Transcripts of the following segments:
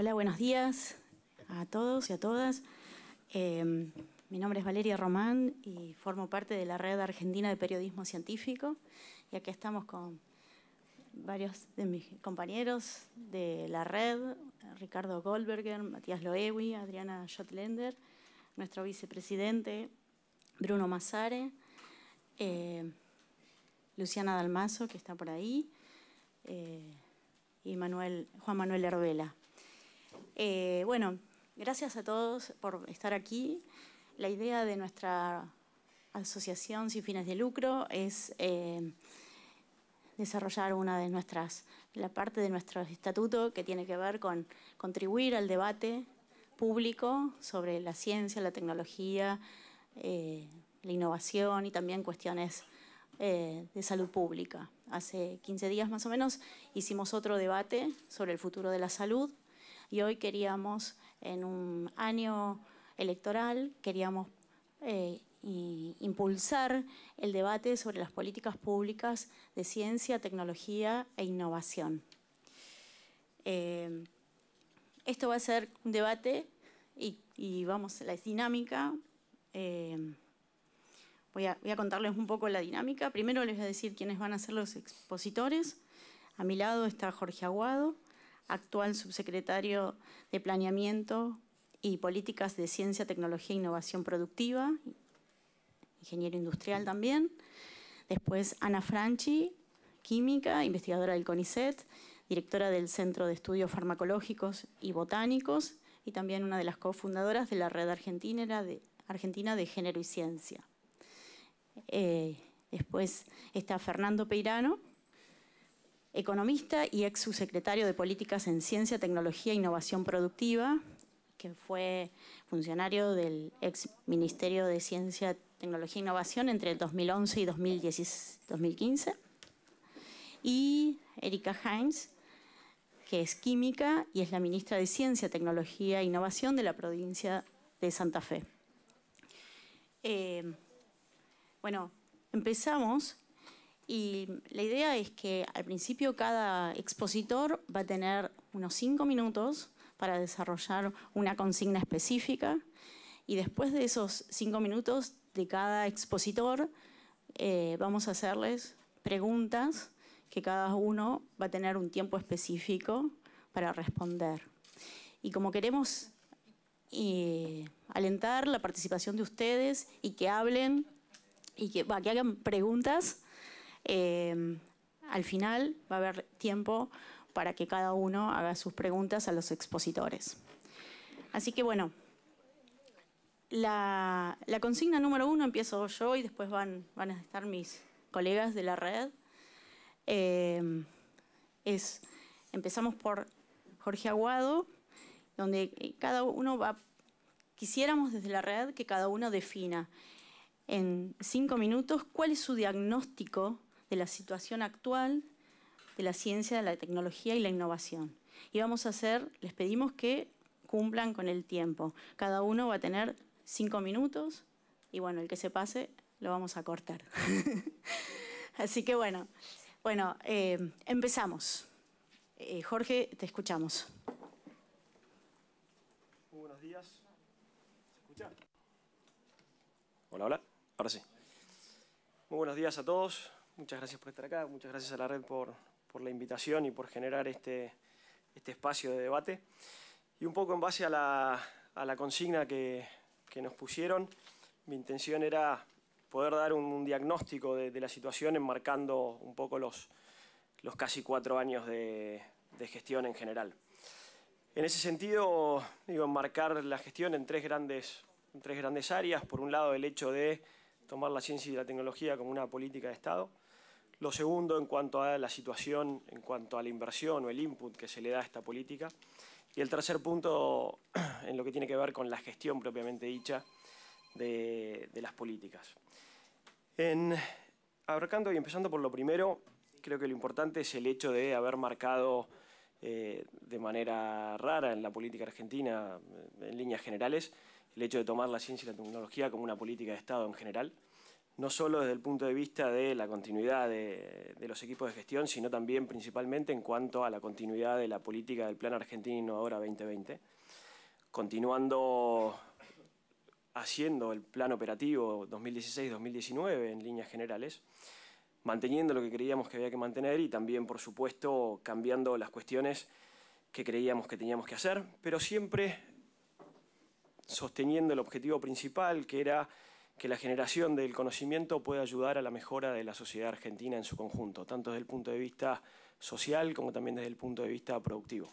Hola, buenos días a todos y a todas. Em, mi nombre es Valeria Román y formo parte de la Red Argentina de Periodismo Científico. Y aquí estamos con varios de mis compañeros de la red, Ricardo Goldberger, Matías Loewi, Adriana Schottlender, nuestro vicepresidente Bruno Mazare, eh, Luciana Dalmazo, que está por ahí, eh, y Juan Manuel Herbela. Eh, bueno, gracias a todos por estar aquí. La idea de nuestra asociación sin fines de lucro es eh, desarrollar una de nuestras, la parte de nuestro estatuto que tiene que ver con contribuir al debate público sobre la ciencia, la tecnología, eh, la innovación y también cuestiones de salud pública. Hace 15 días más o menos hicimos otro debate sobre el futuro de la salud y hoy queríamos, en un año electoral, queríamos eh, impulsar el debate sobre las políticas públicas de ciencia, tecnología e innovación. Eh, esto va a ser un debate y, vamos vamos, la dinámica. Eh, voy, a, voy, a, contarles un poco la dinámica. Primero les voy a decir quiénes van a ser los expositores. A mi lado está Jorge Aguado, actual subsecretario de Planeamiento y Políticas de Ciencia, Tecnología e Innovación Productiva, ingeniero industrial también. Después Ana Franchi, química, investigadora del CONICET, directora del Centro de Estudios Farmacológicos y Botánicos y también una de las cofundadoras de la Red Argentina de, Argentina de Género y Ciencia. Eh, después está Fernando Peirano, economista y ex subsecretario de Políticas en Ciencia, Tecnología e Innovación Productiva, que fue funcionario del ex Ministerio de Ciencia, Tecnología e Innovación entre el 2011 y 2015. Y Erika Heinz, que es química y es la ministra de Ciencia, Tecnología e Innovación de la provincia de Santa Fe. Eh, bueno, empezamos y la idea es que al principio cada expositor va a tener unos cinco minutos para desarrollar una consigna específica y después de esos cinco minutos de cada expositor eh, vamos a hacerles preguntas que cada uno va a tener un tiempo específico para responder. Y como queremos eh, alentar la participación de ustedes y que hablen y que hagan preguntas, Em, al final va a haber tiempo para que cada uno haga sus preguntas a los expositores. Así que bueno, la, consigna número uno empiezo yo y después van, a estar mis colegas de la red. Em, es, empezamos por Jorge Aguado, donde eh, cada uno va, quisiéramos desde la red que cada uno defina en cinco minutos cuál es su diagnóstico de la situación actual de la ciencia, de la tecnología y la innovación. Y vamos a hacer, les pedimos que cumplan con el tiempo. Cada uno va a tener cinco minutos y bueno, el que se pase lo vamos a cortar. Así que bueno, bueno, eh, empezamos. Eh, Jorge, te escuchamos. Muy buenos días. ¿Se escucha? Hola, hola. Ahora sí. Muy buenos días a todos. Muchas gracias por estar acá, muchas gracias a la red por, la invitación y por generar este, este, espacio de debate. Y un poco en base a la, consigna que, nos pusieron, mi intención era poder dar un, diagnóstico de, la situación enmarcando un poco los, casi cuatro años de, gestión en general. En ese sentido, digo, enmarcar la gestión en en tres grandes áreas. Por un lado, el hecho de tomar la ciencia y la tecnología como una política de Estado. Lo segundo, en cuanto a la situación, en cuanto a la inversión o el input que se le da a esta política. Y el tercer punto, en lo que tiene que ver con la gestión propiamente dicha de, las políticas. En, abarcando y empezando por lo primero, creo que lo importante es el hecho de haber marcado eh, de manera rara en la política argentina, en líneas generales, el hecho de tomar la ciencia y la tecnología como una política de Estado en general no solo desde el punto de vista de la continuidad de, los equipos de gestión, sino también principalmente en cuanto a la continuidad de la política del Plan Argentino Innovadora 2020, continuando haciendo el plan operativo 2016-2019 en líneas generales, manteniendo lo que creíamos que había que mantener y también, por supuesto, cambiando las cuestiones que creíamos que teníamos que hacer, pero siempre sosteniendo el objetivo principal, que era que la generación del conocimiento puede ayudar a la mejora de la sociedad argentina en su conjunto, tanto desde el punto de vista social como también desde el punto de vista productivo.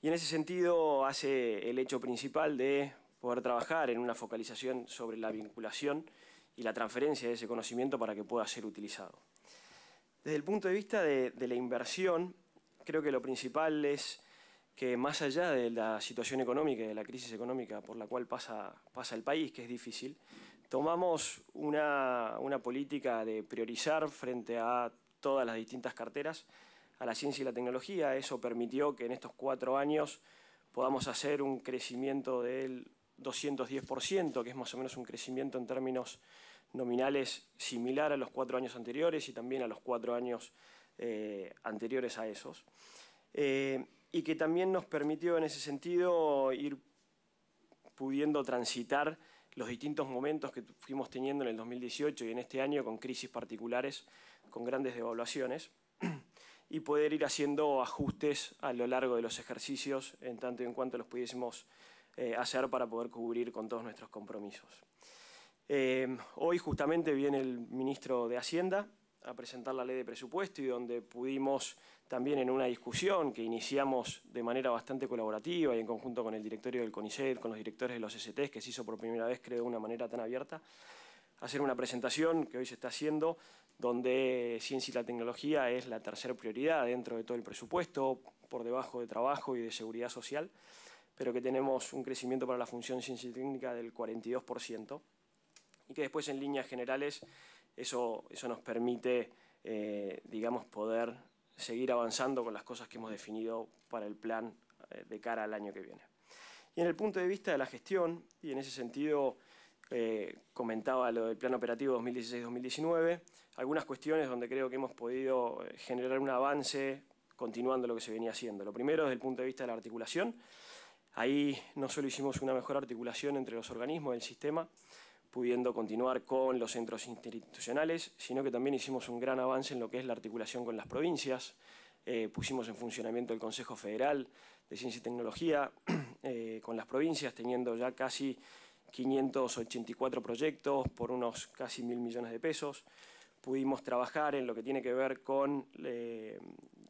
Y en ese sentido hace el hecho principal de poder trabajar en una focalización sobre la vinculación y la transferencia de ese conocimiento para que pueda ser utilizado. Desde el punto de vista de, de la inversión, creo que lo principal es que más allá de la situación económica y de la crisis económica por la cual pasa, pasa el país, que es difícil, tomamos una, política de priorizar frente a todas las distintas carteras a la ciencia y la tecnología. Eso permitió que en estos cuatro años podamos hacer un crecimiento del 210%, que es más o menos un crecimiento en términos nominales similar a los cuatro años anteriores y también a los cuatro años eh, anteriores a esos. Eh, y que también nos permitió en ese sentido ir pudiendo transitar los distintos momentos que fuimos teniendo en el 2018 y en este año con crisis particulares, con grandes devaluaciones, y poder ir haciendo ajustes a lo largo de los ejercicios en tanto y en cuanto los pudiésemos eh, hacer para poder cubrir con todos nuestros compromisos. Eh, hoy justamente viene el ministro de Hacienda a presentar la ley de presupuesto y donde pudimos también en una discusión que iniciamos de manera bastante colaborativa y en conjunto con el directorio del CONICET, con los directores de los STs, que se hizo por primera vez, creo, de una manera tan abierta, hacer una presentación que hoy se está haciendo, donde ciencia y la tecnología es la tercera prioridad dentro de todo el presupuesto, por debajo de trabajo y de seguridad social, pero que tenemos un crecimiento para la función ciencia y técnica del 42%, y que después en líneas generales eso, eso nos permite, eh, digamos, poder seguir avanzando con las cosas que hemos definido para el plan eh, de cara al año que viene. Y en el punto de vista de la gestión, y en ese sentido eh, comentaba lo del plan operativo 2016-2019, algunas cuestiones donde creo que hemos podido eh, generar un avance continuando lo que se venía haciendo. Lo primero desde el punto de vista de la articulación. Ahí no solo hicimos una mejor articulación entre los organismos del sistema, pudiendo continuar con los centros institucionales, sino que también hicimos un gran avance en lo que es la articulación con las provincias. Eh, pusimos en funcionamiento el Consejo Federal de Ciencia y Tecnología eh, con las provincias, teniendo ya casi 584 proyectos por unos casi mil millones de pesos. Pudimos trabajar en lo que tiene que ver con eh,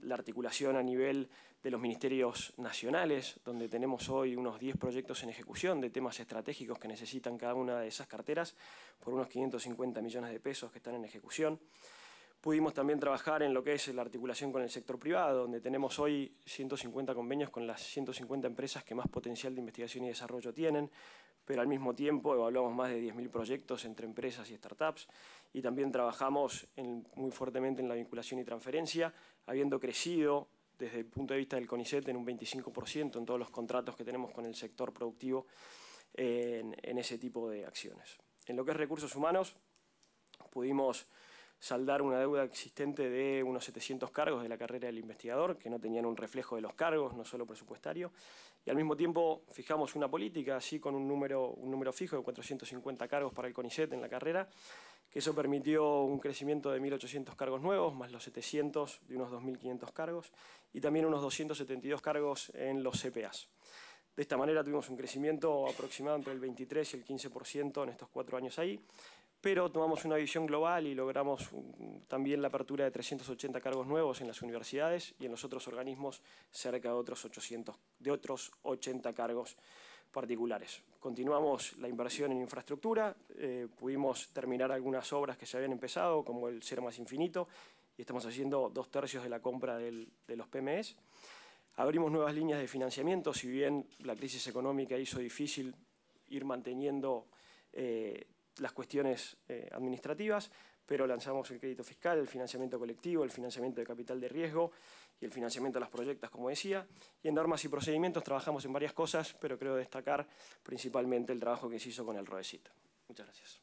la articulación a nivel de los ministerios nacionales, donde tenemos hoy unos 10 proyectos en ejecución de temas estratégicos que necesitan cada una de esas carteras por unos 550 millones de pesos que están en ejecución. Pudimos también trabajar en lo que es la articulación con el sector privado, donde tenemos hoy 150 convenios con las 150 empresas que más potencial de investigación y desarrollo tienen, pero al mismo tiempo evaluamos más de 10.000 proyectos entre empresas y startups y también trabajamos muy fuertemente en la vinculación y transferencia habiendo crecido desde el punto de vista del CONICET en un 25% en todos los contratos que tenemos con el sector productivo en, ese tipo de acciones. En lo que es recursos humanos, pudimos saldar una deuda existente de unos 700 cargos de la carrera del investigador, que no tenían un reflejo de los cargos, no solo presupuestario, y al mismo tiempo fijamos una política, así con un número, un número fijo de 450 cargos para el CONICET en la carrera, que eso permitió un crecimiento de 1.800 cargos nuevos, más los 700 de unos 2.500 cargos, y también unos 272 cargos en los CPAs. De esta manera tuvimos un crecimiento aproximado entre el 23 y el 15% en estos cuatro años ahí, pero tomamos una visión global y logramos mm, también la apertura de 380 cargos nuevos en las universidades y en los otros organismos cerca de otros, 800, de otros 80 cargos particulares. Continuamos la inversión en infraestructura, eh, pudimos terminar algunas obras que se habían empezado, como el Cero Más Infinito, y estamos haciendo dos tercios de la compra de los PMEs. Abrimos nuevas líneas de financiamiento, si bien la crisis económica hizo difícil ir manteniendo eh, las cuestiones eh, administrativas, pero lanzamos el crédito fiscal, el financiamiento colectivo, el financiamiento de capital de riesgo, y el financiamiento de las proyectas, como decía. Y en normas y procedimientos trabajamos en varias cosas, pero creo destacar principalmente el trabajo que se hizo con el ROECIT. Muchas gracias.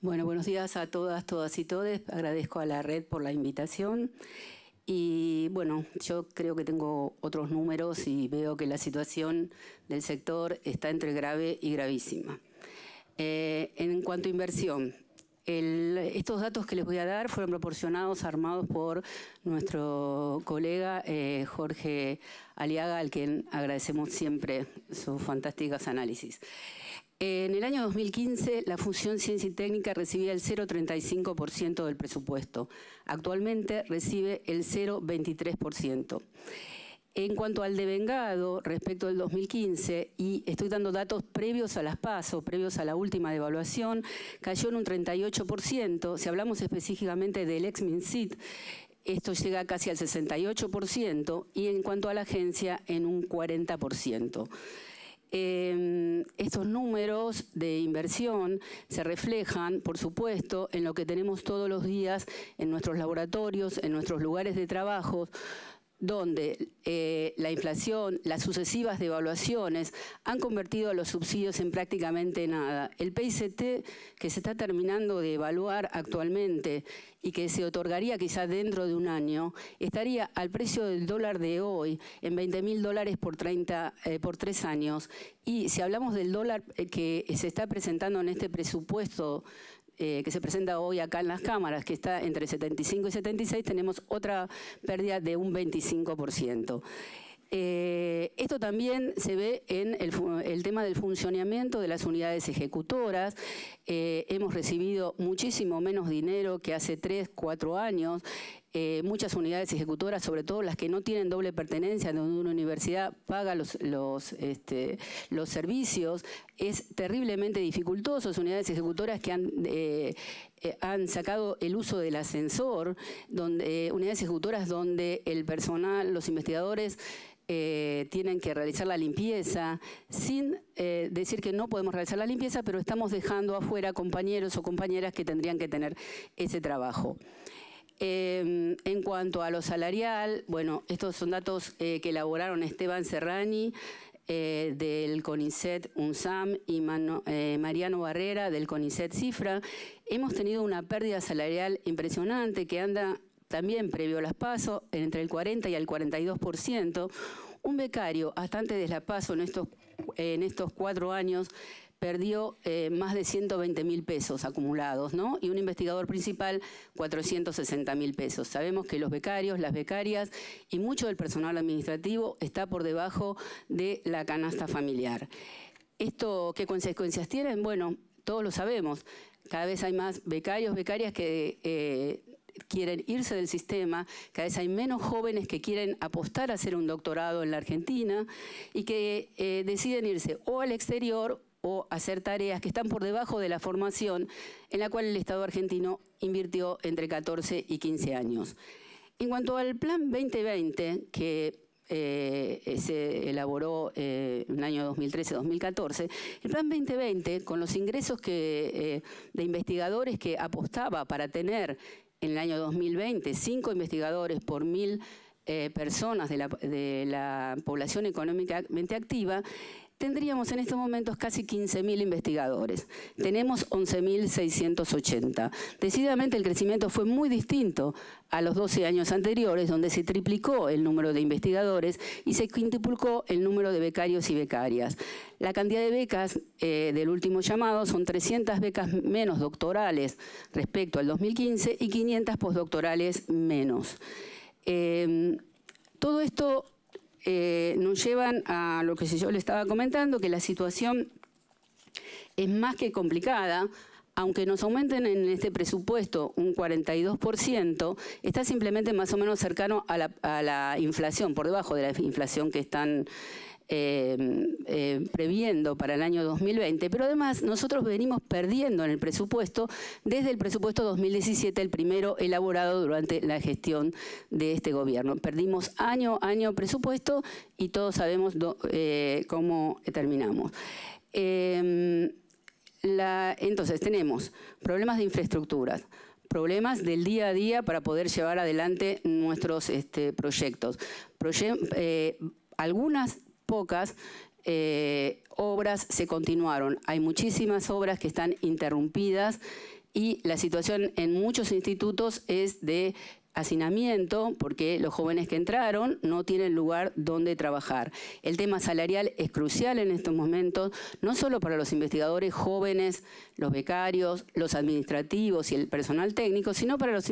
Bueno, buenos días a todas, todas y todes. Agradezco a la red por la invitación. Y bueno, yo creo que tengo otros números y veo que la situación del sector está entre grave y gravísima. Eh, en cuanto a inversión, estos datos que les voy a dar fueron proporcionados, armados por nuestro colega eh, Jorge Aliaga, al quien agradecemos siempre sus fantásticos análisis. En el año 2015, la función ciencia y técnica recibía el 0,35% del presupuesto. Actualmente recibe el 0,23%. En cuanto al devengado respecto del 2015, y estoy dando datos previos a las pasos, previos a la última devaluación, cayó en un 38%. Si hablamos específicamente del ex MinSit, esto llega casi al 68% y en cuanto a la agencia en un 40%. Em, estos números de inversión se reflejan, por supuesto, en lo que tenemos todos los días en nuestros laboratorios, en nuestros lugares de trabajo, donde eh, la inflación, las sucesivas devaluaciones han convertido a los subsidios en prácticamente nada. El PICT que se está terminando de evaluar actualmente y que se otorgaría quizá dentro de un año, estaría al precio del dólar de hoy en 20 mil dólares por, 30, eh, por tres años. Y si hablamos del dólar eh, que se está presentando en este presupuesto eh, que se presenta hoy acá en las cámaras, que está entre 75 y 76, tenemos otra pérdida de un 25%. Eh, esto también se ve en el, tema del funcionamiento de las unidades ejecutoras. Eh, hemos recibido muchísimo menos dinero que hace tres, cuatro años. Eh, muchas unidades ejecutoras, sobre todo las que no tienen doble pertenencia, donde una universidad paga los, este, los, servicios, es terriblemente dificultoso. Las unidades ejecutoras que han, han sacado el uso del ascensor, donde, unidades ejecutoras donde el personal, los investigadores, eh, tienen que realizar la limpieza, sin eh, decir que no podemos realizar la limpieza, pero estamos dejando afuera compañeros o compañeras que tendrían que tener ese trabajo. Em, en cuanto a lo salarial, bueno, estos son datos eh, que elaboraron Esteban Serrani, del CONICET UNSAM y Mariano Barrera del CONICET Cifra, hemos tenido una pérdida salarial impresionante que anda también previo a las PASO, entre el 40 y el 42%. Un becario, hasta antes de las PASO, en estos, en estos cuatro años, perdió eh, más de 120 mil pesos acumulados, ¿no? Y un investigador principal, 460 mil pesos. Sabemos que los becarios, las becarias y mucho del personal administrativo está por debajo de la canasta familiar. ¿Esto qué consecuencias tienen? Bueno, todos lo sabemos. Cada vez hay más becarios, becarias que eh, quieren irse del sistema, cada vez hay menos jóvenes que quieren apostar a hacer un doctorado en la Argentina y que eh, deciden irse o al exterior o hacer tareas que están por debajo de la formación en la cual el Estado argentino invirtió entre 14 y 15 años. En cuanto al Plan 2020, que eh, eh, se elaboró en el año 2013-2014, el Plan 2020, con los ingresos de investigadores que apostaba para tener en el año 2020 cinco investigadores por mil eh, personas de la población económicamente activa tendríamos en estos momentos casi 15.000 investigadores. Tenemos 11.680. Decididamente el crecimiento fue muy distinto a los 12 años anteriores, donde se triplicó el número de investigadores y se quintuplicó el número de becarios y becarias. La cantidad de becas eh, del último llamado son 300 becas menos doctorales respecto al 2015 y 500 postdoctorales menos. Eh, todo esto eh, nos llevan a lo que yo le estaba comentando, que la situación es más que complicada. Aunque nos aumenten en este presupuesto un 42%, está simplemente más o menos cercano a la inflación, por debajo de la inflación que están eh, eh, previendo para el año 2020, pero además nosotros venimos perdiendo en el presupuesto desde el presupuesto 2017, el primero elaborado durante la gestión de este gobierno. Perdimos año a año presupuesto y todos sabemos eh, cómo terminamos. Em, entonces tenemos problemas de infraestructuras, problemas del día a día para poder llevar adelante nuestros este, proyectos. algunas pocas eh, obras se continuaron. Hay muchísimas obras que están interrumpidas y la situación en muchos institutos es de hacinamiento porque los jóvenes que entraron no tienen lugar donde trabajar. El tema salarial es crucial en estos momentos, no solo para los investigadores jóvenes, los becarios, los administrativos y el personal técnico, sino para los,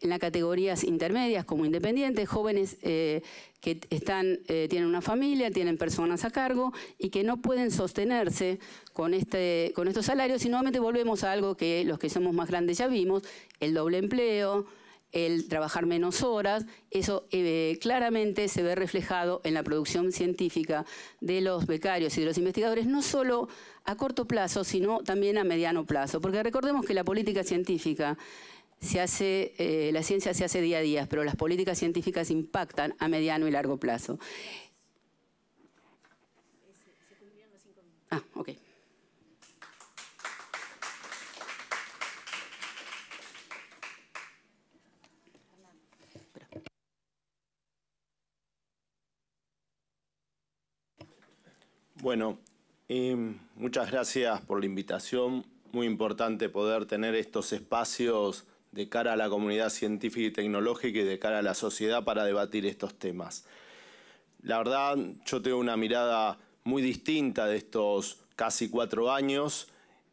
en las categorías intermedias como independientes, jóvenes eh, que están, eh, tienen una familia, tienen personas a cargo y que no pueden sostenerse con, este, con estos salarios. Y nuevamente volvemos a algo que los que somos más grandes ya vimos, el doble empleo, el trabajar menos horas, eso eh, claramente se ve reflejado en la producción científica de los becarios y de los investigadores, no solo a corto plazo, sino también a mediano plazo. Porque recordemos que la política científica se hace, eh, la ciencia se hace día a día, pero las políticas científicas impactan a mediano y largo plazo. Ah, Bueno, muchas gracias por la invitación. Muy importante poder tener estos espacios de cara a la comunidad científica y tecnológica y de cara a la sociedad para debatir estos temas. La verdad, yo tengo una mirada muy distinta de estos casi cuatro años,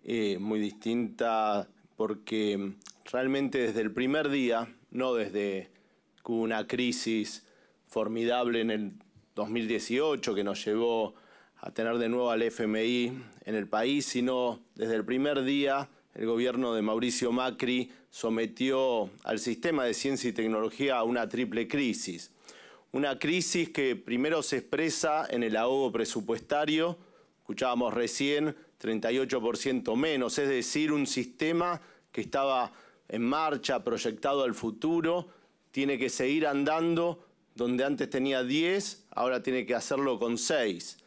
eh, muy distinta porque realmente desde el primer día, no desde que hubo una crisis formidable en el 2018 que nos llevó a tener de nuevo al FMI en el país, sino desde el primer día el gobierno de Mauricio Macri sometió al sistema de ciencia y tecnología a una triple crisis. Una crisis que primero se expresa en el ahogo presupuestario, escuchábamos recién, 38% menos, es decir, un sistema que estaba en marcha, proyectado al futuro, tiene que seguir andando donde antes tenía 10, ahora tiene que hacerlo con 6.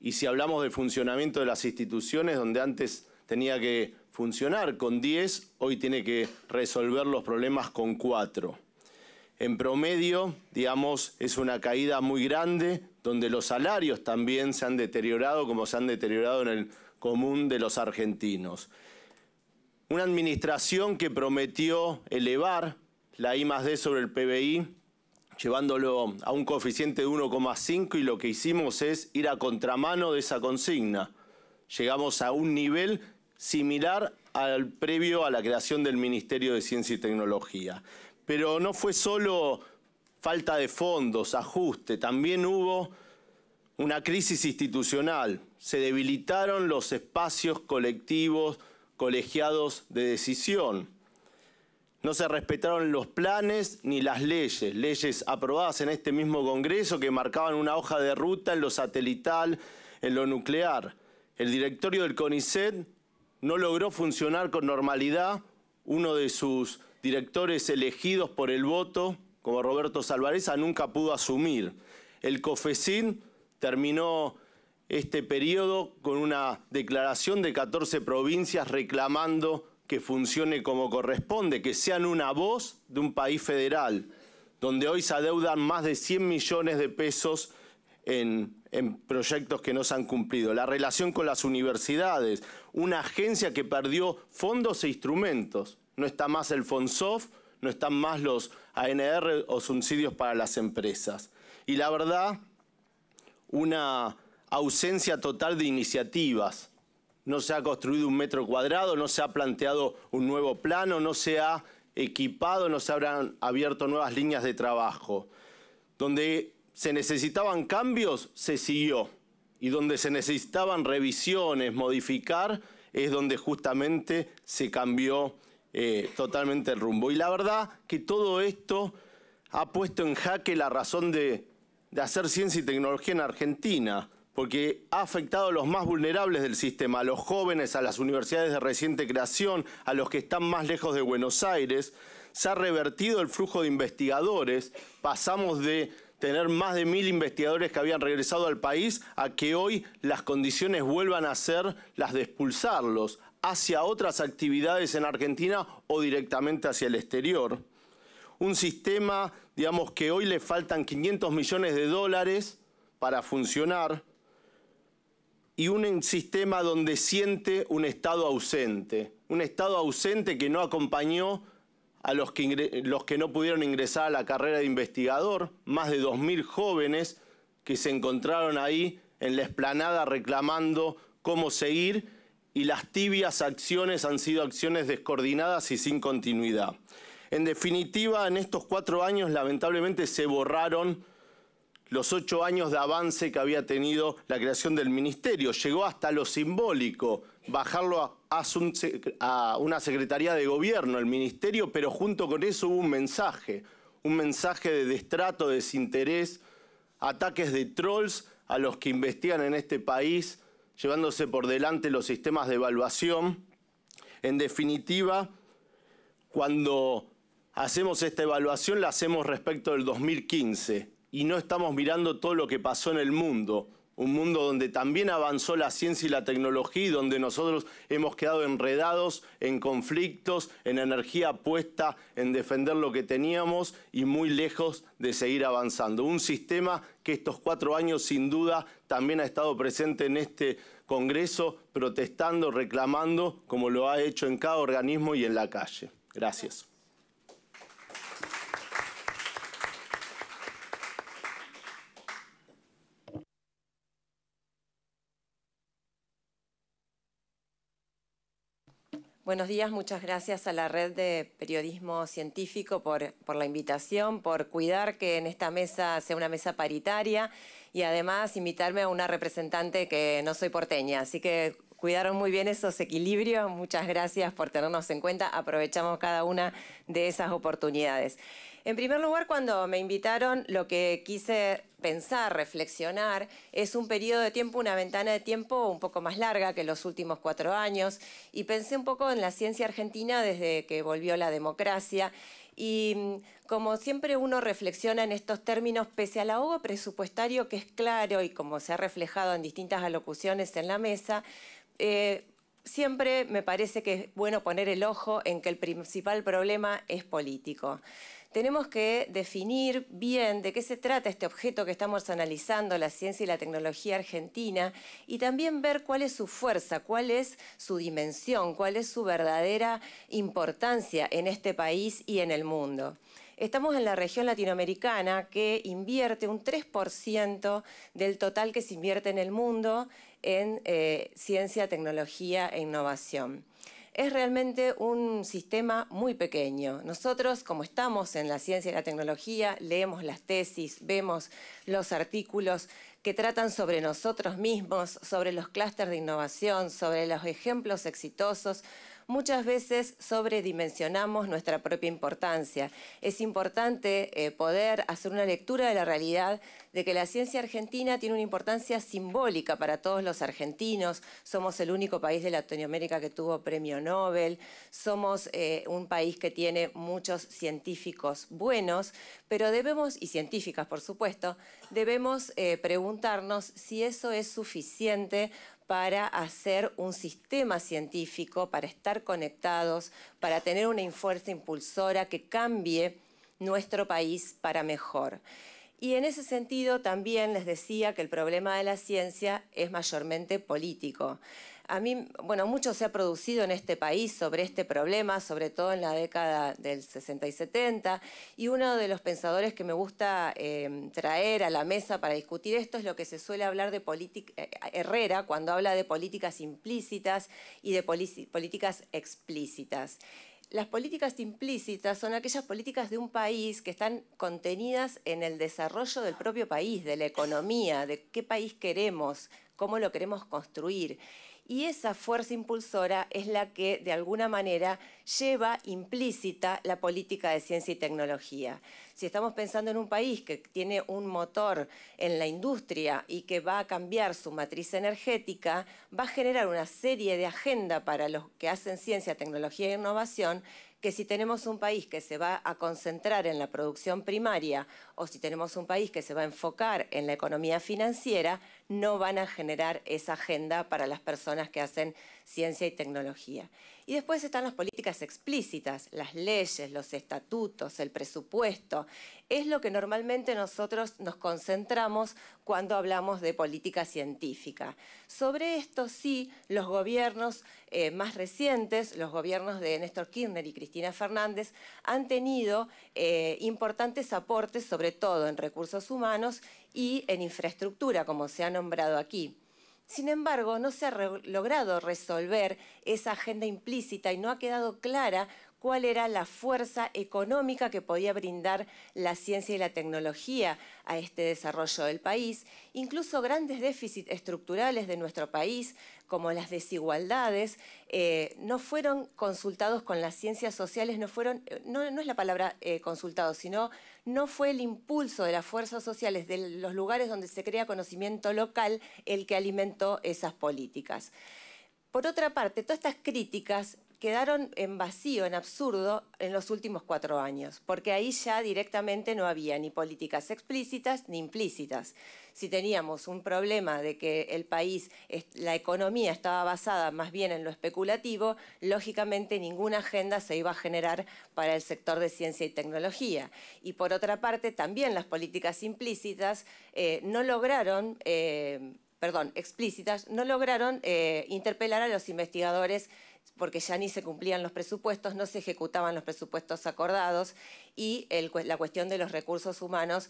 Y si hablamos del funcionamiento de las instituciones, donde antes tenía que funcionar con 10, hoy tiene que resolver los problemas con 4. En promedio, digamos, es una caída muy grande, donde los salarios también se han deteriorado como se han deteriorado en el común de los argentinos. Una administración que prometió elevar la I más D sobre el PBI, llevándolo a un coeficiente de 1,5 y lo que hicimos es ir a contramano de esa consigna. Llegamos a un nivel similar al previo a la creación del Ministerio de Ciencia y Tecnología. Pero no fue solo falta de fondos, ajuste, también hubo una crisis institucional. Se debilitaron los espacios colectivos, colegiados de decisión. No se respetaron los planes ni las leyes, leyes aprobadas en este mismo Congreso que marcaban una hoja de ruta en lo satelital, en lo nuclear. El directorio del CONICET no logró funcionar con normalidad uno de sus directores elegidos por el voto, como Roberto Salvareza, nunca pudo asumir. El COFECIN terminó este periodo con una declaración de 14 provincias reclamando que funcione como corresponde, que sean una voz de un país federal, donde hoy se adeudan más de 100 millones de pesos en proyectos que no se han cumplido. La relación con las universidades, una agencia que perdió fondos e instrumentos. No está más el FONSOF, no están más los ANR o subsidios para las empresas. Y la verdad, una ausencia total de iniciativas. No se ha construido un metro cuadrado, no se ha planteado un nuevo plano, no se ha equipado, no se habrán abierto nuevas líneas de trabajo. Donde se necesitaban cambios, se siguió y donde se necesitaban revisiones, modificar, es donde justamente se cambió eh, totalmente el rumbo. Y la verdad que todo esto ha puesto en jaque la razón de hacer ciencia y tecnología en Argentina, porque ha afectado a los más vulnerables del sistema, a los jóvenes, a las universidades de reciente creación, a los que están más lejos de Buenos Aires. Se ha revertido el flujo de investigadores, pasamos de tener más de mil investigadores que habían regresado al país a que hoy las condiciones vuelvan a ser las de expulsarlos hacia otras actividades en Argentina o directamente hacia el exterior. Un sistema, digamos, que hoy le faltan 500 millones de dólares para funcionar y un sistema donde siente un Estado ausente, un Estado ausente que no acompañó a los que, no pudieron ingresar a la carrera de investigador, más de 2.000 jóvenes que se encontraron ahí en la esplanada reclamando cómo seguir y las tibias acciones han sido acciones descoordinadas y sin continuidad. En definitiva, en estos cuatro años lamentablemente se borraron los ocho años de avance que había tenido la creación del ministerio. Llegó hasta lo simbólico, bajarlo a, una secretaría de gobierno, el ministerio, pero junto con eso hubo un mensaje, un mensaje de destrato, desinterés, ataques de trolls a los que investigan en este país, llevándose por delante los sistemas de evaluación. En definitiva, cuando hacemos esta evaluación, la hacemos respecto del 2015 y no estamos mirando todo lo que pasó en el mundo un mundo donde también avanzó la ciencia y la tecnología y donde nosotros hemos quedado enredados en conflictos, en energía puesta en defender lo que teníamos y muy lejos de seguir avanzando. Un sistema que estos cuatro años sin duda también ha estado presente en este Congreso protestando, reclamando, como lo ha hecho en cada organismo y en la calle. Gracias. Buenos días, muchas gracias a la Red de Periodismo Científico por, la invitación, por cuidar que en esta mesa sea una mesa paritaria y además invitarme a una representante que no soy porteña. Así que cuidaron muy bien esos equilibrios. Muchas gracias por tenernos en cuenta. Aprovechamos cada una de esas oportunidades. En primer lugar, cuando me invitaron, lo que quise pensar, reflexionar, es un periodo de tiempo, una ventana de tiempo un poco más larga que los últimos cuatro años, y pensé un poco en la ciencia argentina desde que volvió la democracia. Y mm, como siempre uno reflexiona en estos términos, pese al ahogo presupuestario que es claro y como se ha reflejado en distintas alocuciones en la mesa, eh, siempre me parece que es bueno poner el ojo en que el principal problema es político tenemos que definir bien de qué se trata este objeto que estamos analizando, la ciencia y la tecnología argentina, y también ver cuál es su fuerza, cuál es su dimensión, cuál es su verdadera importancia en este país y en el mundo. Estamos en la región latinoamericana que invierte un 3% del total que se invierte en el mundo en eh, ciencia, tecnología e innovación es realmente un sistema muy pequeño. Nosotros, como estamos en la ciencia y la tecnología, leemos las tesis, vemos los artículos que tratan sobre nosotros mismos, sobre los clústeres de innovación, sobre los ejemplos exitosos, muchas veces sobredimensionamos nuestra propia importancia. Es importante eh, poder hacer una lectura de la realidad de que la ciencia argentina tiene una importancia simbólica para todos los argentinos. Somos el único país de Latinoamérica que tuvo premio Nobel. Somos eh, un país que tiene muchos científicos buenos, pero debemos, y científicas por supuesto, debemos eh, preguntarnos si eso es suficiente para hacer un sistema científico, para estar conectados, para tener una fuerza impulsora que cambie nuestro país para mejor. Y en ese sentido también les decía que el problema de la ciencia es mayormente político. A mí, bueno, mucho se ha producido en este país sobre este problema, sobre todo en la década del 60 y 70, y uno de los pensadores que me gusta eh, traer a la mesa para discutir esto es lo que se suele hablar de política, eh, Herrera, cuando habla de políticas implícitas y de políticas explícitas. Las políticas implícitas son aquellas políticas de un país que están contenidas en el desarrollo del propio país, de la economía, de qué país queremos, cómo lo queremos construir y esa fuerza impulsora es la que de alguna manera lleva implícita la política de ciencia y tecnología. Si estamos pensando en un país que tiene un motor en la industria y que va a cambiar su matriz energética, va a generar una serie de agenda para los que hacen ciencia, tecnología e innovación que si tenemos un país que se va a concentrar en la producción primaria o si tenemos un país que se va a enfocar en la economía financiera, no van a generar esa agenda para las personas que hacen ciencia y tecnología. Y después están las políticas explícitas, las leyes, los estatutos, el presupuesto. Es lo que normalmente nosotros nos concentramos cuando hablamos de política científica. Sobre esto sí, los gobiernos eh, más recientes, los gobiernos de Néstor Kirchner y Cristina Fernández, han tenido eh, importantes aportes, sobre todo en recursos humanos y en infraestructura, como se ha nombrado aquí. Sin embargo, no se ha logrado resolver esa agenda implícita y no ha quedado clara cuál era la fuerza económica que podía brindar la ciencia y la tecnología a este desarrollo del país. Incluso grandes déficits estructurales de nuestro país como las desigualdades, eh, no fueron consultados con las ciencias sociales, no fueron, eh, no, es la palabra eh, consultado, sino no fue el impulso de las fuerzas sociales, de los lugares donde se crea conocimiento local, el que alimentó esas políticas. Por otra parte, todas estas críticas quedaron en vacío, en absurdo, en los últimos cuatro años, porque ahí ya directamente no había ni políticas explícitas ni implícitas. Si teníamos un problema de que el país, la economía estaba basada más bien en lo especulativo, lógicamente ninguna agenda se iba a generar para el sector de ciencia y tecnología. Y por otra parte, también las políticas implícitas eh, no lograron... Eh, perdón, explícitas, no lograron eh, interpelar a los investigadores porque ya ni se cumplían los presupuestos, no se ejecutaban los presupuestos acordados y la cuestión de los recursos humanos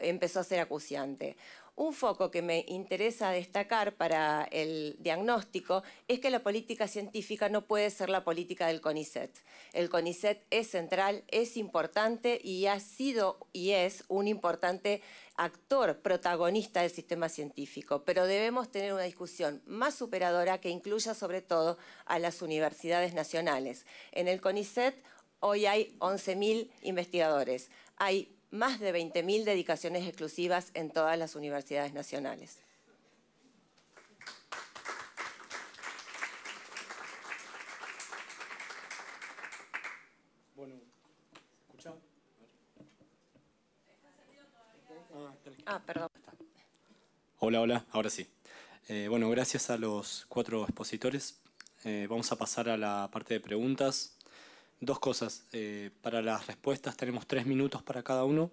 empezó a ser acuciante. Un foco que me interesa destacar para el diagnóstico es que la política científica no puede ser la política del CONICET. El CONICET es central, es importante y ha sido y es un importante actor protagonista del sistema científico, pero debemos tener una discusión más superadora que incluya sobre todo a las universidades nacionales. En el CONICET hoy hay 11.000 investigadores, hay más de 20.000 dedicaciones exclusivas en todas las universidades nacionales. Ah, perdón. Hola, hola, ahora sí. Eh, bueno, gracias a los cuatro expositores. Eh, vamos a pasar a la parte de preguntas. Dos cosas. Eh, para las respuestas tenemos tres minutos para cada uno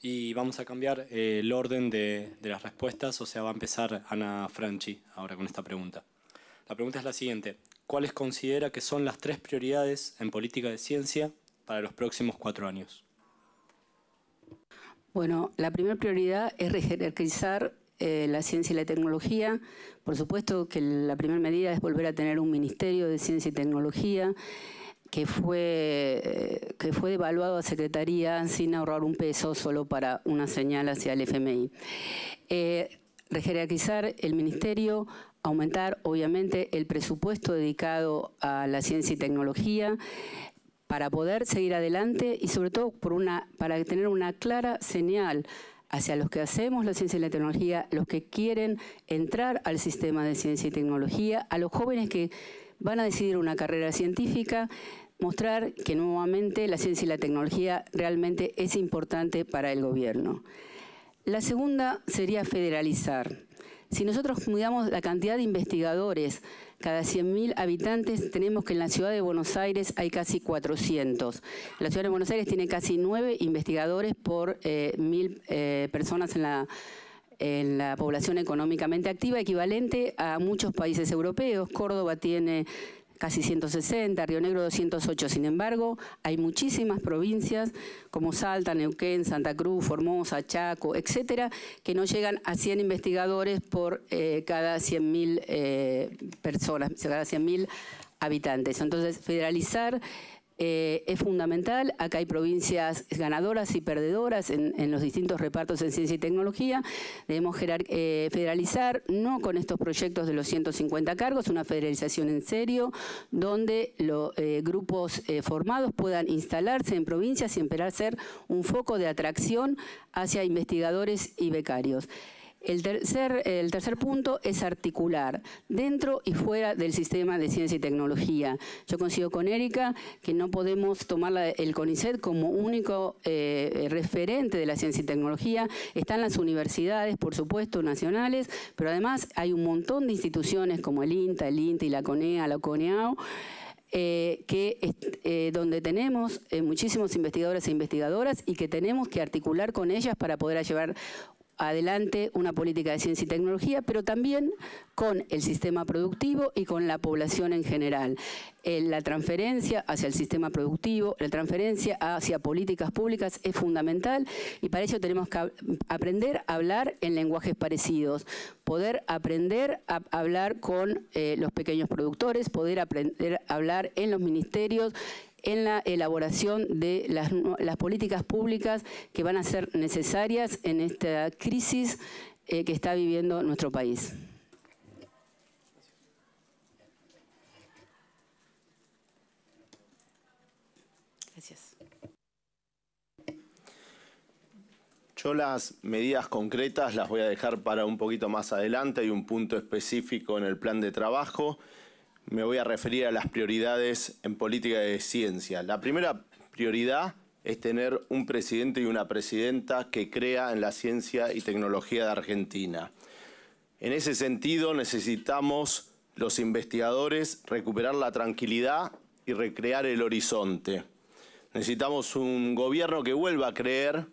y vamos a cambiar el orden de, de las respuestas. O sea, va a empezar Ana Franchi ahora con esta pregunta. La pregunta es la siguiente. ¿Cuáles considera que son las tres prioridades en política de ciencia para los próximos cuatro años? Bueno, la primera prioridad es rejerarquizar eh, la ciencia y la tecnología. Por supuesto que la primera medida es volver a tener un Ministerio de Ciencia y Tecnología que fue, eh, que fue devaluado a Secretaría sin ahorrar un peso solo para una señal hacia el FMI. Eh, rejerarquizar el Ministerio, aumentar obviamente el presupuesto dedicado a la ciencia y tecnología, para poder seguir adelante y sobre todo para tener una clara señal hacia los que hacemos la ciencia y la tecnología, los que quieren entrar al sistema de ciencia y tecnología, a los jóvenes que van a decidir una carrera científica, mostrar que nuevamente la ciencia y la tecnología realmente es importante para el gobierno. La segunda sería federalizar. Si nosotros miramos la cantidad de investigadores, cada 100.000 habitantes tenemos que en la ciudad de Buenos Aires hay casi 400. La ciudad de Buenos Aires tiene casi 9 investigadores por eh, mil 1.000 eh, personas en la población económicamente activa, equivalente a muchos países europeos. Córdoba tiene casi 160, Río Negro 208. Sin embargo, hay muchísimas provincias como Salta, Neuquén, Santa Cruz, Formosa, Chaco, etcétera, que no llegan a 100 investigadores por eh, cada 100.000 eh, personas, cada 100.000 habitantes. Entonces, federalizar eh, es fundamental. Acá hay provincias ganadoras y perdedoras en, los distintos repartos en ciencia y tecnología. Debemos eh, federalizar, no con estos proyectos de los 150 cargos, una federalización en serio, donde los eh, grupos formados puedan instalarse en provincias y empezar a ser un foco de atracción hacia investigadores y becarios. El tercer, punto es articular, dentro y fuera del sistema de ciencia y tecnología. Yo coincido con Erika que no podemos tomar el CONICET como único eh, referente de la ciencia y tecnología. Están las universidades, por supuesto, nacionales, pero además hay un montón de instituciones como el INTA, el INTA y la CONEA, la CONEAO, eh, que, eh, donde tenemos muchísimos investigadores e investigadoras y que tenemos que articular con ellas para poder llevar adelante una política de ciencia y tecnología, pero también con el sistema productivo y con la población en general. Eh, la transferencia hacia el sistema productivo, la transferencia hacia políticas públicas es fundamental y para ello tenemos que aprender a hablar en lenguajes parecidos, poder aprender a hablar con eh, los pequeños productores, poder aprender a hablar en los ministerios en la elaboración de las, políticas públicas que van a ser necesarias en esta crisis eh, que está viviendo nuestro país. Gracias. Yo las medidas concretas las voy a dejar para un poquito más adelante. Hay un punto específico en el plan de trabajo me voy a referir a las prioridades en política de ciencia. La primera prioridad es tener un presidente y una presidenta que crea en la ciencia y tecnología de Argentina. En ese sentido necesitamos los investigadores recuperar la tranquilidad y recrear el horizonte. Necesitamos un gobierno que vuelva a creer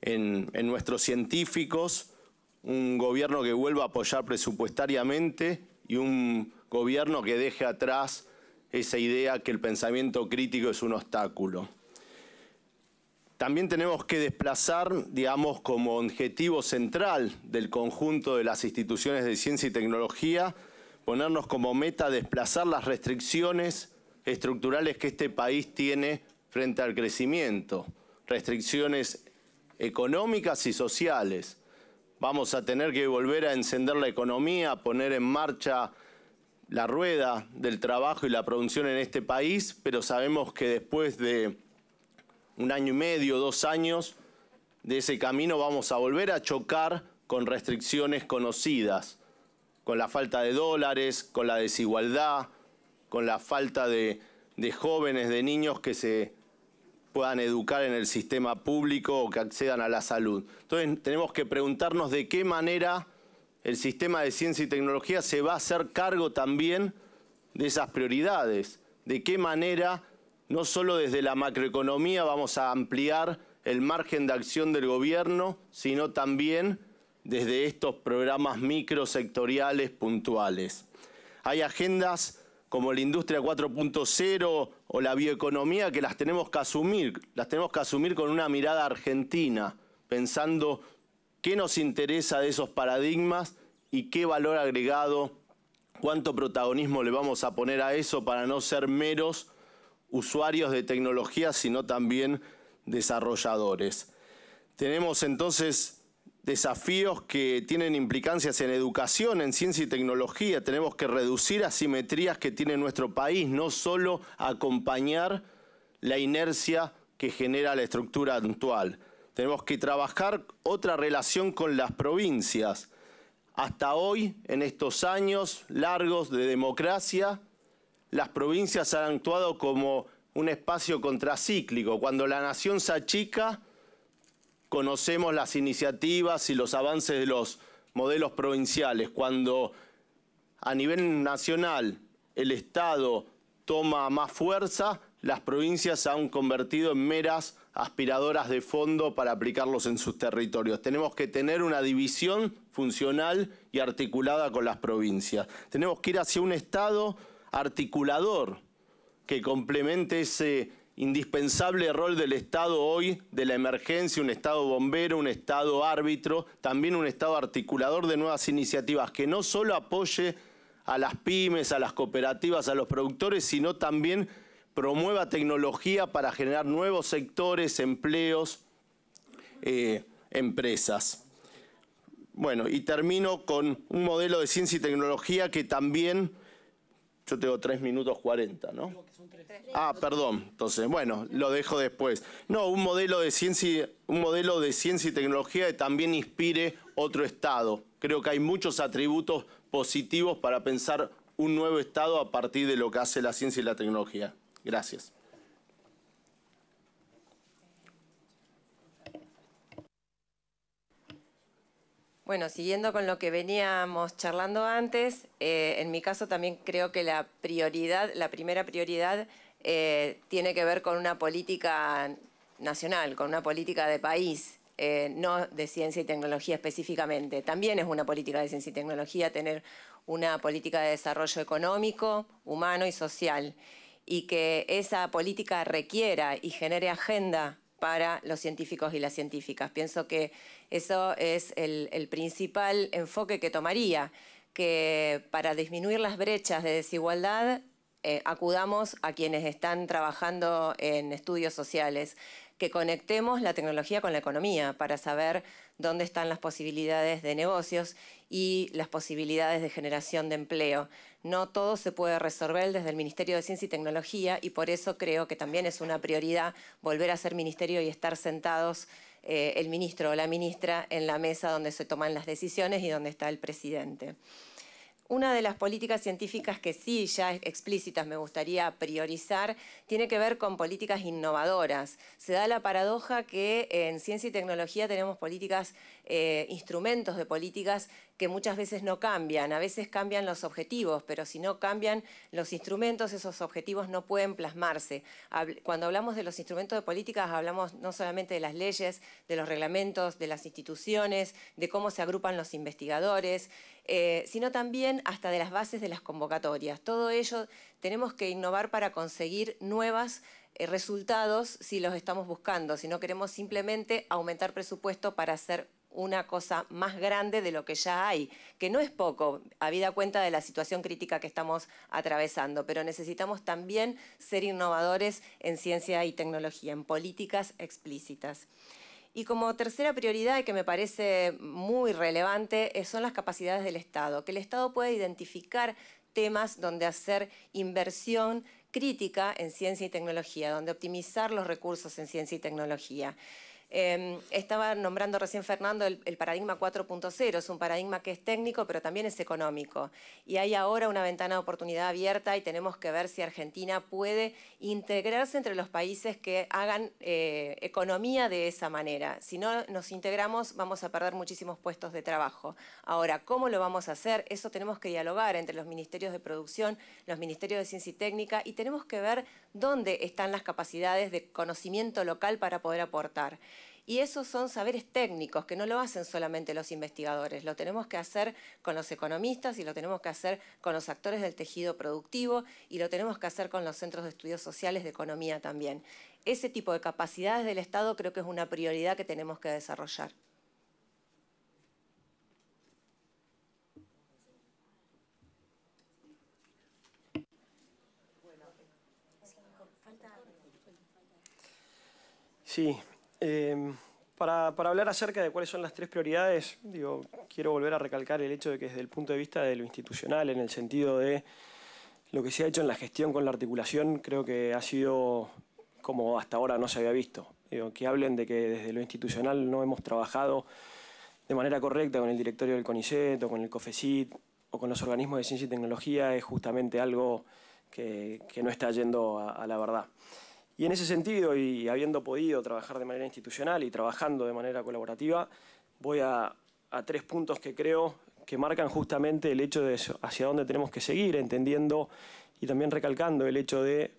en, nuestros científicos, un gobierno que vuelva a apoyar presupuestariamente y un gobierno que deje atrás esa idea que el pensamiento crítico es un obstáculo. También tenemos que desplazar, digamos, como objetivo central del conjunto de las instituciones de ciencia y tecnología, ponernos como meta desplazar las restricciones estructurales que este país tiene frente al crecimiento, restricciones económicas y sociales. Vamos a tener que volver a encender la economía, poner en marcha la rueda del trabajo y la producción en este país, pero sabemos que después de un año y medio, dos años de ese camino vamos a volver a chocar con restricciones conocidas, con la falta de dólares, con la desigualdad, con la falta de, jóvenes, de niños que se puedan educar en el sistema público o que accedan a la salud. Entonces tenemos que preguntarnos de qué manera el sistema de ciencia y tecnología se va a hacer cargo también de esas prioridades. De qué manera, no solo desde la macroeconomía vamos a ampliar el margen de acción del gobierno, sino también desde estos programas microsectoriales puntuales. Hay agendas como la industria 4.0 o la bioeconomía que las tenemos que asumir, las tenemos que asumir con una mirada argentina, pensando qué nos interesa de esos paradigmas y qué valor agregado, cuánto protagonismo le vamos a poner a eso para no ser meros usuarios de tecnología, sino también desarrolladores. Tenemos entonces desafíos que tienen implicancias en educación, en ciencia y tecnología. Tenemos que reducir asimetrías que tiene nuestro país, no solo acompañar la inercia que genera la estructura actual tenemos que trabajar otra relación con las provincias. Hasta hoy, en estos años largos de democracia, las provincias han actuado como un espacio contracíclico. Cuando la nación se achica, conocemos las iniciativas y los avances de los modelos provinciales. Cuando a nivel nacional el Estado toma más fuerza, las provincias se han convertido en meras aspiradoras de fondo para aplicarlos en sus territorios. Tenemos que tener una división funcional y articulada con las provincias. Tenemos que ir hacia un Estado articulador que complemente ese indispensable rol del Estado hoy, de la emergencia, un Estado bombero, un Estado árbitro, también un Estado articulador de nuevas iniciativas que no solo apoye a las pymes, a las cooperativas, a los productores, sino también promueva tecnología para generar nuevos sectores, empleos, eh, empresas. Bueno, y termino con un modelo de ciencia y tecnología que también... Yo tengo 3 minutos 40, ¿no? Ah, perdón. Entonces, bueno, lo dejo después. No, un modelo de ciencia, un modelo de ciencia y tecnología que también inspire otro Estado. Creo que hay muchos atributos positivos para pensar un nuevo Estado a partir de lo que hace la ciencia y la tecnología. Gracias. Bueno, siguiendo con lo que veníamos charlando antes, eh, en mi caso también creo que la prioridad, la primera prioridad eh, tiene que ver con una política nacional, con una política de país, eh, no de ciencia y tecnología específicamente. También es una política de ciencia y tecnología tener una política de desarrollo económico, humano y social y que esa política requiera y genere agenda para los científicos y las científicas. Pienso que eso es el, principal enfoque que tomaría, que para disminuir las brechas de desigualdad eh, acudamos a quienes están trabajando en estudios sociales, que conectemos la tecnología con la economía para saber dónde están las posibilidades de negocios y las posibilidades de generación de empleo no todo se puede resolver desde el Ministerio de Ciencia y Tecnología y por eso creo que también es una prioridad volver a ser ministerio y estar sentados eh, el ministro o la ministra en la mesa donde se toman las decisiones y donde está el presidente. Una de las políticas científicas que sí, ya explícitas, me gustaría priorizar, tiene que ver con políticas innovadoras. Se da la paradoja que en ciencia y tecnología tenemos políticas, eh, instrumentos de políticas que muchas veces no cambian. A veces cambian los objetivos, pero si no cambian los instrumentos, esos objetivos no pueden plasmarse. Cuando hablamos de los instrumentos de políticas, hablamos no solamente de las leyes, de los reglamentos, de las instituciones, de cómo se agrupan los investigadores. Eh, sino también hasta de las bases de las convocatorias. Todo ello tenemos que innovar para conseguir nuevos eh, resultados si los estamos buscando, si no queremos simplemente aumentar presupuesto para hacer una cosa más grande de lo que ya hay, que no es poco, habida cuenta de la situación crítica que estamos atravesando, pero necesitamos también ser innovadores en ciencia y tecnología, en políticas explícitas. Y como tercera prioridad, que me parece muy relevante, eh, son las capacidades del Estado, que el Estado pueda identificar temas donde hacer inversión crítica en ciencia y tecnología, donde optimizar los recursos en ciencia y tecnología. Em, estaba nombrando recién Fernando el, paradigma 4.0, es un paradigma que es técnico pero también es económico. Y hay ahora una ventana de oportunidad abierta y tenemos que ver si Argentina puede integrarse entre los países que hagan eh, economía de esa manera. Si no nos integramos vamos a perder muchísimos puestos de trabajo. Ahora, ¿cómo lo vamos a hacer? Eso tenemos que dialogar entre los ministerios de producción, los ministerios de ciencia y técnica y tenemos que ver dónde están las capacidades de conocimiento local para poder aportar. Y esos son saberes técnicos que no lo hacen solamente los investigadores, lo tenemos que hacer con los economistas y lo tenemos que hacer con los actores del tejido productivo y lo tenemos que hacer con los centros de estudios sociales de economía también. Ese tipo de capacidades del Estado creo que es una prioridad que tenemos que desarrollar. Sí, Em, para, hablar acerca de cuáles son las tres prioridades, digo, quiero volver a recalcar el hecho de que desde el punto de vista de lo institucional, en el sentido de lo que se ha hecho en la gestión con la articulación, creo que ha sido como hasta ahora no se había visto. que hablen de que desde lo institucional no hemos trabajado de manera correcta con el directorio del CONICET o con el COFECIT o con los organismos de ciencia y tecnología es justamente algo que, no está yendo a la verdad. Y en ese sentido, y habiendo podido trabajar de manera institucional y trabajando de manera colaborativa, voy a, tres puntos que creo que marcan justamente el hecho de hacia dónde tenemos que seguir, entendiendo y también recalcando el hecho de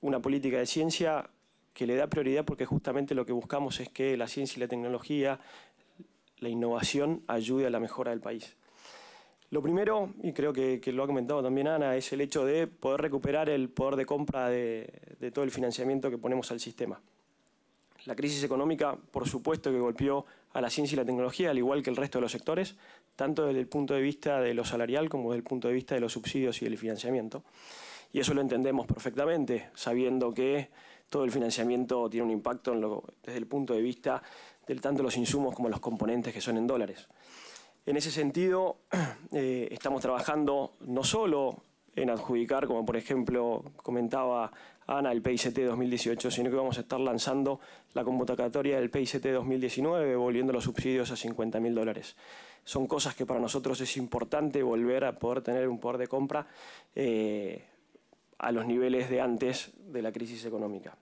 una política de ciencia que le da prioridad porque justamente lo que buscamos es que la ciencia y la tecnología, la innovación ayude a la mejora del país. Lo primero, y creo que, lo ha comentado también Ana, es el hecho de poder recuperar el poder de compra de, todo el financiamiento que ponemos al sistema. La crisis económica, por supuesto, que golpeó a la ciencia y la tecnología, al igual que el resto de los sectores, tanto desde el punto de vista de lo salarial como desde el punto de vista de los subsidios y del financiamiento. Y eso lo entendemos perfectamente, sabiendo que todo el financiamiento tiene un impacto desde el punto de vista del tanto los insumos como los componentes que son en dólares. En ese sentido, eh, estamos trabajando no solo en adjudicar, como por ejemplo comentaba Ana, el PICT 2018, sino que vamos a estar lanzando la convocatoria del PICT 2019, volviendo los subsidios a 50.000 mil dólares. Son cosas que para nosotros es importante volver a poder tener un poder de compra eh, a los niveles de antes de la crisis económica.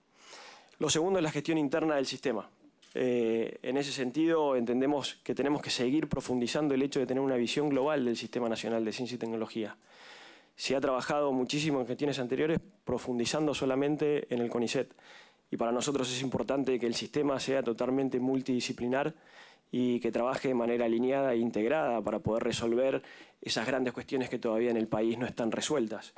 Lo segundo es la gestión interna del sistema. Eh, en ese sentido entendemos que tenemos que seguir profundizando el hecho de tener una visión global del Sistema Nacional de Ciencia y Tecnología. Se ha trabajado muchísimo en gestiones anteriores profundizando solamente en el CONICET y para nosotros es importante que el sistema sea totalmente multidisciplinar y que trabaje de manera alineada e integrada para poder resolver esas grandes cuestiones que todavía en el país no están resueltas.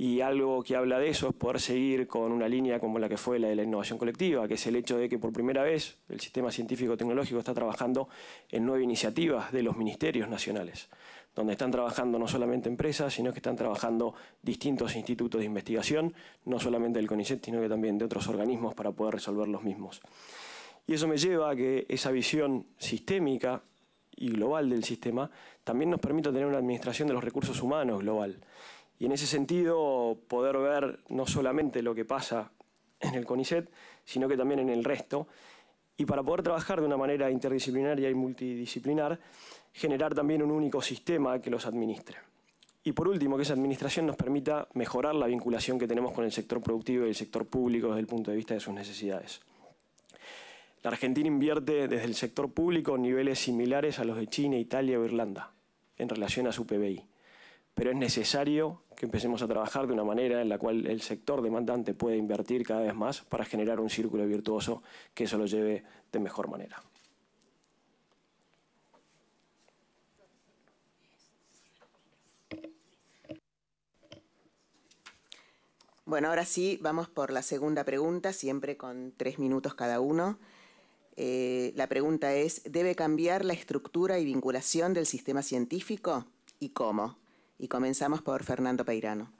Y algo que habla de eso es poder seguir con una línea como la que fue la de la innovación colectiva, que es el hecho de que por primera vez el sistema científico-tecnológico está trabajando en nueve iniciativas de los ministerios nacionales, donde están trabajando no solamente empresas, sino que están trabajando distintos institutos de investigación, no solamente del CONICET, sino que también de otros organismos para poder resolver los mismos. Y eso me lleva a que esa visión sistémica y global del sistema también nos permita tener una administración de los recursos humanos global y en ese sentido, poder ver no solamente lo que pasa en el CONICET, sino que también en el resto. Y para poder trabajar de una manera interdisciplinaria y multidisciplinar, generar también un único sistema que los administre. Y por último, que esa administración nos permita mejorar la vinculación que tenemos con el sector productivo y el sector público desde el punto de vista de sus necesidades. La Argentina invierte desde el sector público niveles similares a los de China, Italia o Irlanda en relación a su PBI pero es necesario que empecemos a trabajar de una manera en la cual el sector demandante puede invertir cada vez más para generar un círculo virtuoso que eso lo lleve de mejor manera. Bueno, ahora sí, vamos por la segunda pregunta, siempre con tres minutos cada uno. Eh, la pregunta es, ¿debe cambiar la estructura y vinculación del sistema científico? ¿Y cómo? y comenzamos por Fernando Peirano.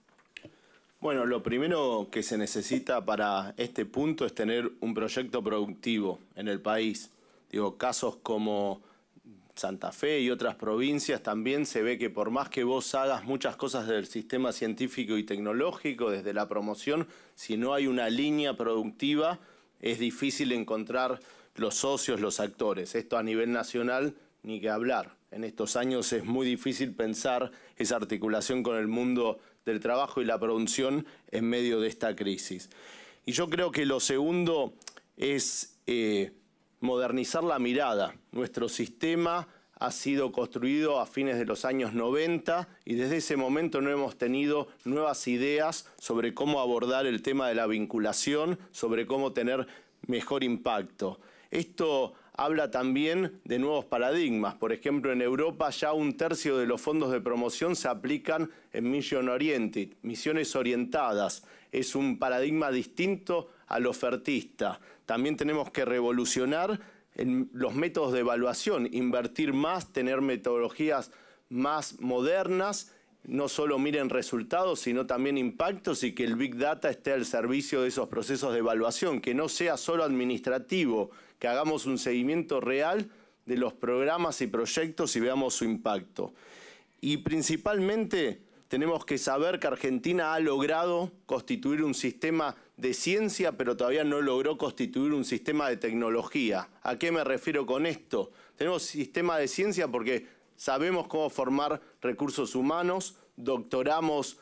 Bueno, lo primero que se necesita para este punto es tener un proyecto productivo en el país. Digo, casos como Santa Fe y otras provincias también se ve que por más que vos hagas muchas cosas del sistema científico y tecnológico, desde la promoción, si no hay una línea productiva, es difícil encontrar los socios, los actores. Esto a nivel nacional, ni que hablar en estos años es muy difícil pensar esa articulación con el mundo del trabajo y la producción en medio de esta crisis. Y yo creo que lo segundo es eh, modernizar la mirada. Nuestro sistema ha sido construido a fines de los años 90 y desde ese momento no hemos tenido nuevas ideas sobre cómo abordar el tema de la vinculación, sobre cómo tener mejor impacto. Esto habla también de nuevos paradigmas. Por ejemplo, en Europa ya un tercio de los fondos de promoción se aplican en Mission Oriented, misiones orientadas. Es un paradigma distinto al ofertista. También tenemos que revolucionar los métodos de evaluación, invertir más, tener metodologías más modernas, no solo miren resultados, sino también impactos y que el Big Data esté al servicio de esos procesos de evaluación, que no sea solo administrativo, que hagamos un seguimiento real de los programas y proyectos y veamos su impacto. Y principalmente tenemos que saber que Argentina ha logrado constituir un sistema de ciencia, pero todavía no logró constituir un sistema de tecnología. ¿A qué me refiero con esto? Tenemos sistema de ciencia porque sabemos cómo formar recursos humanos, doctoramos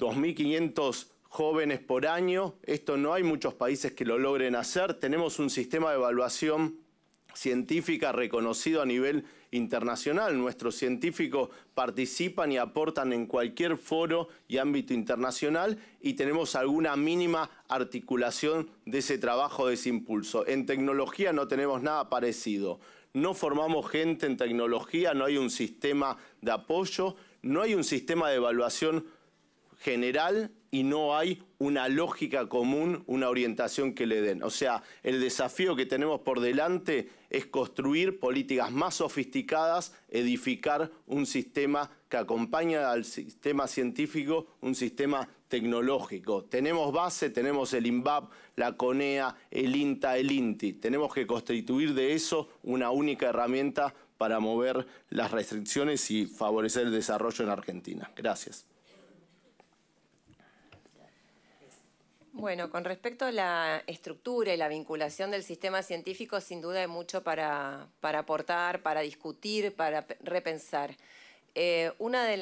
2.500 jóvenes por año. Esto no hay muchos países que lo logren hacer. Tenemos un sistema de evaluación científica reconocido a nivel internacional. Nuestros científicos participan y aportan en cualquier foro y ámbito internacional y tenemos alguna mínima articulación de ese trabajo, de ese impulso. En tecnología no tenemos nada parecido. No formamos gente en tecnología, no hay un sistema de apoyo, no hay un sistema de evaluación general y no hay una lógica común, una orientación que le den. O sea, el desafío que tenemos por delante es construir políticas más sofisticadas, edificar un sistema que acompaña al sistema científico, un sistema tecnológico. Tenemos base, tenemos el INVAP, la CONEA, el INTA, el INTI. Tenemos que constituir de eso una única herramienta para mover las restricciones y favorecer el desarrollo en Argentina. Gracias. Bueno, con respecto a la estructura y la vinculación del sistema científico, sin duda hay mucho para, aportar, para discutir, para repensar. Eh, Uno de,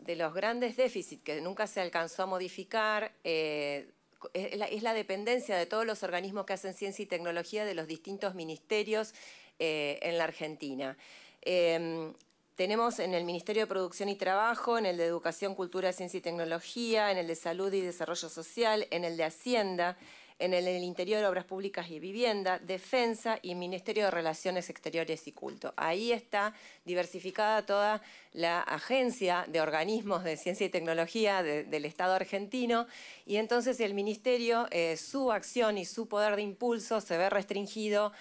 de los grandes déficits que nunca se alcanzó a modificar eh, es, la, dependencia de todos los organismos que hacen ciencia y tecnología de los distintos ministerios eh, en la Argentina. Tenemos en el Ministerio de Producción y Trabajo, en el de Educación, Cultura, Ciencia y Tecnología, en el de Salud y Desarrollo Social, en el de Hacienda, en el del Interior, Obras Públicas y Vivienda, Defensa y Ministerio de Relaciones Exteriores y Culto. Ahí está diversificada toda la agencia de organismos de ciencia y tecnología del Estado argentino y entonces el Ministerio, eh, su acción y su poder de impulso se ve restringido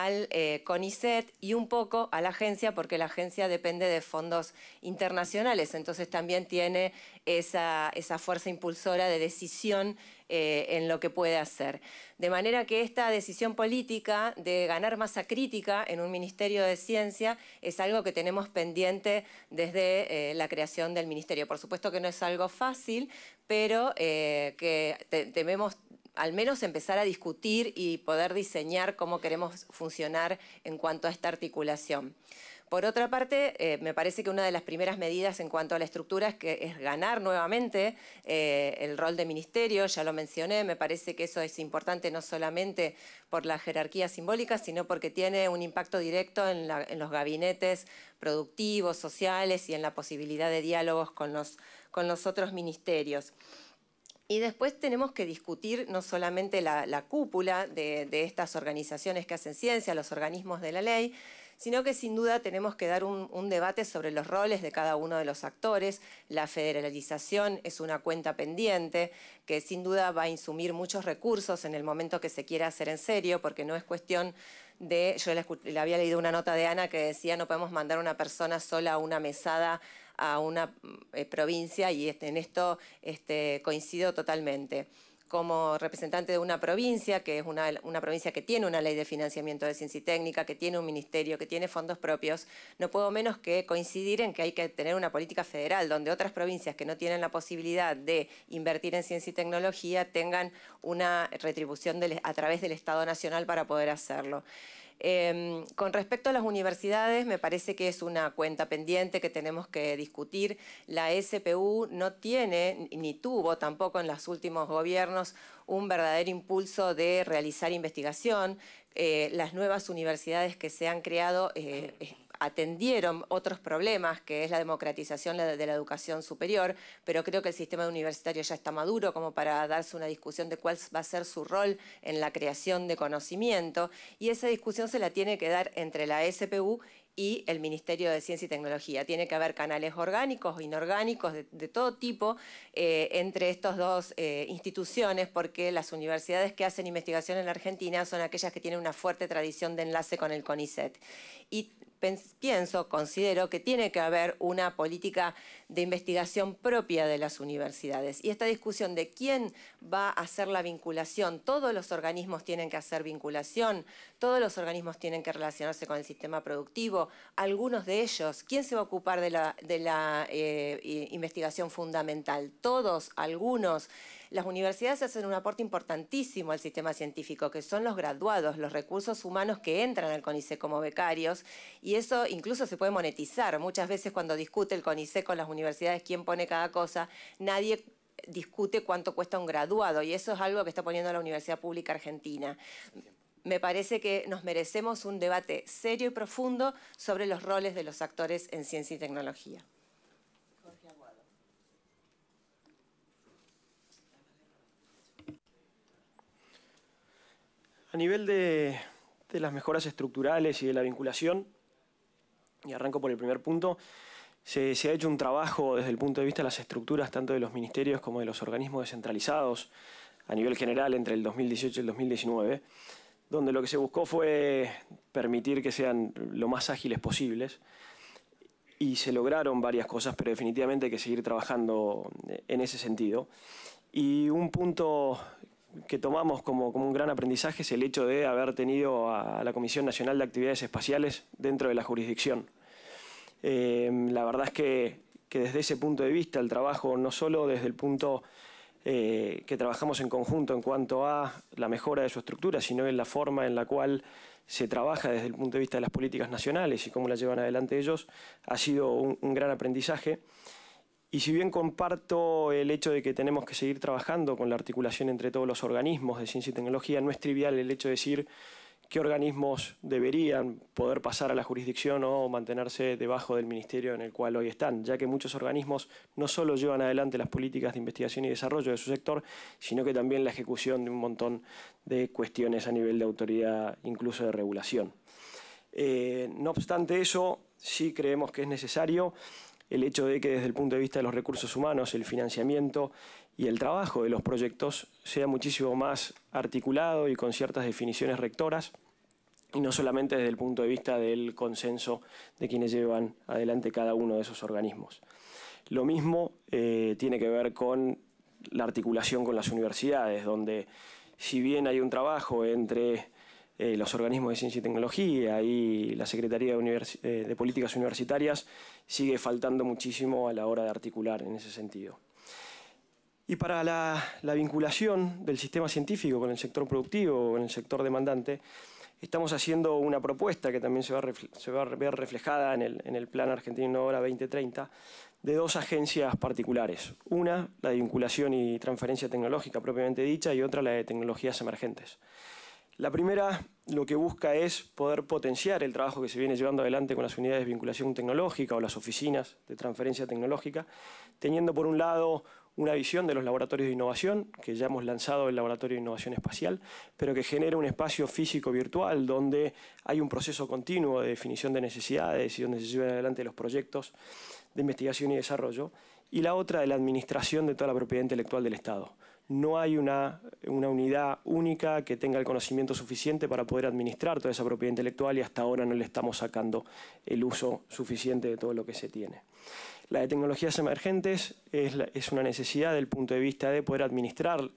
al eh, CONICET y un poco a la agencia, porque la agencia depende de fondos internacionales, entonces también tiene esa, esa fuerza impulsora de decisión eh, en lo que puede hacer. De manera que esta decisión política de ganar masa crítica en un Ministerio de Ciencia es algo que tenemos pendiente desde eh, la creación del Ministerio. Por supuesto que no es algo fácil, pero que debemos... tememos al menos empezar a discutir y poder diseñar cómo queremos funcionar en cuanto a esta articulación. Por otra parte, eh, me parece que una de las primeras medidas en cuanto a la estructura es, ganar nuevamente eh, el rol de ministerio, ya lo mencioné, me parece que eso es importante no solamente por la jerarquía simbólica, sino porque tiene un impacto directo en, los gabinetes productivos, sociales y en la posibilidad de diálogos con los otros ministerios. Y después tenemos que discutir no solamente la, cúpula de, estas organizaciones que hacen ciencia, los organismos de la ley, sino que sin duda tenemos que dar un, debate sobre los roles de cada uno de los actores. La federalización es una cuenta pendiente que sin duda va a insumir muchos recursos en el momento que se quiera hacer en serio, porque no es cuestión de, yo le, había leído una nota de Ana que decía no podemos mandar a una persona sola a una mesada a una mm, eh, provincia y este, en esto este, coincido totalmente como representante de una provincia, que es una, provincia que tiene una ley de financiamiento de ciencia y técnica, que tiene un ministerio, que tiene fondos propios, no puedo menos que coincidir en que hay que tener una política federal, donde otras provincias que no tienen la posibilidad de invertir en ciencia y tecnología tengan una retribución a través del Estado Nacional para poder hacerlo. Em, con respecto a las universidades, me parece que es una cuenta pendiente que tenemos que discutir. La SPU no tiene, ni tuvo tampoco en los últimos gobiernos, un verdadero impulso de realizar investigación. Eh, las nuevas universidades que se han creado eh, atendieron otros problemas, que es la democratización de la educación superior, pero creo que el sistema universitario ya está maduro como para darse una discusión de cuál va a ser su rol en la creación de conocimiento, y esa discusión se la tiene que dar entre la SPU y el Ministerio de Ciencia y Tecnología. Tiene que haber canales orgánicos, inorgánicos, de, todo tipo, eh, entre estas dos eh, instituciones, porque las universidades que hacen investigación en la Argentina son aquellas que tienen una fuerte tradición de enlace con el CONICET. Y pienso, considero que tiene que haber una política de investigación propia de las universidades. Y esta discusión de quién va a hacer la vinculación, todos los organismos tienen que hacer vinculación, todos los organismos tienen que relacionarse con el sistema productivo, algunos de ellos, ¿quién se va a ocupar de la, eh, investigación fundamental? Todos, algunos. Las universidades hacen un aporte importantísimo al sistema científico, que son los graduados, los recursos humanos que entran al CONICET como becarios, y eso incluso se puede monetizar. Muchas veces cuando discute el CONICET con las universidades quién pone cada cosa, nadie discute cuánto cuesta un graduado, y eso es algo que está poniendo la Universidad Pública Argentina me parece que nos merecemos un debate serio y profundo sobre los roles de los actores en ciencia y tecnología. A nivel de, las mejoras estructurales y de la vinculación, y arranco por el primer punto, se, se, ha hecho un trabajo desde el punto de vista de las estructuras tanto de los ministerios como de los organismos descentralizados a nivel general entre el 2018 y el 2019, donde lo que se buscó fue permitir que sean lo más ágiles posibles y se lograron varias cosas, pero definitivamente hay que seguir trabajando en ese sentido. Y un punto que tomamos como, un gran aprendizaje es el hecho de haber tenido a la Comisión Nacional de Actividades Espaciales dentro de la jurisdicción. Eh, la verdad es que, desde ese punto de vista el trabajo, no solo desde el punto eh, que trabajamos en conjunto en cuanto a la mejora de su estructura, sino en la forma en la cual se trabaja desde el punto de vista de las políticas nacionales y cómo las llevan adelante ellos, ha sido un gran aprendizaje. Y si bien comparto el hecho de que tenemos que seguir trabajando con la articulación entre todos los organismos de ciencia y tecnología, no es trivial el hecho de decir qué organismos deberían poder pasar a la jurisdicción o mantenerse debajo del ministerio en el cual hoy están, ya que muchos organismos no solo llevan adelante las políticas de investigación y desarrollo de su sector, sino que también la ejecución de un montón de cuestiones a nivel de autoridad, incluso de regulación. Eh, no obstante eso, sí creemos que es necesario el hecho de que desde el punto de vista de los recursos humanos, el financiamiento y el trabajo de los proyectos sea muchísimo más articulado y con ciertas definiciones rectoras, y no solamente desde el punto de vista del consenso de quienes llevan adelante cada uno de esos organismos. Lo mismo eh, tiene que ver con la articulación con las universidades, donde si bien hay un trabajo entre eh, los organismos de ciencia y tecnología y la Secretaría eh, de, Políticas Universitarias sigue faltando muchísimo a la hora de articular en ese sentido. Y para la, vinculación del sistema científico con el sector productivo, o con el sector demandante, estamos haciendo una propuesta que también se va a, ver reflejada en el, en el Plan Argentino Innovadora 2030 de dos agencias particulares. Una, la vinculación y transferencia tecnológica propiamente dicha, y otra, la de tecnologías emergentes. La primera lo que busca es poder potenciar el trabajo que se viene llevando adelante con las unidades de vinculación tecnológica o las oficinas de transferencia tecnológica, teniendo por un lado una visión de los laboratorios de innovación, que ya hemos lanzado el Laboratorio de Innovación Espacial, pero que genera un espacio físico virtual donde hay un proceso continuo de definición de necesidades y donde se llevan adelante los proyectos de investigación y desarrollo, y la otra de la administración de toda la propiedad intelectual del Estado no hay una, unidad única que tenga el conocimiento suficiente para poder administrar toda esa propiedad intelectual y hasta ahora no le estamos sacando el uso suficiente de todo lo que se tiene. La de tecnologías emergentes es, una necesidad del punto de vista de poder administrar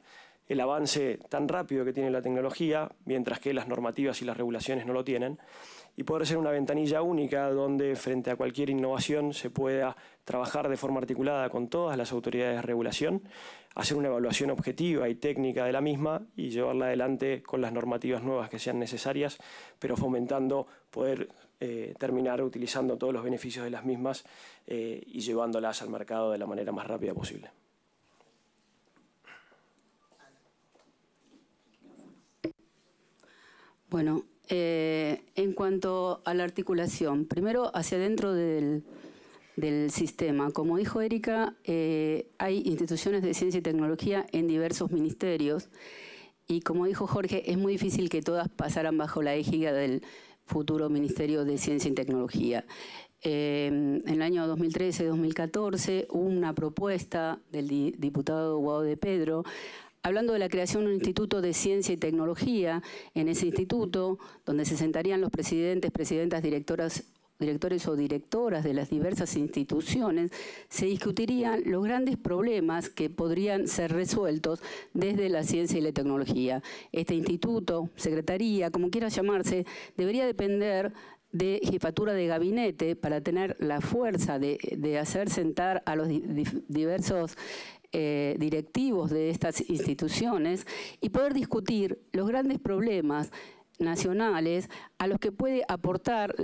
el avance tan rápido que tiene la tecnología, mientras que las normativas y las regulaciones no lo tienen, y poder ser una ventanilla única donde frente a cualquier innovación se pueda trabajar de forma articulada con todas las autoridades de regulación hacer una evaluación objetiva y técnica de la misma y llevarla adelante con las normativas nuevas que sean necesarias, pero fomentando poder eh, terminar utilizando todos los beneficios de las mismas eh, y llevándolas al mercado de la manera más rápida posible. Bueno, eh, en cuanto a la articulación, primero hacia adentro del, del sistema. Como dijo Erika, eh, hay instituciones de ciencia y tecnología en diversos ministerios y como dijo Jorge, es muy difícil que todas pasaran bajo la égida del futuro Ministerio de Ciencia y Tecnología. Eh, en el año 2013-2014 hubo una propuesta del diputado Guado de Pedro hablando de la creación de un instituto de ciencia y tecnología, en ese instituto donde se sentarían los presidentes, presidentas, directoras directores o directoras de las diversas instituciones, se discutirían los grandes problemas que podrían ser resueltos desde la ciencia y la tecnología. Este instituto, secretaría, como quiera llamarse, debería depender de jefatura de gabinete para tener la fuerza de, hacer sentar a los diversos eh, directivos de estas instituciones y poder discutir los grandes problemas nacionales a los que puede aportar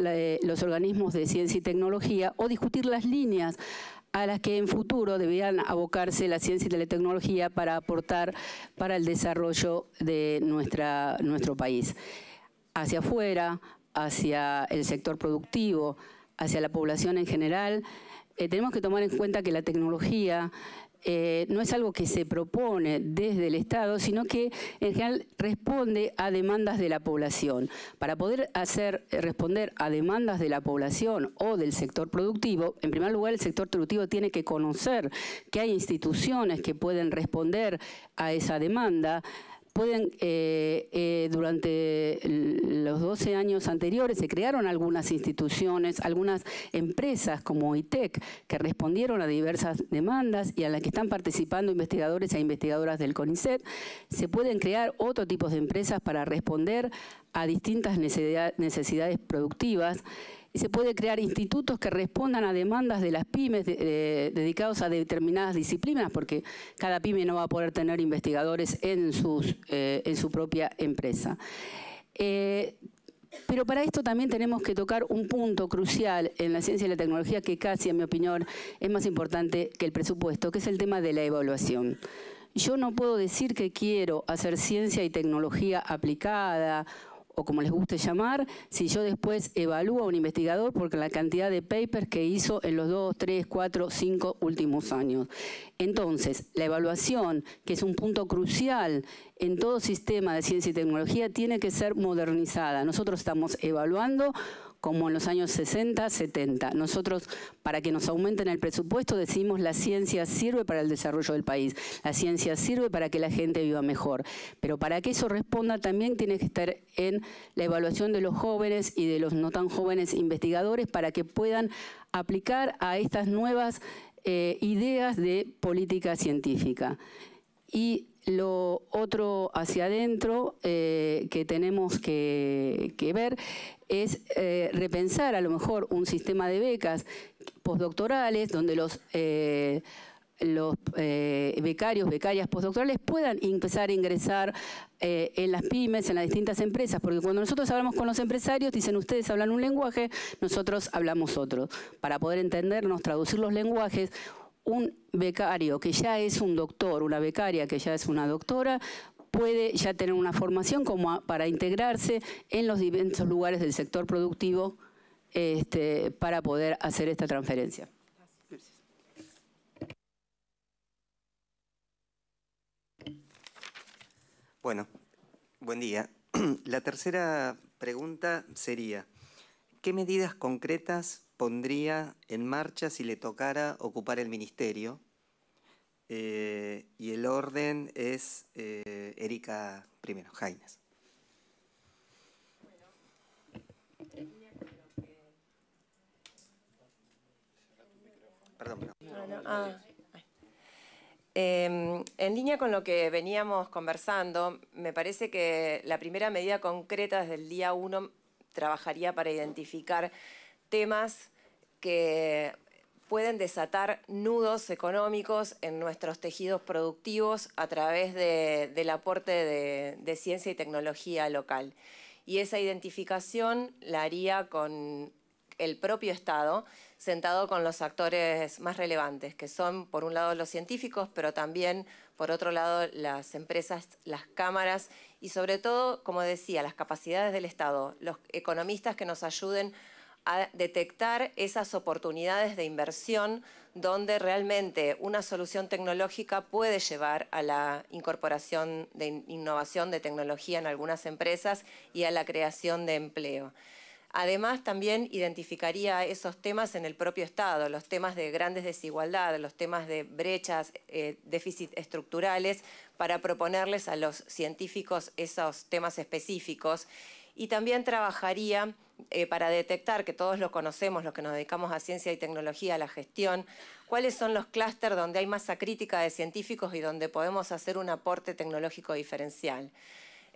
los organismos de ciencia y tecnología o discutir las líneas a las que en futuro deberían abocarse la ciencia y la tecnología para aportar para el desarrollo de nuestra, nuestro país. Hacia afuera, hacia el sector productivo, hacia la población en general, eh, tenemos que tomar en cuenta que la tecnología eh, no es algo que se propone desde el Estado, sino que en general responde a demandas de la población. Para poder hacer responder a demandas de la población o del sector productivo, en primer lugar el sector productivo tiene que conocer que hay instituciones que pueden responder a esa demanda, pueden, eh, eh, durante los 12 años anteriores se crearon algunas instituciones, algunas empresas como ITEC, que respondieron a diversas demandas y a las que están participando investigadores e investigadoras del CONICET. Se pueden crear otro tipo de empresas para responder a distintas necesidades productivas y se puede crear institutos que respondan a demandas de las pymes dedicados a determinadas disciplinas, porque cada pyme no va a poder tener investigadores en, eh, su propia empresa. Eh, pero para esto también tenemos que tocar un punto crucial en la ciencia y la tecnología que casi, en mi opinión, es más importante que el presupuesto, que es el tema de la evaluación. Yo no puedo decir que quiero hacer ciencia y tecnología aplicada o como les guste llamar, si yo después evalúo a un investigador porque la cantidad de papers que hizo en los dos, tres, cuatro, cinco últimos años. Entonces, la evaluación, que es un punto crucial en todo sistema de ciencia y tecnología, tiene que ser modernizada. Nosotros estamos evaluando como en los años 60, 70. Nosotros, para que nos aumenten el presupuesto, decimos la ciencia sirve para el desarrollo del país, la ciencia sirve para que la gente viva mejor. Pero para que eso responda también tiene que estar en la evaluación de los jóvenes y de los no tan jóvenes investigadores para que puedan aplicar a estas nuevas eh, ideas de política científica. Y lo otro hacia adentro eh, que tenemos que, ver es eh, repensar a lo mejor un sistema de becas postdoctorales donde los, eh, los becarios, becarias postdoctorales puedan empezar a ingresar en las pymes, en las distintas empresas, porque cuando nosotros hablamos con los empresarios, dicen ustedes hablan un lenguaje, nosotros hablamos otro. Para poder entendernos, traducir los lenguajes, un becario que ya es un doctor, una becaria que ya es una doctora, puede ya tener una formación como para integrarse en los diversos lugares del sector productivo este, para poder hacer esta transferencia. Bueno, buen día. La tercera pregunta sería, ¿qué medidas concretas pondría en marcha si le tocara ocupar el ministerio. Eh, y el orden es eh, Erika primero, Jaines. Perdón, ah, ah, eh, em, en línea con lo que veníamos conversando, me parece que la primera medida concreta desde el día 1 trabajaría para identificar temas que pueden desatar nudos económicos en nuestros tejidos productivos a través del aporte de, de ciencia y tecnología local. Y esa identificación la haría con el propio Estado, sentado con los actores más relevantes, que son, por un lado, los científicos, pero también, por otro lado, las empresas, las cámaras y, sobre todo, como decía, las capacidades del Estado, los economistas que nos ayuden a detectar esas oportunidades de inversión donde realmente una solución tecnológica puede llevar a la incorporación de innovación de tecnología en algunas empresas y a la creación de empleo. Además, también identificaría esos temas en el propio Estado, los temas de grandes desigualdades, los temas de brechas, eh, déficit estructurales, para proponerles a los científicos esos temas específicos. Y también trabajaría eh, para detectar, que todos lo conocemos, los que nos dedicamos a ciencia y tecnología, a la gestión, cuáles son los clústeres donde hay masa crítica de científicos y donde podemos hacer un aporte tecnológico diferencial.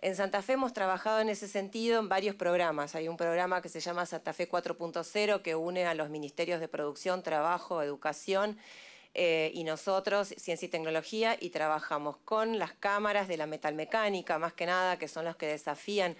En Santa Fe hemos trabajado en ese sentido en varios programas. Hay un programa que se llama Santa Fe 4.0 que une a los ministerios de producción, trabajo, educación eh, y nosotros, ciencia y tecnología, y trabajamos con las cámaras de la metalmecánica, más que nada, que son los que desafían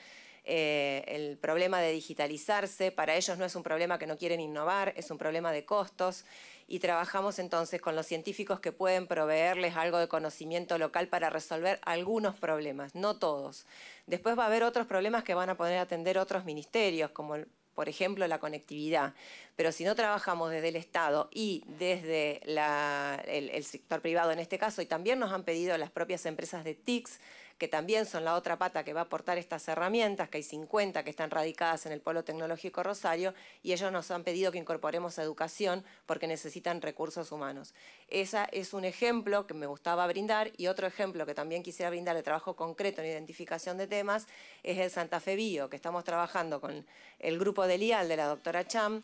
eh, el problema de digitalizarse. Para ellos no es un problema que no quieren innovar, es un problema de costos. Y trabajamos entonces con los científicos que pueden proveerles algo de conocimiento local para resolver algunos problemas, no todos. Después va a haber otros problemas que van a poder atender otros ministerios, como por ejemplo, la conectividad. Pero si no trabajamos desde el Estado y desde el, el sector privado en este caso, y también nos han pedido las propias empresas de TICS, que también son la otra pata que va a aportar estas herramientas, que hay 50 que están radicadas en el Polo Tecnológico Rosario, y ellos nos han pedido que incorporemos educación porque necesitan recursos humanos. Ese es un ejemplo que me gustaba brindar y otro ejemplo que también quisiera brindar de trabajo concreto en identificación de temas es el Santa Fe Bio, que estamos trabajando con el grupo de Lial de la doctora Cham,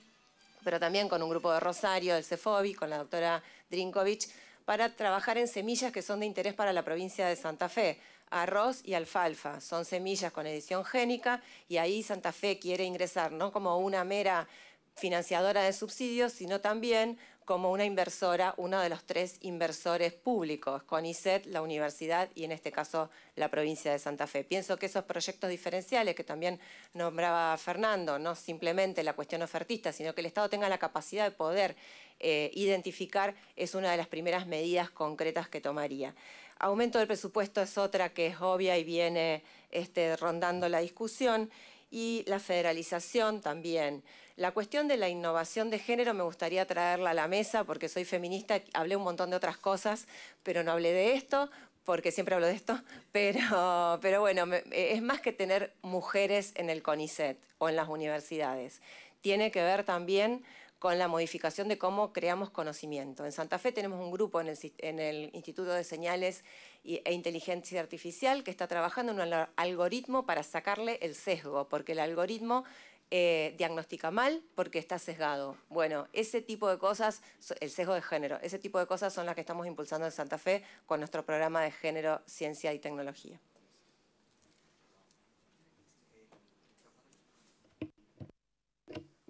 pero también con un grupo de Rosario, el CEFOBI, con la doctora Drinkovic, para trabajar en semillas que son de interés para la provincia de Santa Fe arroz y alfalfa. Son semillas con edición génica y ahí Santa Fe quiere ingresar, no como una mera financiadora de subsidios, sino también como una inversora, uno de los tres inversores públicos, con CONICET, la universidad y en este caso la provincia de Santa Fe. Pienso que esos proyectos diferenciales que también nombraba Fernando, no simplemente la cuestión ofertista, sino que el Estado tenga la capacidad de poder eh, identificar, es una de las primeras medidas concretas que tomaría. Aumento del presupuesto es otra que es obvia y viene este, rondando la discusión. Y la federalización también. La cuestión de la innovación de género me gustaría traerla a la mesa porque soy feminista, hablé un montón de otras cosas, pero no hablé de esto porque siempre hablo de esto, pero, pero bueno, es más que tener mujeres en el CONICET o en las universidades. Tiene que ver también con la modificación de cómo creamos conocimiento. En Santa Fe tenemos un grupo en el, Instituto de Señales e Inteligencia Artificial que está trabajando en un algoritmo para sacarle el sesgo, porque el algoritmo eh, diagnostica mal porque está sesgado. Bueno, ese tipo de cosas, el sesgo de género, ese tipo de cosas son las que estamos impulsando en Santa Fe con nuestro programa de género, ciencia y tecnología.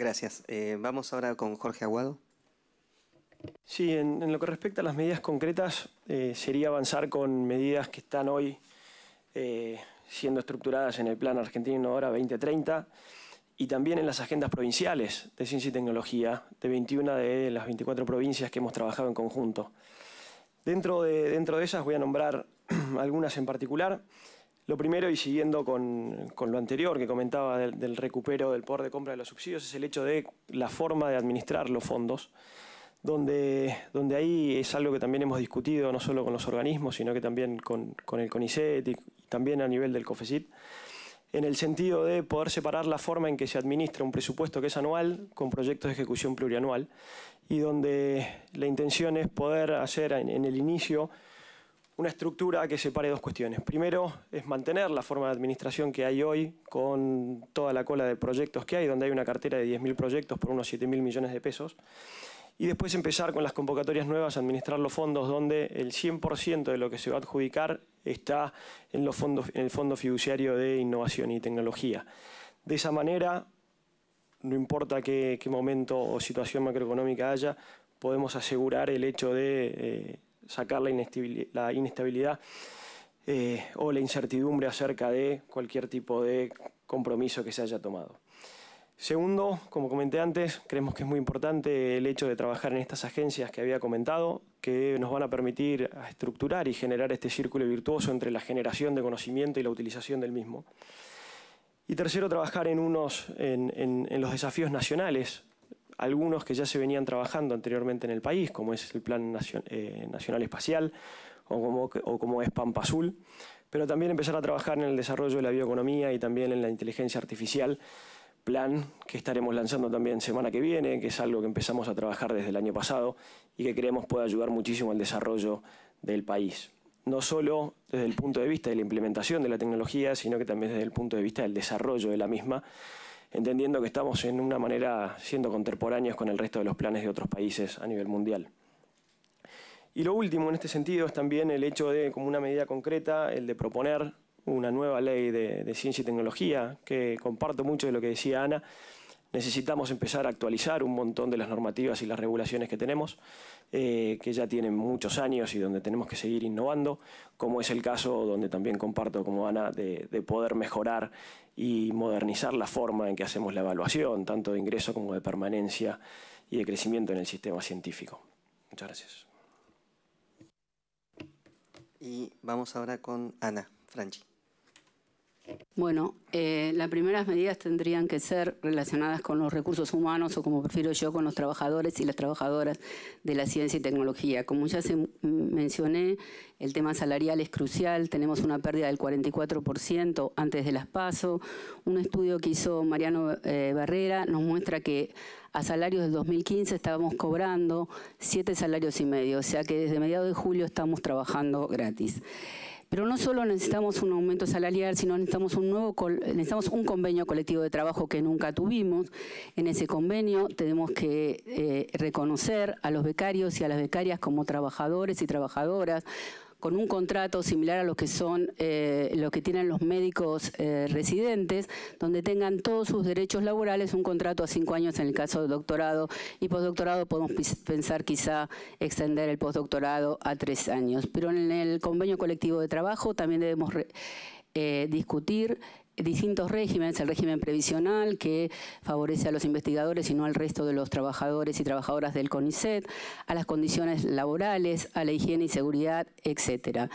Gracias. Eh, vamos ahora con Jorge Aguado. Sí, en, lo que respecta a las medidas concretas, eh, sería avanzar con medidas que están hoy eh, siendo estructuradas en el Plan Argentino ahora 2030 y también en las agendas provinciales de ciencia y tecnología de 21 de las 24 provincias que hemos trabajado en conjunto. Dentro de, dentro de ellas voy a nombrar algunas en particular. Lo primero, y siguiendo con, lo anterior que comentaba del, recupero del poder de compra de los subsidios, es el hecho de la forma de administrar los fondos, donde, donde ahí es algo que también hemos discutido no solo con los organismos, sino que también con, el CONICET y también a nivel del COFECIT, en el sentido de poder separar la forma en que se administra un presupuesto que es anual con proyectos de ejecución plurianual y donde la intención es poder hacer en el inicio una estructura que separe dos cuestiones. Primero es mantener la forma de administración que hay hoy con toda la cola de proyectos que hay, donde hay una cartera de 10.000 proyectos por unos 7.000 millones de pesos. Y después empezar con las convocatorias nuevas, administrar los fondos donde el 100% de lo que se va a adjudicar está en, los fondos, en el Fondo Fiduciario de Innovación y Tecnología. De esa manera, no importa qué, momento o situación macroeconómica haya, podemos asegurar el hecho de... Eh, sacar la inestabilidad, eh, o la incertidumbre acerca de cualquier tipo de compromiso que se haya tomado. Segundo, como comenté antes, creemos que es muy importante el hecho de trabajar en estas agencias que había comentado, que nos van a permitir estructurar y generar este círculo virtuoso entre la generación de conocimiento y la utilización del mismo. Y tercero, trabajar en, unos, en los desafíos nacionales algunos que ya se venían trabajando anteriormente en el país, como es el Plan eh, Nacional Espacial o como, o como es Pampa Azul, pero también empezar a trabajar en el desarrollo de la bioeconomía y también en la inteligencia artificial, plan que estaremos lanzando también semana que viene, que es algo que empezamos a trabajar desde el año pasado y que creemos puede ayudar muchísimo al desarrollo del país no solo desde el punto de vista de la implementación de la tecnología, sino que también desde el punto de vista del desarrollo de la misma, entendiendo que estamos en una manera siendo contemporáneos con el resto de los planes de otros países a nivel mundial. Y lo último en este sentido es también el hecho de, como una medida concreta, el de proponer una nueva ley de, ciencia y tecnología, que comparto mucho de lo que decía Ana, necesitamos empezar a actualizar un montón de las normativas y las regulaciones que tenemos, eh, que ya tienen muchos años y donde tenemos que seguir innovando, como es el caso donde también comparto como Ana de, de poder mejorar y modernizar la forma en que hacemos la evaluación, tanto de ingreso como de permanencia y de crecimiento en el sistema científico. Muchas gracias. Y vamos ahora con Ana Franchi. Bueno, eh, las primeras medidas tendrían que ser relacionadas con los recursos humanos o, como prefiero yo, con los trabajadores y las trabajadoras de la ciencia y tecnología. Como ya se mencioné, el tema salarial es crucial. Tenemos una pérdida del 44% antes de las PASO. Un estudio que hizo Mariano eh, Barrera nos muestra que a salarios del 2015 estábamos cobrando siete salarios y medio, o sea que desde mediados de julio estamos trabajando gratis. Pero no solo necesitamos un aumento salarial, sino necesitamos un nuevo necesitamos un convenio colectivo de trabajo que nunca tuvimos. En ese convenio tenemos que eh, reconocer a los becarios y a las becarias como trabajadores y trabajadoras con un contrato similar a los que son eh, lo que tienen los médicos eh, residentes, donde tengan todos sus derechos laborales, un contrato a cinco años en el caso de doctorado y postdoctorado podemos pensar quizá extender el postdoctorado a tres años. Pero en el convenio colectivo de trabajo también debemos eh, discutir distintos regímenes, el régimen previsional que favorece a los investigadores y no al resto de los trabajadores y trabajadoras del CONICET, a las condiciones laborales, a la higiene y seguridad, etcétera.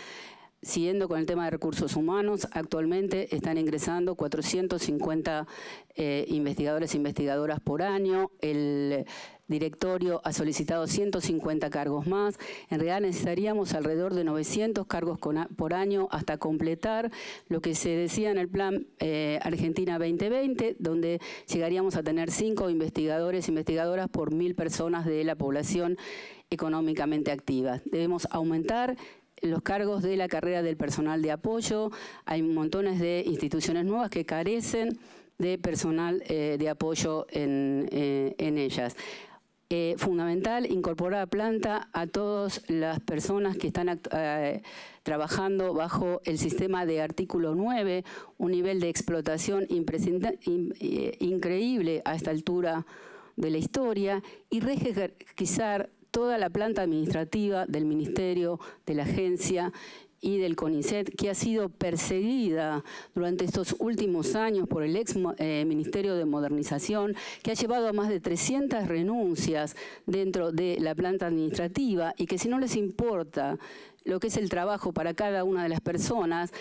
Siguiendo con el tema de recursos humanos, actualmente están ingresando 450 eh, investigadores e investigadoras por año. El, directorio ha solicitado 150 cargos más. En realidad necesitaríamos alrededor de 900 cargos por año hasta completar lo que se decía en el plan eh, Argentina 2020, donde llegaríamos a tener cinco investigadores e investigadoras por mil personas de la población económicamente activa. Debemos aumentar los cargos de la carrera del personal de apoyo. Hay montones de instituciones nuevas que carecen de personal eh, de apoyo en eh, ellas. Eh, fundamental incorporar a planta a todas las personas que están eh, trabajando bajo el sistema de artículo 9, un nivel de explotación eh, increíble a esta altura de la historia, y rejerarquizar toda la planta administrativa del Ministerio, de la agencia y del CONICET, que ha sido perseguida durante estos últimos años por el ex eh, Ministerio de Modernización, que ha llevado a más de 300 renuncias dentro de la planta administrativa y que si no les importa lo que es el trabajo para cada una de las personas,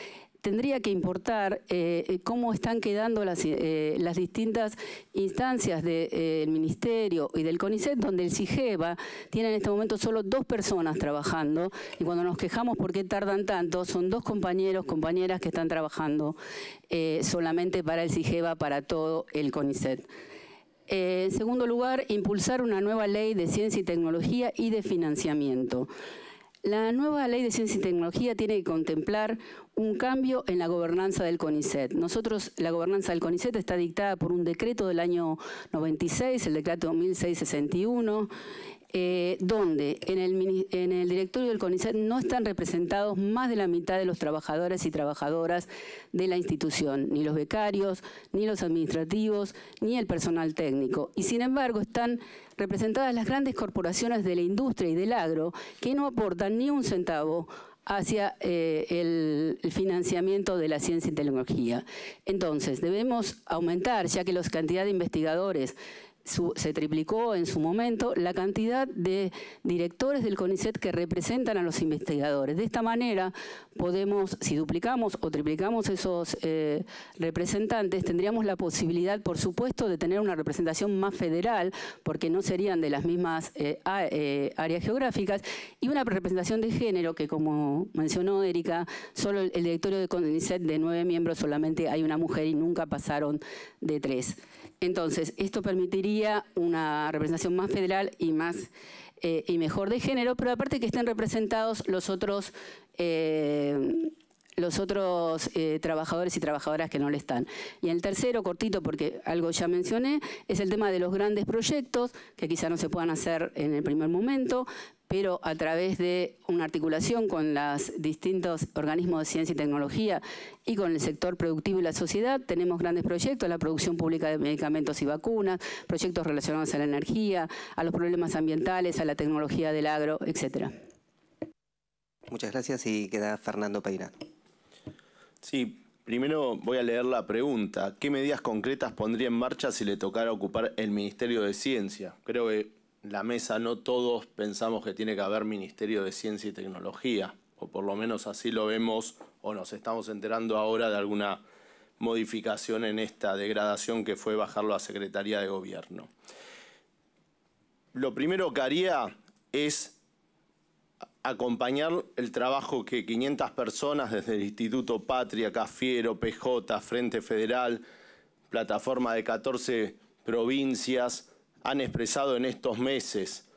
tendría que importar eh, eh, cómo están quedando las, eh, distintas instancias del Ministerio y del CONICET, donde el CIGEVA tiene en este momento solo dos personas trabajando, y cuando nos quejamos por qué tardan tanto, son dos compañeros, compañeras que están trabajando solamente para el CIGEVA, para todo el CONICET. en segundo lugar, impulsar una nueva ley de ciencia y tecnología y de financiamiento. La nueva ley de ciencia y tecnología tiene que contemplar un cambio en la gobernanza del CONICET. Nosotros, la gobernanza del CONICET está dictada por un decreto del año 96, el decreto 1661, eh, donde en el, en el directorio del CONICET no están representados más de la mitad de los trabajadores y trabajadoras de la institución, ni los becarios, ni los administrativos, ni el personal técnico. Y sin embargo están representadas las grandes corporaciones de la industria y del agro, que no aportan ni un centavo hacia eh, el, el, financiamiento de la ciencia y tecnología. Entonces, debemos aumentar, ya que la cantidad de investigadores se triplicó en su momento la cantidad de directores del CONICET que representan a los investigadores. De esta manera podemos, si duplicamos o triplicamos esos eh, representantes, tendríamos la posibilidad, por supuesto, de tener una representación más federal, porque no serían de las mismas eh, eh, áreas geográficas, y una representación de género que, como mencionó Erika, solo el, directorio de CONICET de nueve miembros solamente hay una mujer y nunca pasaron de tres. Entonces, esto permitiría una representación más federal y más eh, y mejor de género, pero aparte que estén representados los otros eh, los otros eh, trabajadores y trabajadoras que no le están. Y el tercero, cortito porque algo ya mencioné, es el tema de los grandes proyectos que quizá no se puedan hacer en el primer momento, pero a través de una articulación con los distintos organismos de ciencia y tecnología y con el sector productivo y la sociedad, tenemos grandes proyectos, la producción pública de medicamentos y vacunas, proyectos relacionados a la energía, a los problemas ambientales, a la tecnología del agro, etcétera. Muchas gracias y queda Fernando Peirano. Sí, primero voy a leer la pregunta. ¿Qué medidas concretas pondría en marcha si le tocara ocupar el Ministerio de Ciencia? Creo que la mesa no todos pensamos que tiene que haber Ministerio de Ciencia y Tecnología, o por lo menos así lo vemos o nos estamos enterando ahora de alguna modificación en esta degradación que fue bajarlo a Secretaría de Gobierno. Lo primero que haría es acompañar el trabajo que 500 personas desde el Instituto Patria, Cafiero, PJ, Frente Federal, plataforma de 14 provincias, han expresado en estos meses.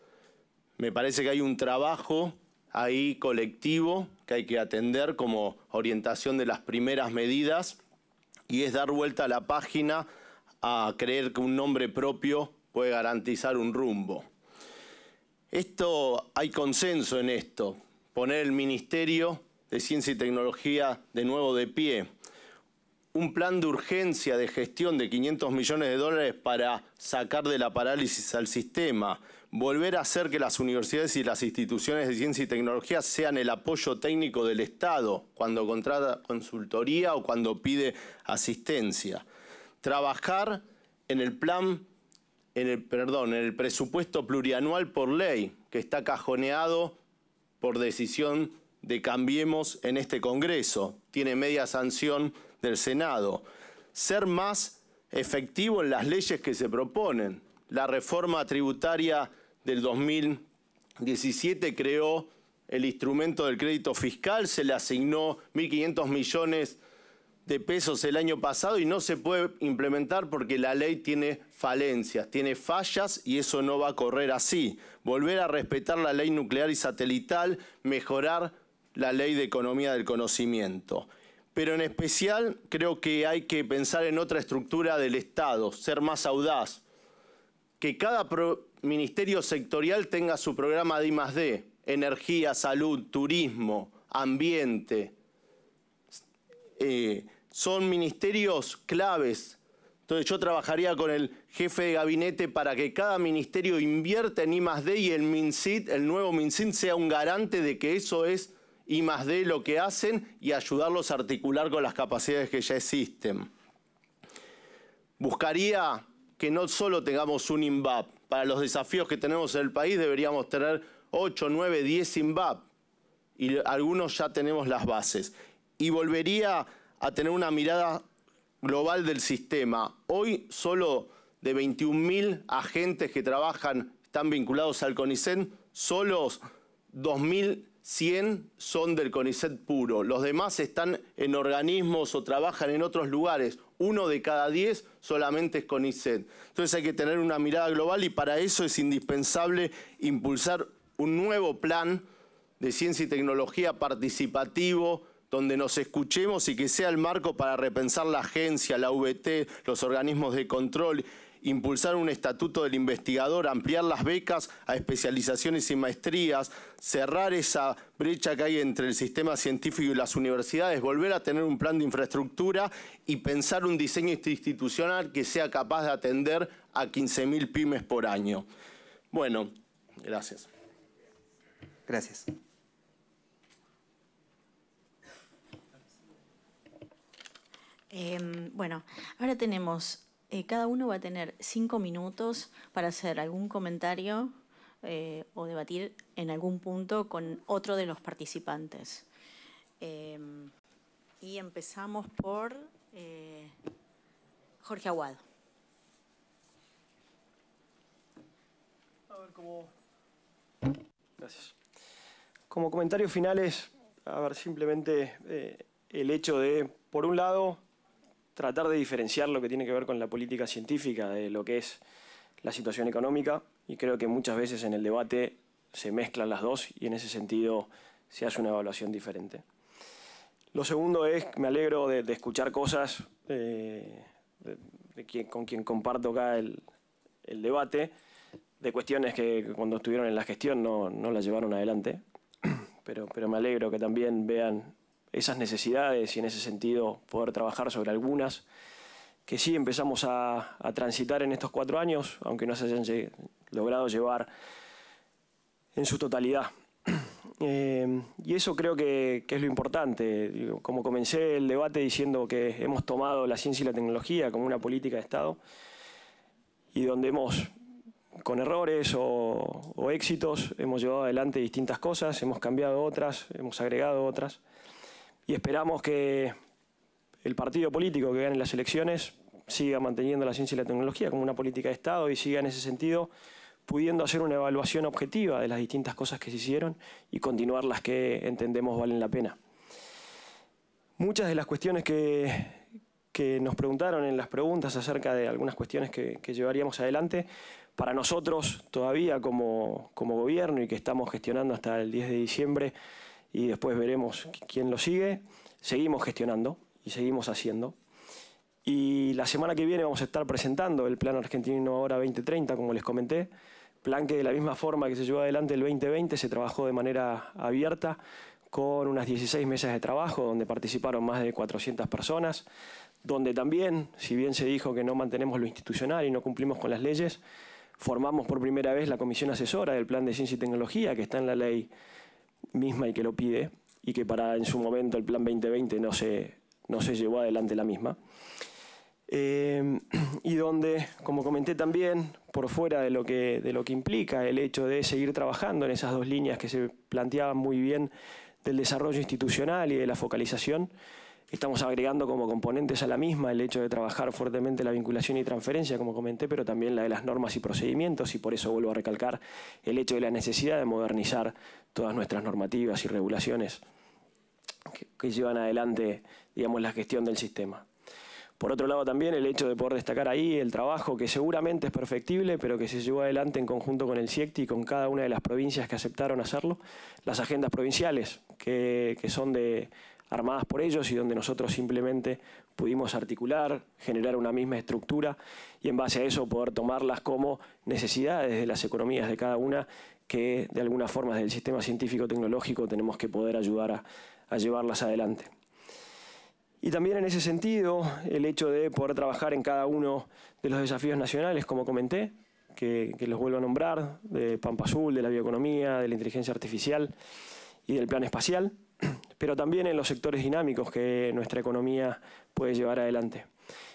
Me parece que hay un trabajo ahí colectivo que hay que atender como orientación de las primeras medidas y es dar vuelta a la página a creer que un nombre propio puede garantizar un rumbo. Esto, hay consenso en esto, poner el Ministerio de Ciencia y Tecnología de nuevo de pie, un plan de urgencia de gestión de 500 millones de dólares para sacar de la parálisis al sistema, volver a hacer que las universidades y las instituciones de ciencia y tecnología sean el apoyo técnico del Estado cuando contrata consultoría o cuando pide asistencia. Trabajar en el plan en el, perdón, el presupuesto plurianual por ley que está cajoneado por decisión de Cambiemos en este Congreso. Tiene media sanción del Senado. Ser más efectivo en las leyes que se proponen. La reforma tributaria del 2017 creó el instrumento del crédito fiscal, se le asignó 1.500 millones de pesos el año pasado y no se puede implementar porque la ley tiene falencias, tiene fallas y eso no va a correr así. Volver a respetar la ley nuclear y satelital, mejorar la ley de economía del conocimiento. Pero en especial creo que hay que pensar en otra estructura del Estado, ser más audaz, que cada ministerio sectorial tenga su programa de D, energía, salud, turismo, ambiente, eh, son ministerios claves. Entonces yo trabajaría con el jefe de gabinete para que cada ministerio invierta en I y el MinSit, el nuevo MinSit, sea un garante de que eso es I +D lo que hacen y ayudarlos a articular con las capacidades que ya existen. Buscaría que no solo tengamos un INVAP, para los desafíos que tenemos en el país deberíamos tener 8, 9, 10 INVAP y algunos ya tenemos las bases. Y volvería a tener una mirada global del sistema. Hoy solo de 21.000 agentes que trabajan, están vinculados al CONICET, solo 2.100 son del CONICET puro. Los demás están en organismos o trabajan en otros lugares. Uno de cada diez solamente es CONICET. Entonces hay que tener una mirada global y para eso es indispensable impulsar un nuevo plan de ciencia y tecnología participativo, donde nos escuchemos y que sea el marco para repensar la agencia, la VT, los organismos de control, impulsar un estatuto del investigador, ampliar las becas a especializaciones y maestrías, cerrar esa brecha que hay entre el sistema científico y las universidades, volver a tener un plan de infraestructura y pensar un diseño institucional que sea capaz de atender a 15.000 pymes por año. Bueno, gracias. Gracias. Em, bueno, ahora tenemos, eh, cada uno va a tener cinco minutos para hacer algún comentario eh, o debatir en algún punto con otro de los participantes. Em, y empezamos por eh, Jorge Aguado. A ver Gracias. Como comentarios finales, a ver, simplemente el hecho de, por un lado, tratar de diferenciar lo que tiene que ver con la política científica de lo que es la situación económica y creo que muchas veces en el debate se mezclan las dos y en ese sentido se hace una evaluación diferente. Lo segundo es, me alegro de, escuchar cosas eh, de, con quien comparto acá el, debate, de cuestiones que cuando estuvieron en la gestión no, no las llevaron adelante, pero, pero me alegro que también vean esas necesidades y en ese sentido poder trabajar sobre algunas que sí empezamos a, transitar en estos cuatro años, aunque no se hayan logrado llevar en su totalidad. Eh, y eso creo que, es lo importante. Como comencé el debate diciendo que hemos tomado la ciencia y la tecnología como una política de Estado y donde hemos, con errores o éxitos, hemos llevado adelante distintas cosas, hemos cambiado otras, hemos agregado otras y esperamos que el partido político que gane las elecciones siga manteniendo la ciencia y la tecnología como una política de Estado y siga en ese sentido pudiendo hacer una evaluación objetiva de las distintas cosas que se hicieron y continuar las que entendemos valen la pena. Muchas de las cuestiones que, nos preguntaron en las preguntas acerca de algunas cuestiones que, llevaríamos adelante, para nosotros todavía como, como gobierno y que estamos gestionando hasta el 10 de diciembre, y después veremos quién lo sigue. Seguimos gestionando y seguimos haciendo. Y la semana que viene vamos a estar presentando el Plan Argentino ahora 2030, como les comenté. Plan que de la misma forma que se llevó adelante el 2020 se trabajó de manera abierta con unas 16 mesas de trabajo donde participaron más de 400 personas, donde también, si bien se dijo que no mantenemos lo institucional y no cumplimos con las leyes, formamos por primera vez la comisión asesora del Plan de Ciencia y Tecnología que está en la ley misma y que lo pide y que para en su momento el Plan 2020 no se, llevó adelante la misma. Eh, y donde, como comenté también, por fuera de lo, que, de lo que implica el hecho de seguir trabajando en esas dos líneas que se planteaban muy bien del desarrollo institucional y de la focalización, Estamos agregando como componentes a la misma el hecho de trabajar fuertemente la vinculación y transferencia, como comenté, pero también la de las normas y procedimientos, y por eso vuelvo a recalcar el hecho de la necesidad de modernizar todas nuestras normativas y regulaciones que, llevan adelante, digamos, la gestión del sistema. Por otro lado también el hecho de poder destacar ahí el trabajo que seguramente es perfectible, pero que se llevó adelante en conjunto con el CIECTI y con cada una de las provincias que aceptaron hacerlo, las agendas provinciales, que son de, armadas por ellos y donde nosotros simplemente pudimos articular, generar una misma estructura y en base a eso poder tomarlas como necesidades de las economías de cada una que de alguna forma desde el sistema científico-tecnológico tenemos que poder ayudar a, llevarlas adelante. Y también en ese sentido, el hecho de poder trabajar en cada uno de los desafíos nacionales, como comenté, que, que, los vuelvo a nombrar, de Pampa Azul, de la bioeconomía, de la inteligencia artificial y del plan espacial, pero también en los sectores dinámicos que nuestra economía puede llevar adelante.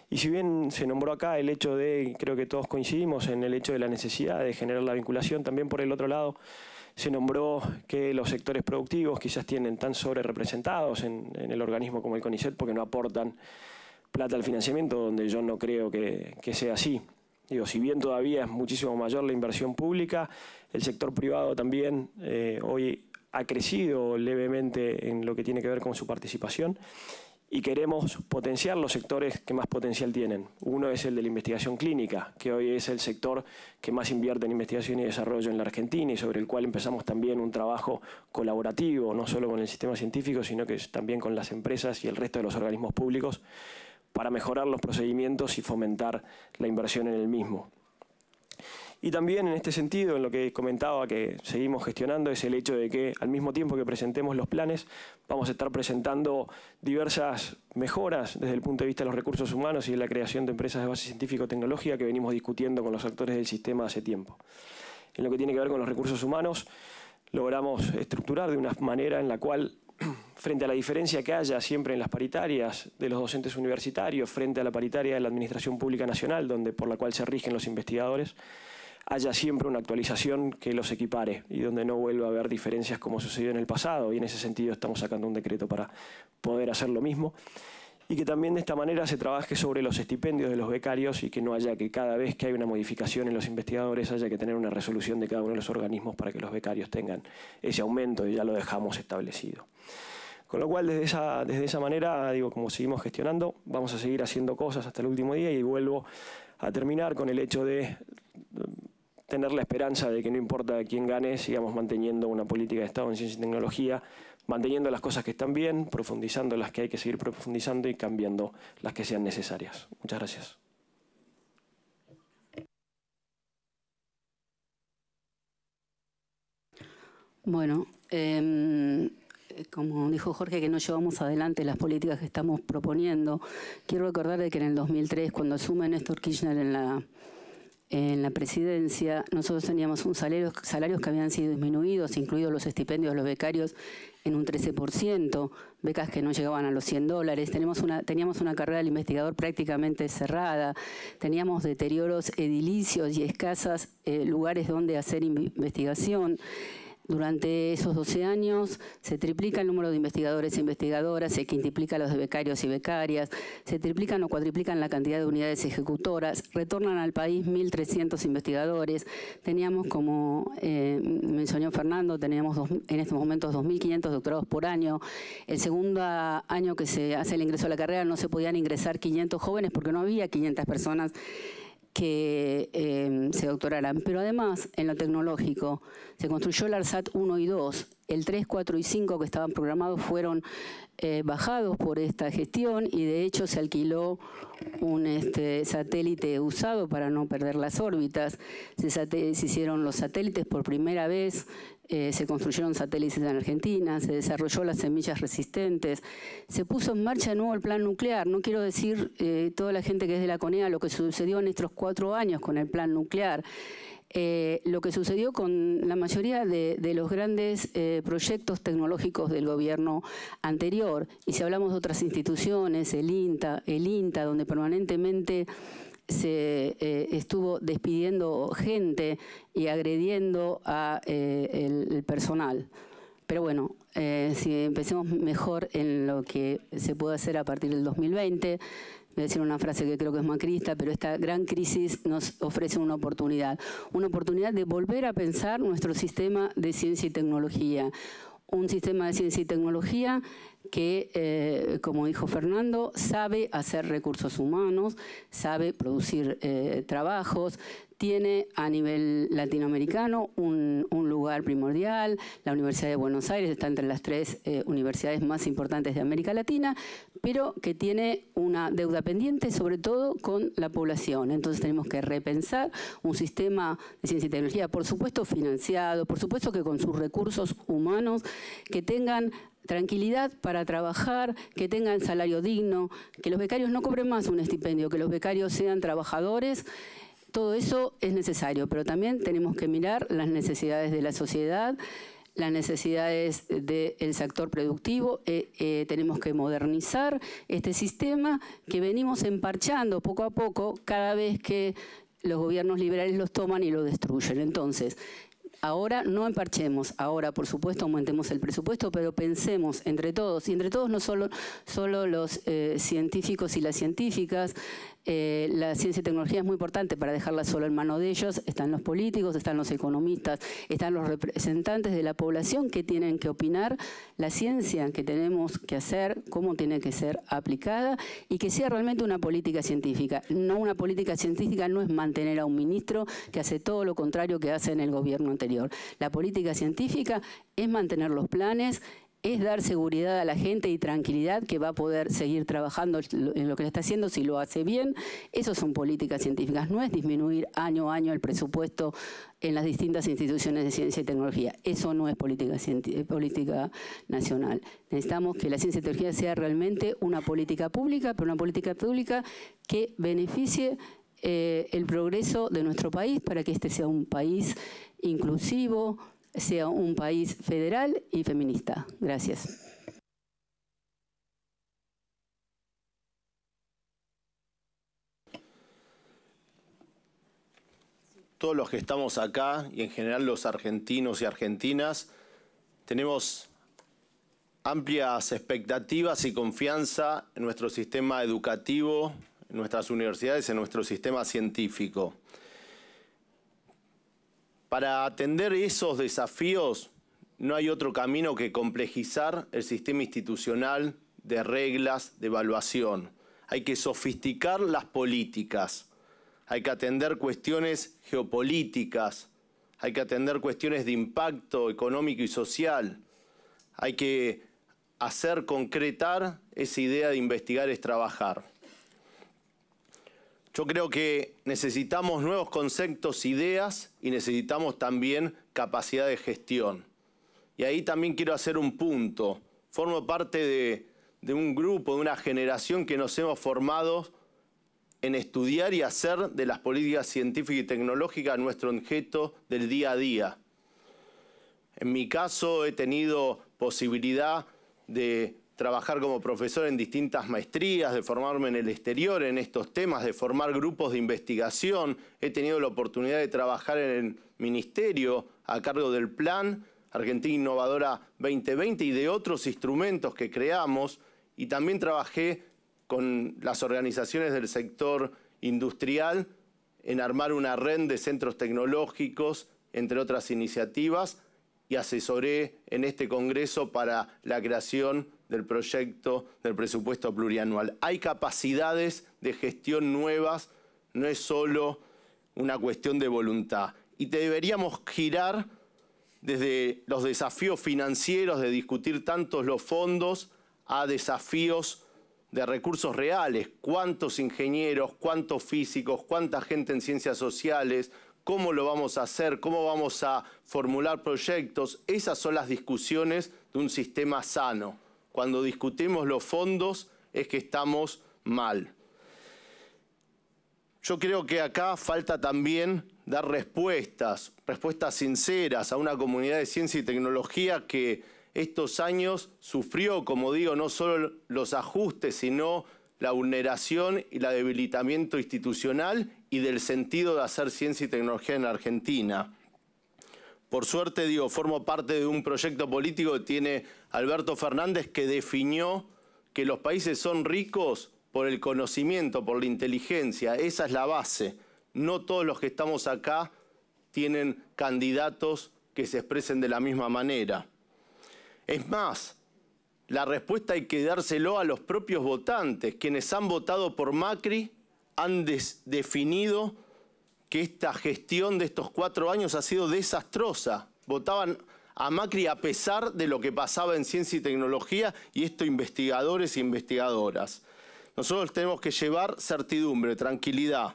Y si bien se nombró acá el hecho de, creo que todos coincidimos en el hecho de la necesidad de generar la vinculación, también por el otro lado se nombró que los sectores productivos quizás tienen tan sobre representados en, en el organismo como el CONICET porque no aportan plata al financiamiento, donde yo no creo que, sea así. Digo, si bien todavía es muchísimo mayor la inversión pública, el sector privado también eh, hoy ha crecido levemente en lo que tiene que ver con su participación y queremos potenciar los sectores que más potencial tienen. Uno es el de la investigación clínica, que hoy es el sector que más invierte en investigación y desarrollo en la Argentina y sobre el cual empezamos también un trabajo colaborativo, no solo con el sistema científico, sino que también con las empresas y el resto de los organismos públicos, para mejorar los procedimientos y fomentar la inversión en el mismo. Y también en este sentido, en lo que comentaba que seguimos gestionando, es el hecho de que al mismo tiempo que presentemos los planes, vamos a estar presentando diversas mejoras desde el punto de vista de los recursos humanos y de la creación de empresas de base científico-tecnológica que venimos discutiendo con los actores del sistema hace tiempo. En lo que tiene que ver con los recursos humanos, logramos estructurar de una manera en la cual frente a la diferencia que haya siempre en las paritarias de los docentes universitarios, frente a la paritaria de la Administración Pública Nacional, donde, por la cual se rigen los investigadores, haya siempre una actualización que los equipare y donde no vuelva a haber diferencias como sucedió en el pasado. Y en ese sentido estamos sacando un decreto para poder hacer lo mismo. Y que también de esta manera se trabaje sobre los estipendios de los becarios y que no haya que cada vez que hay una modificación en los investigadores haya que tener una resolución de cada uno de los organismos para que los becarios tengan ese aumento y ya lo dejamos establecido. Con lo cual, desde esa, desde esa manera, digo, como seguimos gestionando, vamos a seguir haciendo cosas hasta el último día y vuelvo a terminar con el hecho de tener la esperanza de que no importa quién gane, sigamos manteniendo una política de Estado en ciencia y tecnología, manteniendo las cosas que están bien, profundizando las que hay que seguir profundizando y cambiando las que sean necesarias. Muchas gracias. Bueno, em, como dijo Jorge, que no llevamos adelante las políticas que estamos proponiendo. Quiero recordar de que en el 2003, cuando asume Néstor Kirchner en la en la presidencia, nosotros teníamos un salarios que habían sido disminuidos, incluidos los estipendios de los becarios, en un 13%, becas que no llegaban a los 100 dólares, una, teníamos una carrera del investigador prácticamente cerrada, teníamos deterioros edilicios y escasas eh, lugares donde hacer investigación. Durante esos 12 años se triplica el número de investigadores e investigadoras, se quintuplica los de becarios y becarias, se triplican o cuadriplican la cantidad de unidades ejecutoras, retornan al país 1.300 investigadores. Teníamos, como eh, mencionó Fernando, teníamos en estos momentos 2.500 doctorados por año. El segundo año que se hace el ingreso a la carrera no se podían ingresar 500 jóvenes porque no había 500 personas que em, se doctoraran, Pero además, en lo tecnológico, se construyó el ARSAT 1 y 2. El 3, 4 y 5 que estaban programados fueron eh, bajados por esta gestión y de hecho se alquiló un este, satélite usado para no perder las órbitas. se hicieron los satélites por primera vez eh, se construyeron satélites en Argentina, se desarrolló las semillas resistentes, se puso en marcha de nuevo el plan nuclear. No quiero decir eh, toda la gente que es de la CONEA lo que sucedió en estos cuatro años con el plan nuclear. Eh, lo que sucedió con la mayoría de, los grandes proyectos tecnológicos del gobierno anterior. Y si hablamos de otras instituciones, el INTA, el INTA donde permanentemente se eh, estuvo despidiendo gente y agrediendo a eh, el, personal. Pero bueno, eh, si empecemos mejor en lo que se puede hacer a partir del 2020, voy a decir una frase que creo que es macrista, pero esta gran crisis nos ofrece una oportunidad, una oportunidad de volver a pensar nuestro sistema de ciencia y tecnología, un sistema de ciencia y tecnología que, eh, como dijo Fernando, sabe hacer recursos humanos, sabe producir eh, trabajos, tiene a nivel latinoamericano un, lugar primordial. La Universidad de Buenos Aires está entre las tres eh, universidades más importantes de América Latina, pero que tiene una deuda pendiente sobre todo con la población. Entonces tenemos que repensar un sistema de ciencia y tecnología, por supuesto financiado, por supuesto que con sus recursos humanos, que tengan tranquilidad para trabajar, que tengan salario digno, que los becarios no cobren más un estipendio, que los becarios sean trabajadores todo eso es necesario, pero también tenemos que mirar las necesidades de la sociedad, las necesidades del sector productivo, eh, eh, tenemos que modernizar este sistema que venimos emparchando poco a poco cada vez que los gobiernos liberales los toman y lo destruyen. Entonces, ahora no emparchemos, ahora por supuesto aumentemos el presupuesto, pero pensemos entre todos, y entre todos no solo, solo los eh, científicos y las científicas, eh, la ciencia y tecnología es muy importante para dejarla solo en mano de ellos. Están los políticos, están los economistas, están los representantes de la población que tienen que opinar la ciencia que tenemos que hacer, cómo tiene que ser aplicada y que sea realmente una política científica. No una política científica no es mantener a un ministro que hace todo lo contrario que hace en el gobierno anterior. La política científica es mantener los planes, es dar seguridad a la gente y tranquilidad que va a poder seguir trabajando en lo que le está haciendo si lo hace bien. Eso son políticas científicas, no es disminuir año a año el presupuesto en las distintas instituciones de ciencia y tecnología. Eso no es política, eh, política nacional. Necesitamos que la ciencia y tecnología sea realmente una política pública, pero una política pública que beneficie eh, el progreso de nuestro país para que este sea un país inclusivo, sea un país federal y feminista. Gracias. Todos los que estamos acá y en general los argentinos y argentinas, tenemos amplias expectativas y confianza en nuestro sistema educativo, en nuestras universidades, en nuestro sistema científico. Para atender esos desafíos no hay otro camino que complejizar el sistema institucional de reglas de evaluación. Hay que sofisticar las políticas, hay que atender cuestiones geopolíticas, hay que atender cuestiones de impacto económico y social, hay que hacer concretar esa idea de investigar es trabajar. Yo creo que necesitamos nuevos conceptos, ideas y necesitamos también capacidad de gestión. Y ahí también quiero hacer un punto. Formo parte de, de un grupo, de una generación que nos hemos formado en estudiar y hacer de las políticas científicas y tecnológicas nuestro objeto del día a día. En mi caso he tenido posibilidad de trabajar como profesor en distintas maestrías, de formarme en el exterior en estos temas, de formar grupos de investigación. He tenido la oportunidad de trabajar en el ministerio a cargo del plan Argentina Innovadora 2020 y de otros instrumentos que creamos. Y también trabajé con las organizaciones del sector industrial en armar una red de centros tecnológicos, entre otras iniciativas, y asesoré en este Congreso para la creación del proyecto del presupuesto plurianual. Hay capacidades de gestión nuevas, no es solo una cuestión de voluntad. Y te deberíamos girar desde los desafíos financieros de discutir tantos los fondos a desafíos de recursos reales, cuántos ingenieros, cuántos físicos, cuánta gente en ciencias sociales, cómo lo vamos a hacer, cómo vamos a formular proyectos. Esas son las discusiones de un sistema sano cuando discutimos los fondos es que estamos mal. Yo creo que acá falta también dar respuestas, respuestas sinceras a una comunidad de ciencia y tecnología que estos años sufrió, como digo, no solo los ajustes, sino la vulneración y el debilitamiento institucional y del sentido de hacer ciencia y tecnología en Argentina. Por suerte, digo, formo parte de un proyecto político que tiene Alberto Fernández que definió que los países son ricos por el conocimiento, por la inteligencia. Esa es la base. No todos los que estamos acá tienen candidatos que se expresen de la misma manera. Es más, la respuesta hay que dárselo a los propios votantes. Quienes han votado por Macri han definido que esta gestión de estos cuatro años ha sido desastrosa. Votaban a Macri a pesar de lo que pasaba en ciencia y tecnología y esto investigadores e investigadoras. Nosotros tenemos que llevar certidumbre, tranquilidad.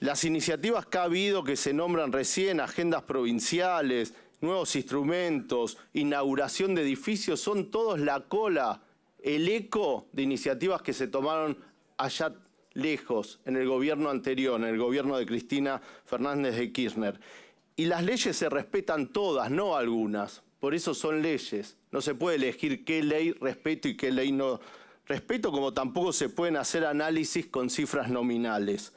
Las iniciativas que ha habido que se nombran recién, agendas provinciales, nuevos instrumentos, inauguración de edificios, son todos la cola, el eco de iniciativas que se tomaron allá lejos en el gobierno anterior, en el gobierno de Cristina Fernández de Kirchner. Y las leyes se respetan todas, no algunas. Por eso son leyes. No se puede elegir qué ley respeto y qué ley no respeto, como tampoco se pueden hacer análisis con cifras nominales.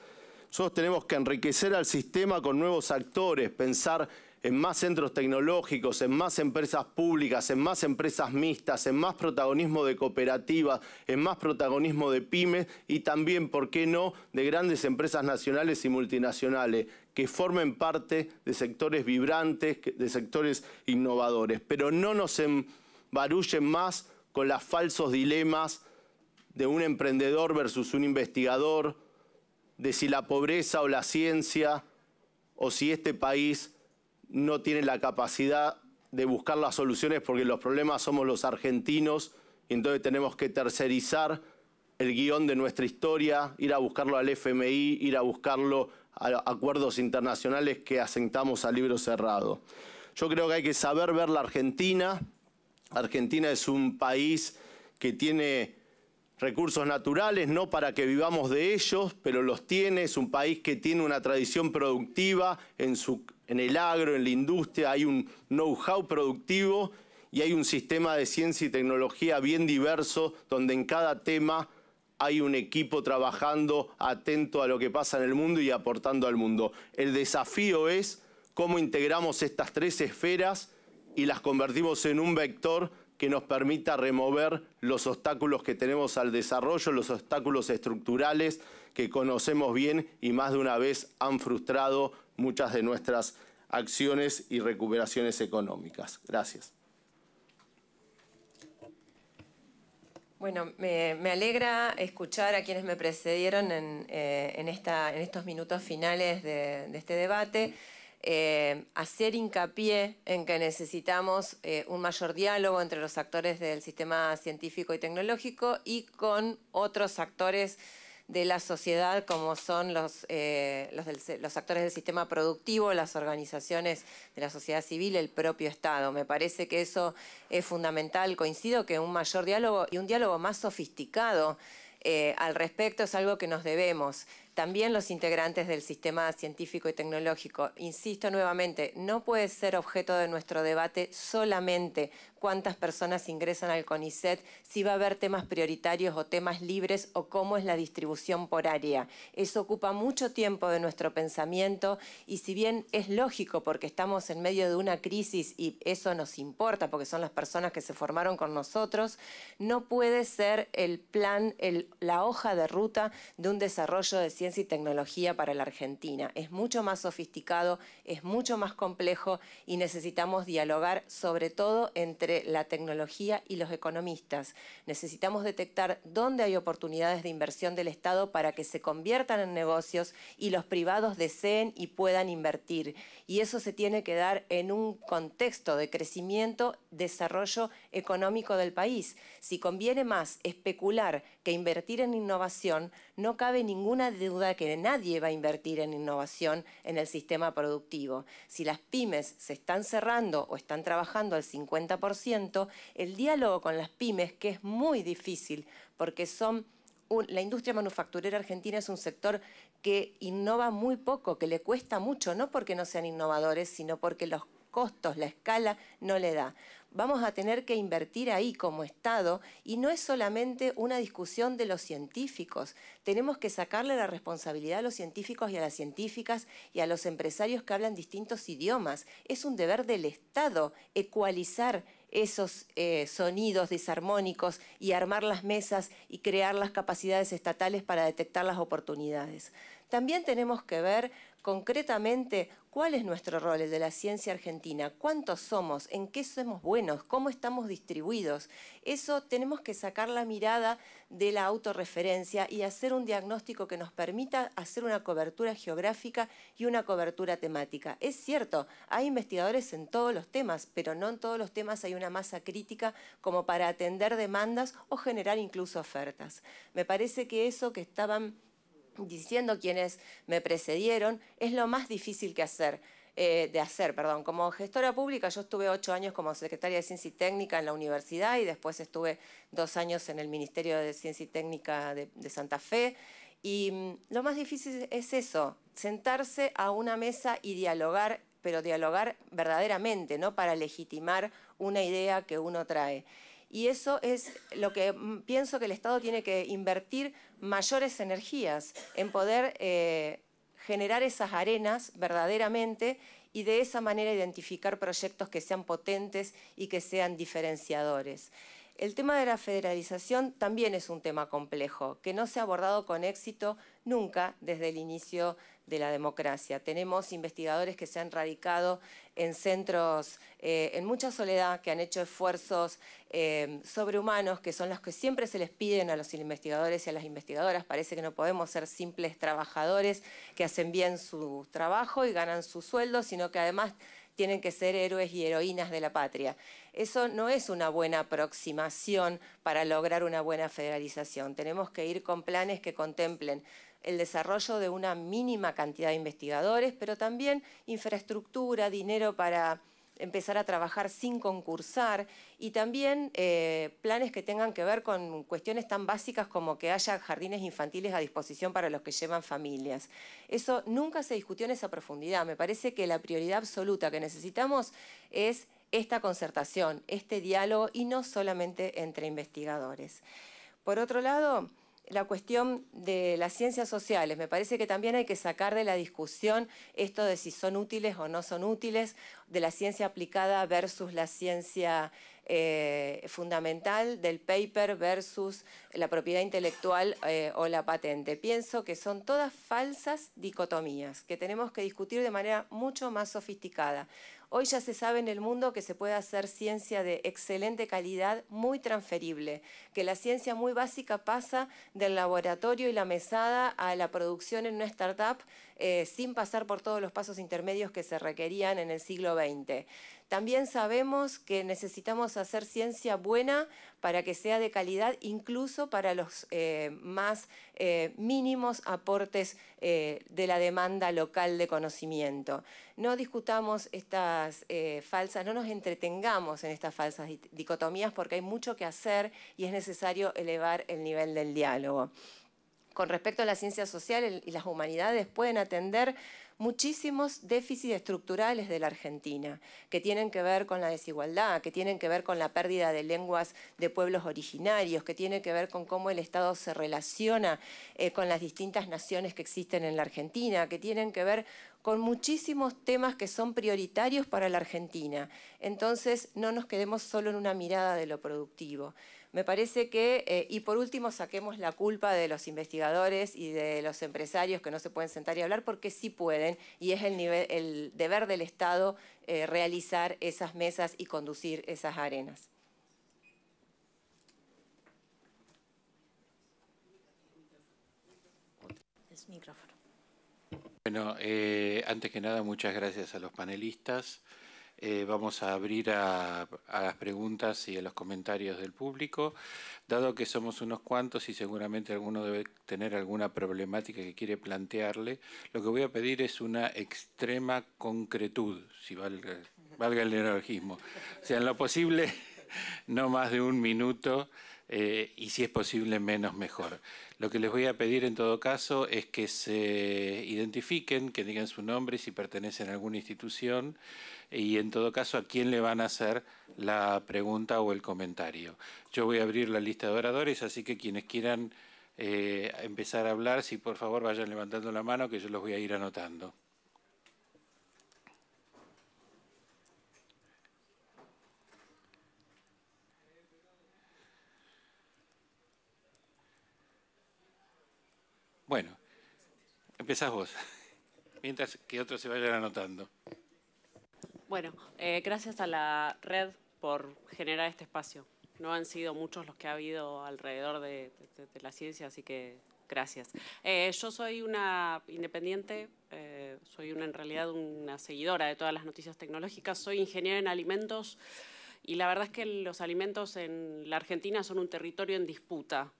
Nosotros tenemos que enriquecer al sistema con nuevos actores, pensar en más centros tecnológicos, en más empresas públicas, en más empresas mixtas, en más protagonismo de cooperativas, en más protagonismo de pymes y también, ¿por qué no?, de grandes empresas nacionales y multinacionales que formen parte de sectores vibrantes, de sectores innovadores. Pero no nos embarullen más con los falsos dilemas de un emprendedor versus un investigador, de si la pobreza o la ciencia, o si este país no tiene la capacidad de buscar las soluciones porque los problemas somos los argentinos y entonces tenemos que tercerizar el guión de nuestra historia, ir a buscarlo al FMI, ir a buscarlo a acuerdos internacionales que asentamos a libro cerrado. Yo creo que hay que saber ver la Argentina. Argentina es un país que tiene recursos naturales, no para que vivamos de ellos, pero los tiene, es un país que tiene una tradición productiva en su en el agro, en la industria, hay un know-how productivo y hay un sistema de ciencia y tecnología bien diverso donde en cada tema hay un equipo trabajando atento a lo que pasa en el mundo y aportando al mundo. El desafío es cómo integramos estas tres esferas y las convertimos en un vector que nos permita remover los obstáculos que tenemos al desarrollo, los obstáculos estructurales que conocemos bien y más de una vez han frustrado muchas de nuestras acciones y recuperaciones económicas. Gracias. Bueno, me, alegra escuchar a quienes me precedieron en, eh, estos minutos finales de, este debate, eh, hacer hincapié en que necesitamos eh, un mayor diálogo entre los actores del sistema científico y tecnológico y con otros actores de la sociedad como son los, eh, los, actores del sistema productivo, las organizaciones de la sociedad civil, el propio Estado. Me parece que eso es fundamental. Coincido que un mayor diálogo y un diálogo más sofisticado eh, al respecto es algo que nos debemos. También los integrantes del sistema científico y tecnológico. Insisto nuevamente, no puede ser objeto de nuestro debate solamente cuántas personas ingresan al CONICET, si va a haber temas prioritarios o temas libres o cómo es la distribución por área. Eso ocupa mucho tiempo de nuestro pensamiento y si bien es lógico porque estamos en medio de una crisis y eso nos importa porque son las personas que se formaron con nosotros, no puede ser el plan, el, la hoja de ruta de un desarrollo de ciencia y tecnología para la Argentina. Es mucho más sofisticado, es mucho más complejo y necesitamos dialogar sobre todo entre la tecnología y los economistas. Necesitamos detectar dónde hay oportunidades de inversión del Estado para que se conviertan en negocios y los privados deseen y puedan invertir. Y eso se tiene que dar en un contexto de crecimiento, desarrollo económico del país. Si conviene más especular que invertir en innovación, no cabe ninguna duda que nadie va a invertir en innovación en el sistema productivo. Si las pymes se están cerrando o están trabajando al 50%, el diálogo con las pymes, que es muy difícil, porque son la industria manufacturera argentina es un sector que innova muy poco, que le cuesta mucho, no porque no sean innovadores, sino porque los costos, la escala no le da vamos a tener que invertir ahí como Estado y no es solamente una discusión de los científicos. Tenemos que sacarle la responsabilidad a los científicos y a las científicas y a los empresarios que hablan distintos idiomas. Es un deber del Estado ecualizar esos eh, sonidos disarmónicos y armar las mesas y crear las capacidades estatales para detectar las oportunidades. También tenemos que ver concretamente cuál es nuestro rol, de la ciencia argentina, cuántos somos, en qué somos buenos, cómo estamos distribuidos. Eso tenemos que sacar la mirada de la autorreferencia y hacer un diagnóstico que nos permita hacer una cobertura geográfica y una cobertura temática. Es cierto, hay investigadores en todos los temas, pero no en todos los temas hay una masa crítica como para atender demandas o generar incluso ofertas. Me parece que eso que estaban diciendo quienes me precedieron, es lo más difícil que hacer. Eh, de hacer, perdón. Como gestora pública, yo estuve ocho años como secretaria de Ciencia y Técnica en la universidad y después estuve dos años en el Ministerio de Ciencia y Técnica de, Santa Fe. Y mm, lo más difícil es eso, sentarse a una mesa y dialogar, pero dialogar verdaderamente, no para legitimar una idea que uno trae y eso es lo que mm, pienso que el Estado tiene que invertir mayores energías en poder eh, generar esas arenas verdaderamente y de esa manera identificar proyectos que sean potentes y que sean diferenciadores. El tema de la federalización también es un tema complejo, que no se ha abordado con éxito nunca desde el inicio de la democracia. Tenemos investigadores que se han radicado en centros eh, en mucha soledad, que han hecho esfuerzos eh, sobrehumanos, que son los que siempre se les piden a los investigadores y a las investigadoras. Parece que no podemos ser simples trabajadores que hacen bien su trabajo y ganan su sueldo, sino que además tienen que ser héroes y heroínas de la patria. Eso no es una buena aproximación para lograr una buena federalización. Tenemos que ir con planes que contemplen el desarrollo de una mínima cantidad de investigadores, pero también infraestructura, dinero para empezar a trabajar sin concursar y también eh, planes que tengan que ver con cuestiones tan básicas como que haya jardines infantiles a disposición para los que llevan familias. Eso nunca se discutió en esa profundidad. Me parece que la prioridad absoluta que necesitamos es esta concertación, este diálogo y no solamente entre investigadores. Por otro lado, la cuestión de las ciencias sociales. Me parece que también hay que sacar de la discusión esto de si son útiles o no son útiles, de la ciencia aplicada versus la ciencia eh, fundamental, del paper versus la propiedad intelectual eh, o la patente. Pienso que son todas falsas dicotomías que tenemos que discutir de manera mucho más sofisticada. Hoy ya se sabe en el mundo que se puede hacer ciencia de excelente calidad, muy transferible, que la ciencia muy básica pasa del laboratorio y la mesada a la producción en una startup eh, sin pasar por todos los pasos intermedios que se requerían en el siglo XX. También sabemos que necesitamos hacer ciencia buena para que sea de calidad, incluso para los eh, más eh, mínimos aportes eh, de la demanda local de conocimiento. No discutamos estas falsas, no nos entretengamos en estas falsas dicotomías porque hay mucho que hacer y es necesario elevar el nivel del diálogo. Con respecto a la ciencia social y las humanidades, pueden atender muchísimos déficits estructurales de la Argentina, que tienen que ver con la desigualdad, que tienen que ver con la pérdida de lenguas de pueblos originarios, que tienen que ver con cómo el Estado se relaciona eh, con las distintas naciones que existen en la Argentina, que tienen que ver con muchísimos temas que son prioritarios para la Argentina. Entonces, no nos quedemos solo en una mirada de lo productivo. Me parece que, eh, y por último, saquemos la culpa de los investigadores y de los empresarios que no se pueden sentar y hablar porque sí pueden y es el, nivel, el deber del Estado eh, realizar esas mesas y conducir esas arenas. Bueno, eh, antes que nada, muchas gracias a los panelistas. Eh, vamos a abrir a, las preguntas y a los comentarios del público. Dado que somos unos cuantos y seguramente alguno debe tener alguna problemática que quiere plantearle, lo que voy a pedir es una extrema concretud, si valga, el neologismo. O sea, lo posible, no más de un minuto. Eh, y si es posible menos mejor. Lo que les voy a pedir en todo caso es que se identifiquen, que digan su nombre si pertenecen a alguna institución, y en todo caso a quién le van a hacer la pregunta o el comentario. Yo voy a abrir la lista de oradores, así que quienes quieran eh, empezar a hablar, si por favor vayan levantando la mano que yo los voy a ir anotando. Bueno, empezás vos, mientras que otros se vayan anotando. Bueno, eh, gracias a la red por generar este espacio. No han sido muchos los que ha habido alrededor de, la ciencia, así que gracias. Eh, yo soy una independiente, eh, soy una, en realidad una seguidora de todas las noticias tecnológicas, soy ingeniera en alimentos y la verdad es que los alimentos en la Argentina son un territorio en disputa.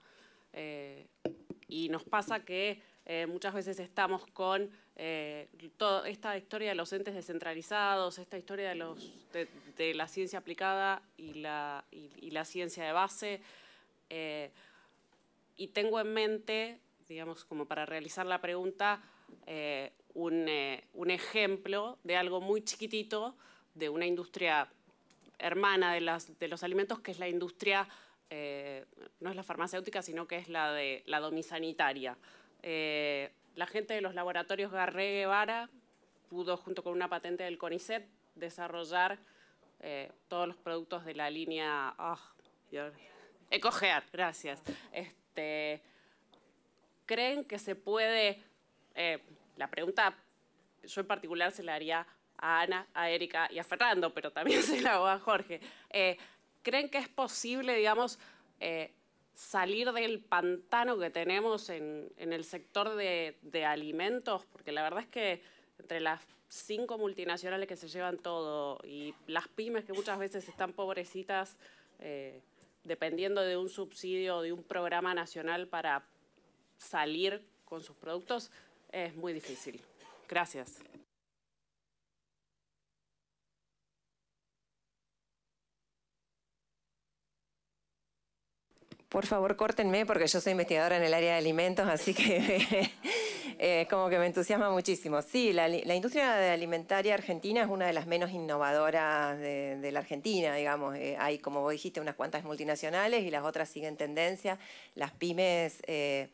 y nos pasa que eh, muchas veces estamos con eh, toda esta historia de los entes descentralizados, esta historia de, los, de, la ciencia aplicada y la, y, la ciencia de base. Eh, y tengo en mente, digamos, como para realizar la pregunta, un, un ejemplo de algo muy chiquitito de una industria hermana de, las, de los alimentos, que es la industria, no es la farmacéutica, sino que es la de la domisanitaria. Eh, la gente de los laboratorios Garré Guevara pudo, junto con una patente del CONICET, desarrollar eh, todos los productos de la línea ah, Ecogear, gracias. Este, ¿Creen que se puede? Eh, la pregunta yo en particular se la haría a Ana, a Erika y a Fernando, pero también se la hago a Jorge. ¿Creen que es posible, digamos, salir del pantano que tenemos en, en el sector de, alimentos, porque la verdad es que entre las cinco multinacionales que se llevan todo y las pymes que muchas veces están pobrecitas, eh, dependiendo de un subsidio o de un programa nacional para salir con sus productos, es muy difícil. Gracias. por favor, córtenme porque yo soy investigadora en el área de alimentos, así que es eh, como que me entusiasma muchísimo. Sí, la, industria alimentaria argentina es una de las menos innovadoras de, la Argentina, digamos. Eh, hay, como vos dijiste, unas cuantas multinacionales y las otras siguen tendencia. Las pymes, eh,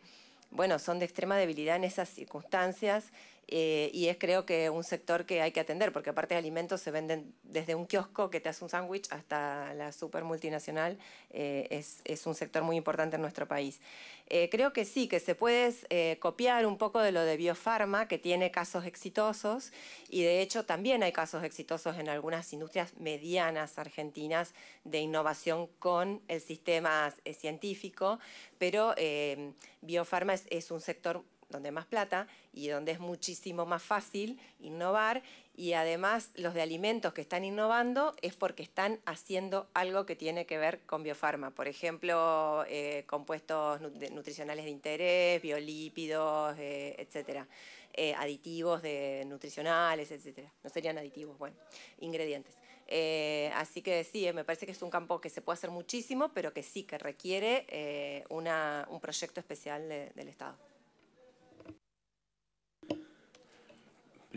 bueno, son de extrema debilidad en esas circunstancias eh, y es creo que un sector que hay que atender, porque aparte de alimentos se venden desde un kiosco que te hace un sándwich hasta la super multinacional, eh, es, es, un sector muy importante en nuestro país. Eh, creo que sí, que se puede copiar un poco de lo de biofarma, que tiene casos exitosos, y de hecho también hay casos exitosos en algunas industrias medianas argentinas de innovación con el sistema científico, pero biofarma es, es un sector donde más plata y donde es muchísimo más fácil innovar y además los de alimentos que están innovando es porque están haciendo algo que tiene que ver con biofarma, por ejemplo, eh, compuestos nutricionales de interés, biolípidos, eh, etcétera, eh, aditivos de nutricionales, etcétera. No serían aditivos, bueno, ingredientes. así que sí, me parece que es un campo que se puede hacer muchísimo, pero que sí que requiere una, un proyecto especial del Estado.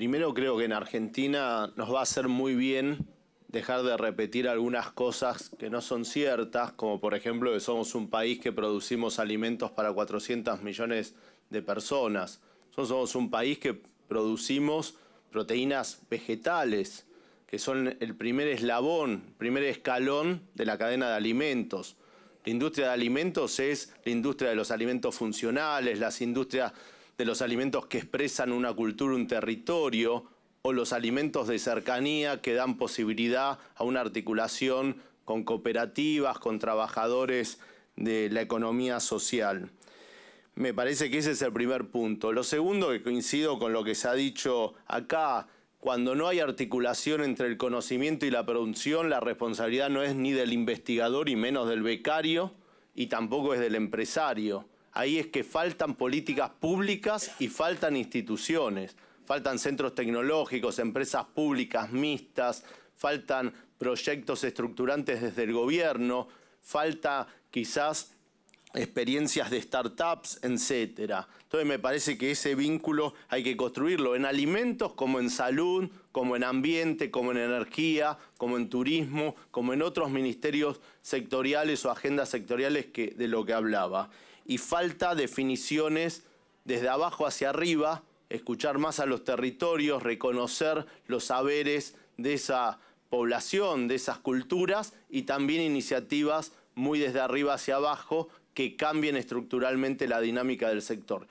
Primero creo que en Argentina nos va a hacer muy bien dejar de repetir algunas cosas que no son ciertas, como por ejemplo que somos un país que producimos alimentos para 400 millones de personas. somos un país que producimos proteínas vegetales, que son el primer eslabón, primer escalón de la cadena de alimentos. La industria de alimentos es la industria de los alimentos funcionales, las industrias de los alimentos que expresan una cultura, un territorio, o los alimentos de cercanía que dan posibilidad a una articulación con cooperativas, con trabajadores de la economía social. Me parece que ese es el primer punto. Lo segundo, que coincido con lo que se ha dicho acá, cuando no hay articulación entre el conocimiento y la producción, la responsabilidad no es ni del investigador y menos del becario, y tampoco es del empresario. Ahí es que faltan políticas públicas y faltan instituciones, faltan centros tecnológicos, empresas públicas mixtas, faltan proyectos estructurantes desde el gobierno, falta quizás experiencias de startups, etc. Entonces me parece que ese vínculo hay que construirlo en alimentos como en salud, como en ambiente, como en energía, como en turismo, como en otros ministerios sectoriales o agendas sectoriales de lo que hablaba y falta definiciones desde abajo hacia arriba, escuchar más a los territorios, reconocer los saberes de esa población, de esas culturas y también iniciativas muy desde arriba hacia abajo que cambien estructuralmente la dinámica del sector.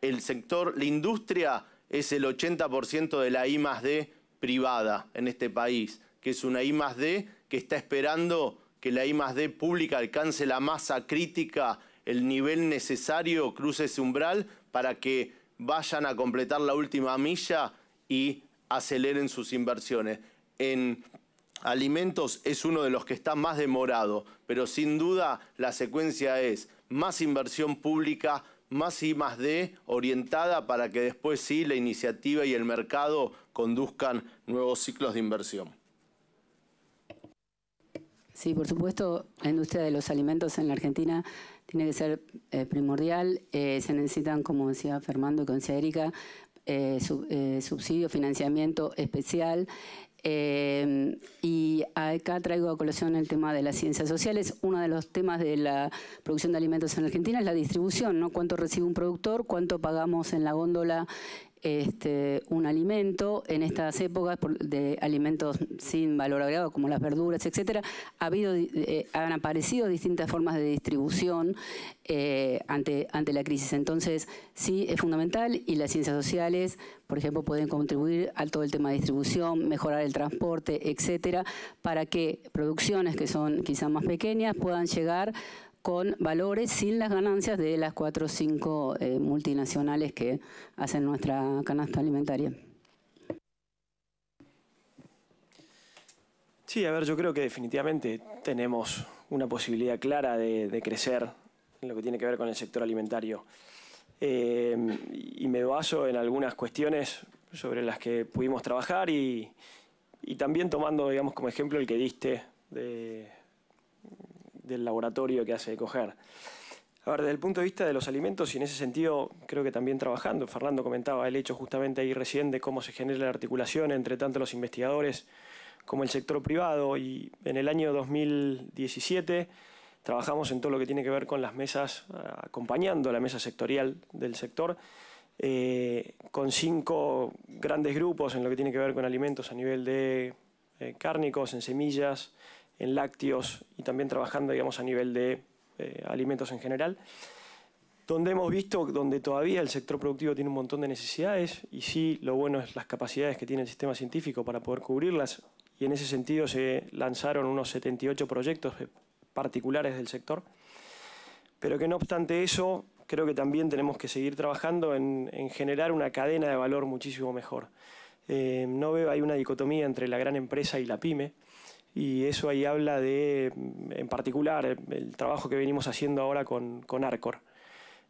El sector, la industria es el 80% de la I D privada en este país, que es una I D que está esperando que la I D pública alcance la masa crítica el nivel necesario cruce ese umbral para que vayan a completar la última milla y aceleren sus inversiones. En alimentos es uno de los que está más demorado, pero sin duda la secuencia es más inversión pública, más I más D orientada para que después sí la iniciativa y el mercado conduzcan nuevos ciclos de inversión. Sí, por supuesto, la industria de los alimentos en la Argentina tiene que ser eh, primordial. Eh, se necesitan, como decía Fernando y decía Erika, eh, subsidio, financiamiento especial. y acá traigo a colación el tema de las ciencias sociales. Uno de los temas de la producción de alimentos en Argentina es la distribución, ¿no? Cuánto recibe un productor, cuánto pagamos en la góndola este, un alimento, en estas épocas de alimentos sin valor agregado como las verduras, etcétera, ha habido, eh, han aparecido distintas formas de distribución eh, ante, ante la crisis. Entonces, sí, es fundamental y las ciencias sociales, por ejemplo, pueden contribuir a todo el tema de distribución, mejorar el transporte, etcétera, para que producciones que son quizás más pequeñas puedan llegar con valores sin las ganancias de las cuatro o cinco eh, multinacionales que hacen nuestra canasta alimentaria. Sí, a ver, yo creo que definitivamente tenemos una posibilidad clara de, crecer en lo que tiene que ver con el sector alimentario. Eh, y me baso en algunas cuestiones sobre las que pudimos trabajar y, y también tomando, digamos, como ejemplo el que diste de del laboratorio que hace coger. Ahora, desde el punto de vista de los alimentos, y en ese sentido creo que también trabajando, Fernando comentaba el hecho justamente ahí recién de cómo se genera la articulación entre tanto los investigadores como el sector privado, y en el año 2017 trabajamos en todo lo que tiene que ver con las mesas, ah, acompañando la mesa sectorial del sector, eh, con cinco grandes grupos en lo que tiene que ver con alimentos a nivel de eh, cárnicos, en semillas, en lácteos y también trabajando digamos, a nivel de eh, alimentos en general. Donde hemos visto, donde todavía el sector productivo tiene un montón de necesidades y sí, lo bueno es las capacidades que tiene el sistema científico para poder cubrirlas y en ese sentido se lanzaron unos 78 proyectos particulares del sector. Pero que no obstante eso, creo que también tenemos que seguir trabajando en, generar una cadena de valor muchísimo mejor. Eh, no veo, hay una dicotomía entre la gran empresa y la pyme y eso ahí habla de, en particular, el trabajo que venimos haciendo ahora con, Arcor.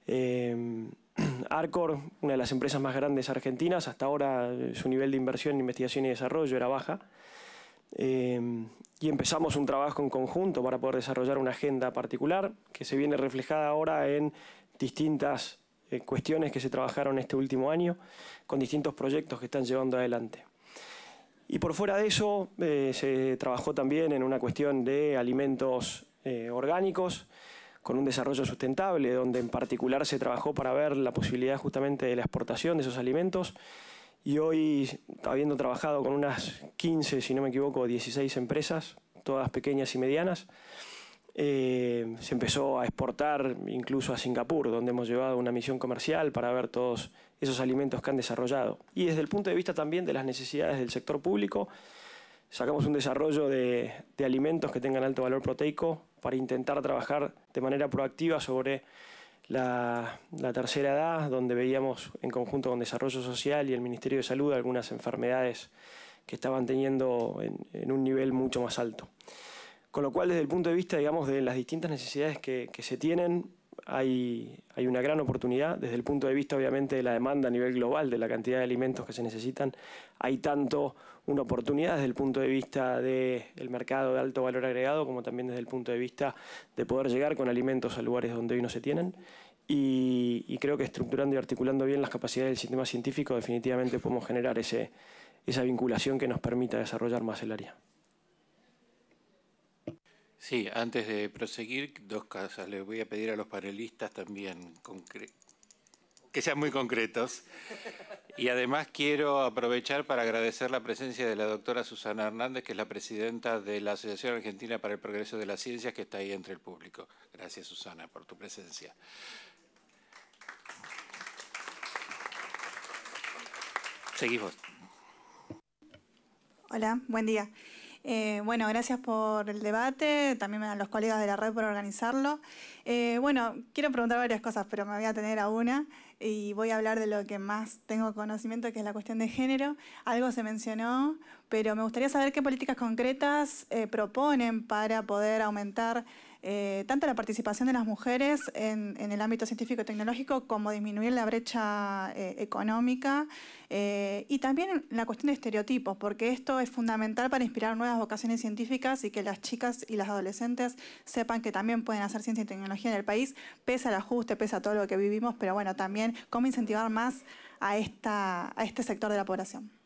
Eh, Arcor, una de las empresas más grandes argentinas, hasta ahora eh, su nivel de inversión en investigación y desarrollo era baja. Eh, y empezamos un trabajo en conjunto para poder desarrollar una agenda particular que se viene reflejada ahora en distintas cuestiones que se trabajaron este último año con distintos proyectos que están llevando adelante. Y por fuera de eso, eh, se trabajó también en una cuestión de alimentos eh, orgánicos con un desarrollo sustentable, donde en particular se trabajó para ver la posibilidad justamente de la exportación de esos alimentos. Y hoy, habiendo trabajado con unas 15, si no me equivoco, 16 empresas, todas pequeñas y medianas, eh, se empezó a exportar incluso a Singapur, donde hemos llevado una misión comercial para ver todos esos alimentos que han desarrollado. Y desde el punto de vista también de las necesidades del sector público, sacamos un desarrollo de, alimentos que tengan alto valor proteico para intentar trabajar de manera proactiva sobre la, tercera edad, donde veíamos en conjunto con Desarrollo Social y el Ministerio de Salud algunas enfermedades que estaban teniendo en, un nivel mucho más alto. Con lo cual, desde el punto de vista, digamos, de las distintas necesidades que se tienen, hay, una gran oportunidad desde el punto de vista obviamente de la demanda a nivel global, de la cantidad de alimentos que se necesitan, hay tanto una oportunidad desde el punto de vista del mercado de alto valor agregado como también desde el punto de vista de poder llegar con alimentos a lugares donde hoy no se tienen y, creo que estructurando y articulando bien las capacidades del sistema científico definitivamente podemos generar esa vinculación que nos permita desarrollar más el área. Sí, antes de proseguir, dos cosas. Les voy a pedir a los panelistas también que sean muy concretos. Y además quiero aprovechar para agradecer la presencia de la doctora Susana Hernández, que es la presidenta de la Asociación Argentina para el Progreso de las Ciencias, que está ahí entre el público. Gracias, Susana, por tu presencia. Seguimos. Hola, buen día. Eh, bueno, gracias por el debate, también a los colegas de la red por organizarlo. Eh, bueno, quiero preguntar varias cosas, pero me voy a tener a una y voy a hablar de lo que más tengo conocimiento, que es la cuestión de género. Algo se mencionó, pero me gustaría saber qué políticas concretas eh, proponen para poder aumentar eh, tanto la participación de las mujeres en, el ámbito científico y tecnológico como disminuir la brecha eh, económica eh, y también la cuestión de estereotipos, porque esto es fundamental para inspirar nuevas vocaciones científicas y que las chicas y las adolescentes sepan que también pueden hacer ciencia y tecnología en el país, pese al ajuste, pese a todo lo que vivimos, pero bueno, también cómo incentivar más a este sector de la población.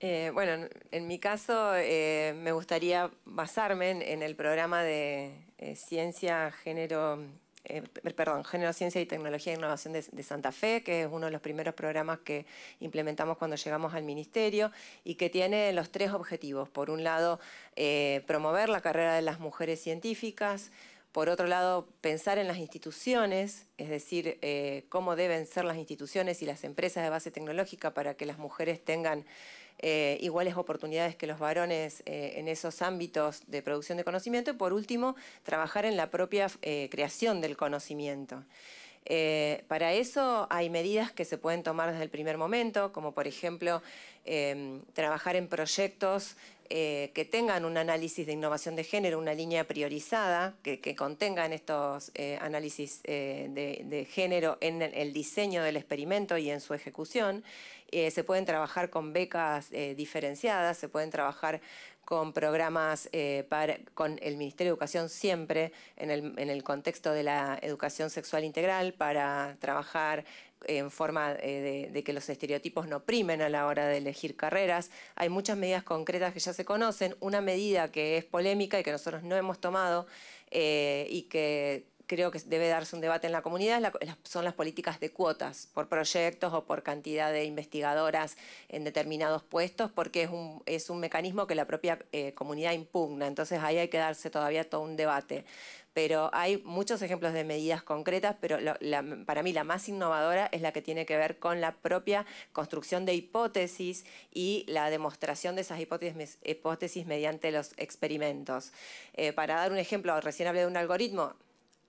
Eh, bueno, en mi caso eh, me gustaría basarme en, el programa de eh, ciencia, género, perdón, género, ciencia y tecnología e innovación de, de, Santa Fe, que es uno de los primeros programas que implementamos cuando llegamos al ministerio y que tiene los tres objetivos. Por un lado, promover la carrera de las mujeres científicas. Por otro lado, pensar en las instituciones, es decir, cómo deben ser las instituciones y las empresas de base tecnológica para que las mujeres tengan eh, iguales oportunidades que los varones eh, en esos ámbitos de producción de conocimiento y por último, trabajar en la propia eh, creación del conocimiento. para eso hay medidas que se pueden tomar desde el primer momento, como por ejemplo em, trabajar en proyectos que tengan un análisis de innovación de género, una línea priorizada, que, contengan estos análisis de, género en el diseño del experimento y en su ejecución. Eh, se pueden trabajar con becas eh, diferenciadas, se pueden trabajar con programas eh, con el Ministerio de Educación siempre en el, contexto de la educación sexual integral para trabajar en forma de, que los estereotipos no primen a la hora de elegir carreras. Hay muchas medidas concretas que ya se conocen. Una medida que es polémica y que nosotros no hemos tomado y que creo que debe darse un debate en la comunidad son las políticas de cuotas por proyectos o por cantidad de investigadoras en determinados puestos, porque es un, es un mecanismo que la propia eh, comunidad impugna. Entonces ahí hay que darse todavía todo un debate. Pero hay muchos ejemplos de medidas concretas, pero para mí la más innovadora es la que tiene que ver con la propia construcción de hipótesis y la demostración de esas hipótesis, mediante los experimentos. Eh, para dar un ejemplo, recién hablé de un algoritmo,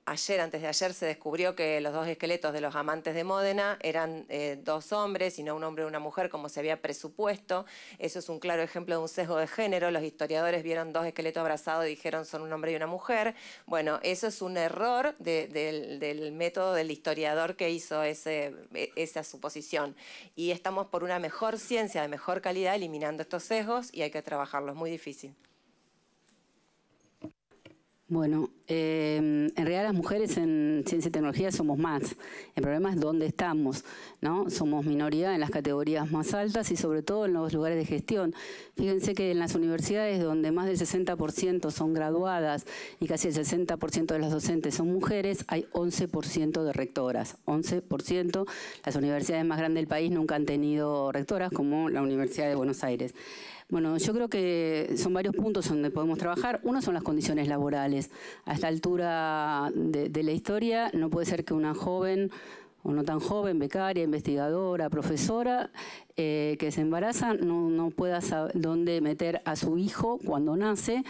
ayer, antes de ayer, se descubrió que los dos esqueletos de los amantes de Módena eran eh, dos hombres y no un hombre y una mujer como se había presupuesto. Eso es un claro ejemplo de un sesgo de género. Los historiadores vieron dos esqueletos abrazados y dijeron son un hombre y una mujer. Bueno, eso es un error del, método del historiador que hizo e, esa suposición. Y estamos por una mejor ciencia de mejor calidad eliminando estos sesgos y hay que trabajarlos. Muy difícil. Bueno, em, en realidad las mujeres en ciencia y tecnología somos más. El problema es dónde estamos, ¿no? Somos minoría en las categorías más altas y sobre todo en los lugares de gestión. Fíjense que en las universidades donde más del 60% son graduadas y casi el 60% de los docentes son mujeres, hay 11% de rectoras. 11%. Las universidades más grandes del país nunca han tenido rectoras como la Universidad de Buenos Aires. Bueno, yo creo que son varios puntos donde podemos trabajar. Uno son las condiciones laborales. A esta altura de, la historia no puede ser que una joven o no tan joven, becaria, investigadora, profesora, eh, que se embaraza, no, no pueda saber dónde meter a su hijo cuando nace,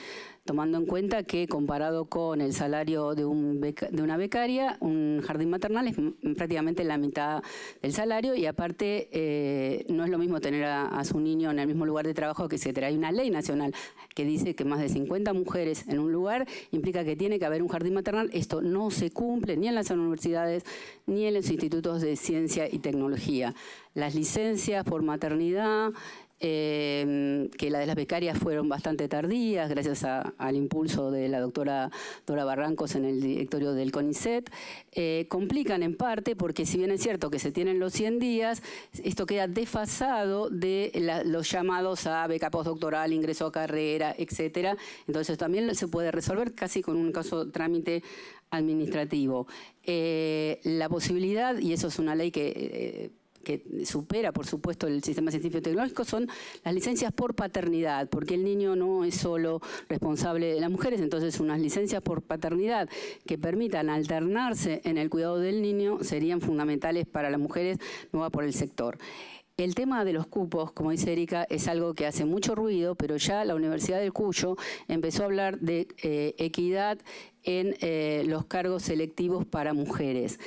tomando en cuenta que comparado con el salario de, un de una becaria, un jardín maternal es prácticamente la mitad del salario y aparte eh, no es lo mismo tener a, su niño en el mismo lugar de trabajo, que etcétera. Hay una ley nacional que dice que más de 50 mujeres en un lugar implica que tiene que haber un jardín maternal. Esto no se cumple ni en las universidades ni en los institutos de ciencia y tecnología. Las licencias por maternidad, Em, que la de las becarias fueron bastante tardías, gracias al impulso de la doctora Dora Barrancos en el directorio del CONICET, eh, complican en parte porque si bien es cierto que se tienen los 100 días, esto queda desfasado de los llamados a beca postdoctoral, ingreso a carrera, etcétera. Entonces también se puede resolver casi con un caso trámite administrativo. Eh, la posibilidad, y eso es una ley que eh, que supera, por supuesto, el sistema científico tecnológico, son las licencias por paternidad, porque el niño no es solo responsable de las mujeres, entonces unas licencias por paternidad que permitan alternarse en el cuidado del niño serían fundamentales para las mujeres, no va por el sector. El tema de los cupos, como dice Erika, es algo que hace mucho ruido, pero ya la Universidad del Cuyo empezó a hablar de eh, equidad en eh, los cargos selectivos para mujeres.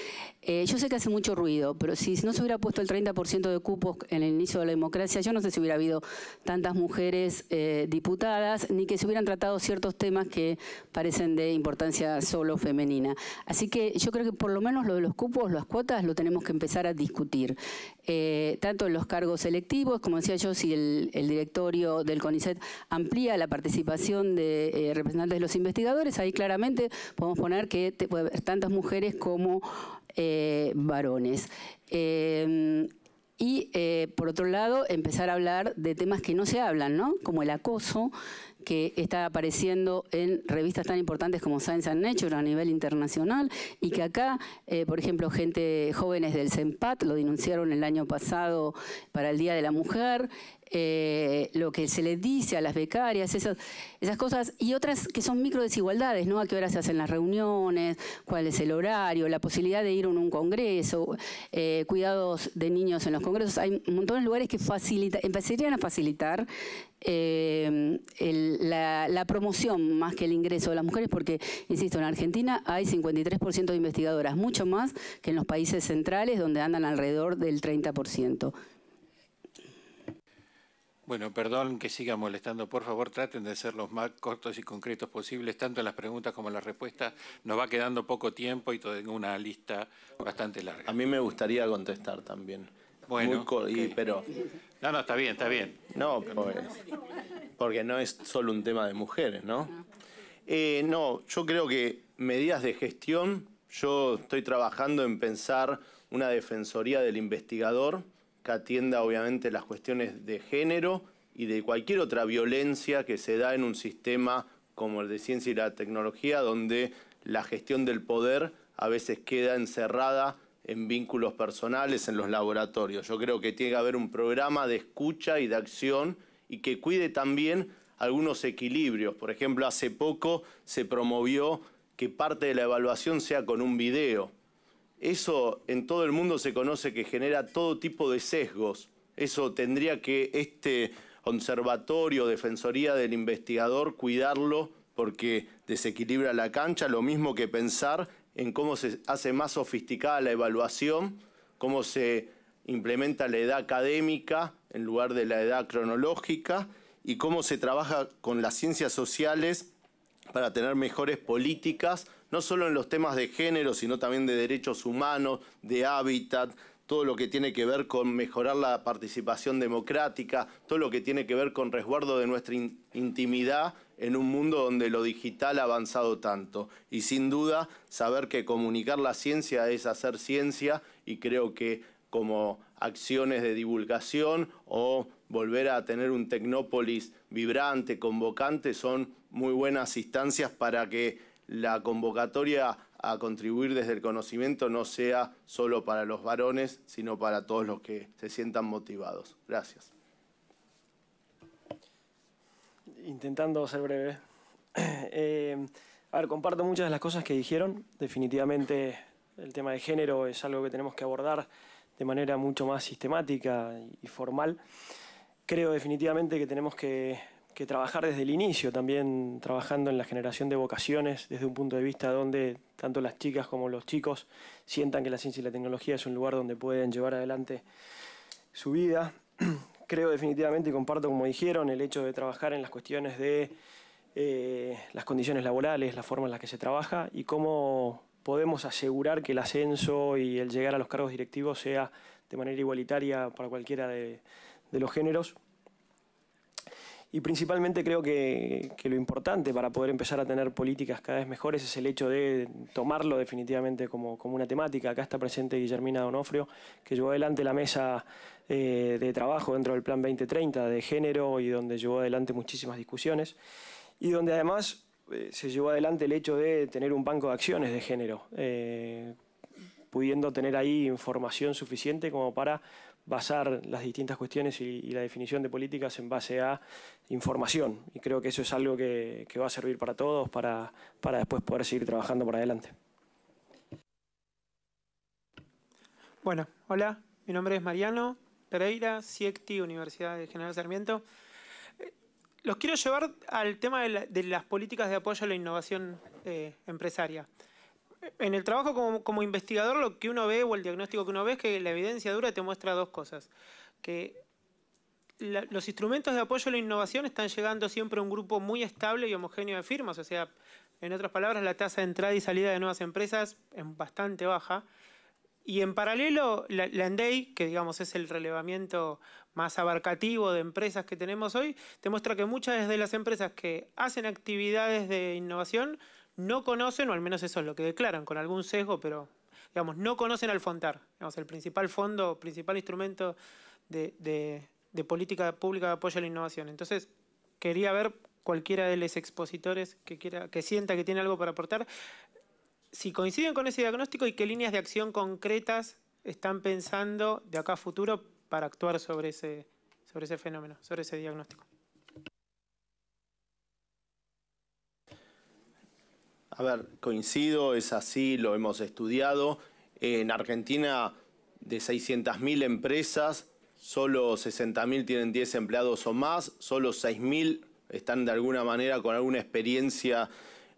Eh, yo sé que hace mucho ruido, pero si no se hubiera puesto el 30% de cupos en el inicio de la democracia, yo no sé si hubiera habido tantas mujeres eh, diputadas, ni que se hubieran tratado ciertos temas que parecen de importancia solo femenina. Así que yo creo que por lo menos lo de los cupos, las cuotas, lo tenemos que empezar a discutir, tanto en los cargos selectivos, como decía yo, si el, el directorio del CONICET amplía la participación de representantes de los investigadores, ahí claramente podemos poner que tantas mujeres como eh, varones. Eh, y eh, por otro lado, empezar a hablar de temas que no se hablan, Como el acoso, que está apareciendo en revistas tan importantes como Science and Nature a nivel internacional, y que acá, por ejemplo, gente jóvenes del CEMPAT lo denunciaron el año pasado para el Día de la Mujer, eh, lo que se les dice a las becarias, esas, cosas, y otras que son micro desigualdades, ¿no? A qué hora se hacen las reuniones, cuál es el horario, la posibilidad de ir a un congreso, eh, cuidados de niños en los congresos. Hay un montón de lugares que facilita, empezarían a facilitar eh, la, la, promoción más que el ingreso de las mujeres, porque, insisto, en Argentina hay 53% de investigadoras, mucho más que en los países centrales, donde andan alrededor del 30%. Bueno, perdón que siga molestando. Por favor, traten de ser los más cortos y concretos posibles, tanto en las preguntas como en las respuestas. Nos va quedando poco tiempo y tengo una lista bastante larga. A mí me gustaría contestar también. Bueno, pero... No, no, está bien, está bien. No, pues, porque no es solo un tema de mujeres, ¿no? Eh, no, yo creo que medidas de gestión, yo estoy trabajando en pensar una defensoría del investigador que atienda obviamente las cuestiones de género y de cualquier otra violencia que se da en un sistema como el de ciencia y la tecnología, donde la gestión del poder a veces queda encerrada en vínculos personales, en los laboratorios. Yo creo que tiene que haber un programa de escucha y de acción y que cuide también algunos equilibrios. Por ejemplo, hace poco se promovió que parte de la evaluación sea con un video. Eso en todo el mundo se conoce que genera todo tipo de sesgos. Eso tendría que este observatorio, defensoría del investigador, cuidarlo porque desequilibra la cancha, lo mismo que pensar en cómo se hace más sofisticada la evaluación, cómo se implementa la edad académica en lugar de la edad cronológica y cómo se trabaja con las ciencias sociales para tener mejores políticas no solo en los temas de género, sino también de derechos humanos, de hábitat, todo lo que tiene que ver con mejorar la participación democrática, todo lo que tiene que ver con resguardo de nuestra intimidad en un mundo donde lo digital ha avanzado tanto. Y sin duda, saber que comunicar la ciencia es hacer ciencia y creo que como acciones de divulgación o volver a tener un Tecnópolis vibrante, convocante, son muy buenas instancias para que la convocatoria a contribuir desde el conocimiento no sea solo para los varones, sino para todos los que se sientan motivados. Gracias. Intentando ser breve. Eh, a ver, comparto muchas de las cosas que dijeron. Definitivamente el tema de género es algo que tenemos que abordar de manera mucho más sistemática y formal. Creo definitivamente que tenemos que que trabajar desde el inicio, también trabajando en la generación de vocaciones desde un punto de vista donde tanto las chicas como los chicos sientan que la ciencia y la tecnología es un lugar donde pueden llevar adelante su vida. Creo definitivamente y comparto, como dijeron, el hecho de trabajar en las cuestiones de eh, las condiciones laborales, la forma en la que se trabaja y cómo podemos asegurar que el ascenso y el llegar a los cargos directivos sea de manera igualitaria para cualquiera de los géneros. Y principalmente creo que, lo importante para poder empezar a tener políticas cada vez mejores es el hecho de tomarlo definitivamente como, como una temática. Acá está presente Guillermina Donofrio, que llevó adelante la mesa eh, de trabajo dentro del Plan 2030 de género y donde llevó adelante muchísimas discusiones. Y donde además eh, se llevó adelante el hecho de tener un banco de acciones de género, eh, pudiendo tener ahí información suficiente como para basar las distintas cuestiones y, la definición de políticas en base a información. Y creo que eso es algo que, va a servir para todos, para, después poder seguir trabajando por adelante. Bueno, hola, mi nombre es Mariano Pereira, CIECTI, Universidad de General Sarmiento. Eh, los quiero llevar al tema de, las políticas de apoyo a la innovación eh, empresaria en el trabajo como, como, investigador lo que uno ve o el diagnóstico que uno ve es que la evidencia dura te muestra dos cosas. Que los instrumentos de apoyo a la innovación están llegando siempre a un grupo muy estable y homogéneo de firmas. O sea, en otras palabras, la tasa de entrada y salida de nuevas empresas es bastante baja. Y en paralelo, la, la ENDEI, que digamos es el relevamiento más abarcativo de empresas que tenemos hoy, te muestra que muchas de las empresas que hacen actividades de innovación no conocen, o al menos eso es lo que declaran, con algún sesgo, pero digamos, no conocen al Fontar, digamos, el principal fondo, principal instrumento de, de política pública de apoyo a la innovación. Entonces, quería ver cualquiera de los expositores que, quiera, que sienta que tiene algo para aportar, si coinciden con ese diagnóstico y qué líneas de acción concretas están pensando de acá a futuro para actuar sobre ese, sobre ese fenómeno, sobre ese diagnóstico. A ver, coincido, es así, lo hemos estudiado. En Argentina, de 600.000 empresas, solo 60.000 tienen 10 empleados o más, solo 6.000 están de alguna manera con alguna experiencia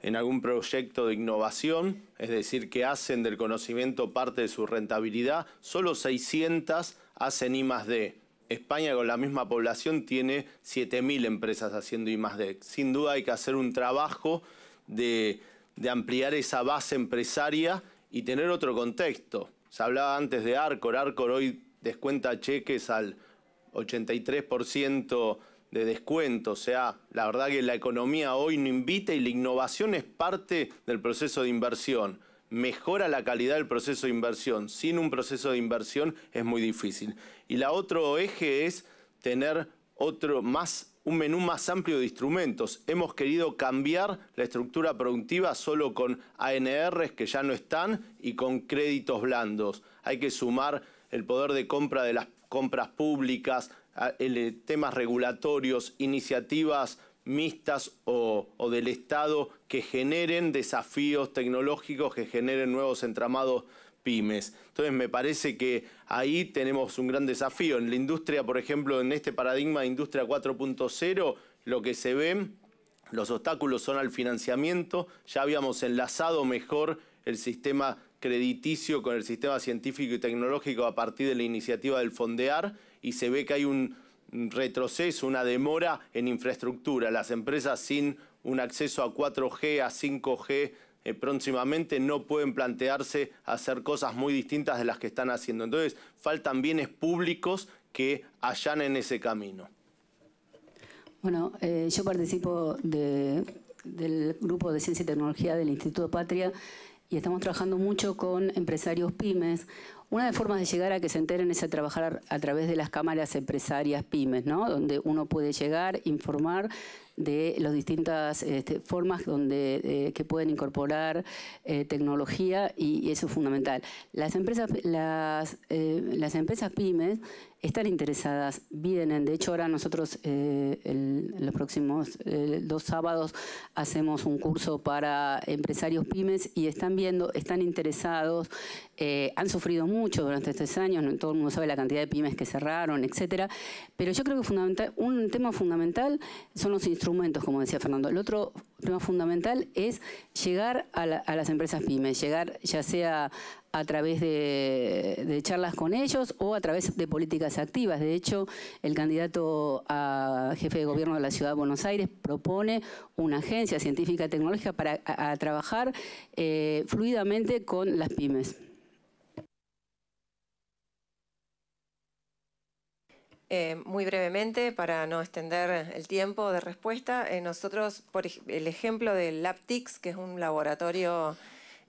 en algún proyecto de innovación, es decir, que hacen del conocimiento parte de su rentabilidad, solo 600 hacen I D. España con la misma población tiene 7.000 empresas haciendo I D. Sin duda hay que hacer un trabajo de de ampliar esa base empresaria y tener otro contexto. Se hablaba antes de Arcor, Arcor hoy descuenta cheques al 83% de descuento, o sea, la verdad que la economía hoy no invita y la innovación es parte del proceso de inversión. Mejora la calidad del proceso de inversión. Sin un proceso de inversión es muy difícil. Y la otro eje es tener otro más un menú más amplio de instrumentos. Hemos querido cambiar la estructura productiva solo con ANRs que ya no están y con créditos blandos. Hay que sumar el poder de compra de las compras públicas, eh, temas regulatorios, iniciativas mixtas o, del Estado que generen desafíos tecnológicos, que generen nuevos entramados pymes. Entonces me parece que ahí tenemos un gran desafío. En la industria, por ejemplo, en este paradigma de industria 4.0, lo que se ve, los obstáculos son al financiamiento. Ya habíamos enlazado mejor el sistema crediticio con el sistema científico y tecnológico a partir de la iniciativa del Fondear y se ve que hay un retroceso, una demora en infraestructura. Las empresas sin un acceso a 4G, a 5G eh, próximamente no pueden plantearse hacer cosas muy distintas de las que están haciendo. Entonces, faltan bienes públicos que en ese camino. Bueno, eh, yo participo de, del grupo de ciencia y tecnología del Instituto Patria y estamos trabajando mucho con empresarios pymes. Una de formas de llegar a que se enteren es a trabajar a través de las cámaras empresarias pymes, ¿no? donde uno puede llegar, informar, de las distintas este, formas donde, eh, que pueden incorporar eh, tecnología y, eso es fundamental. Las empresas, las, eh, las empresas pymes están interesadas, vienen. De hecho, ahora nosotros eh, los próximos eh, dos sábados hacemos un curso para empresarios pymes y están viendo, están interesados, eh, han sufrido mucho durante estos años, no, todo el mundo sabe la cantidad de pymes que cerraron, etcétera. Pero yo creo que fundamental, un tema fundamental son los instrumentos, como decía Fernando. El otro tema fundamental es llegar a, las empresas pymes, llegar ya sea a través de, charlas con ellos o a través de políticas activas. De hecho, el candidato a jefe de gobierno de la Ciudad de Buenos Aires propone una agencia científica y tecnológica para trabajar eh, fluidamente con las pymes. Eh, muy brevemente, para no extender el tiempo de respuesta, eh, nosotros, por el ejemplo del LabTix, que es un laboratorio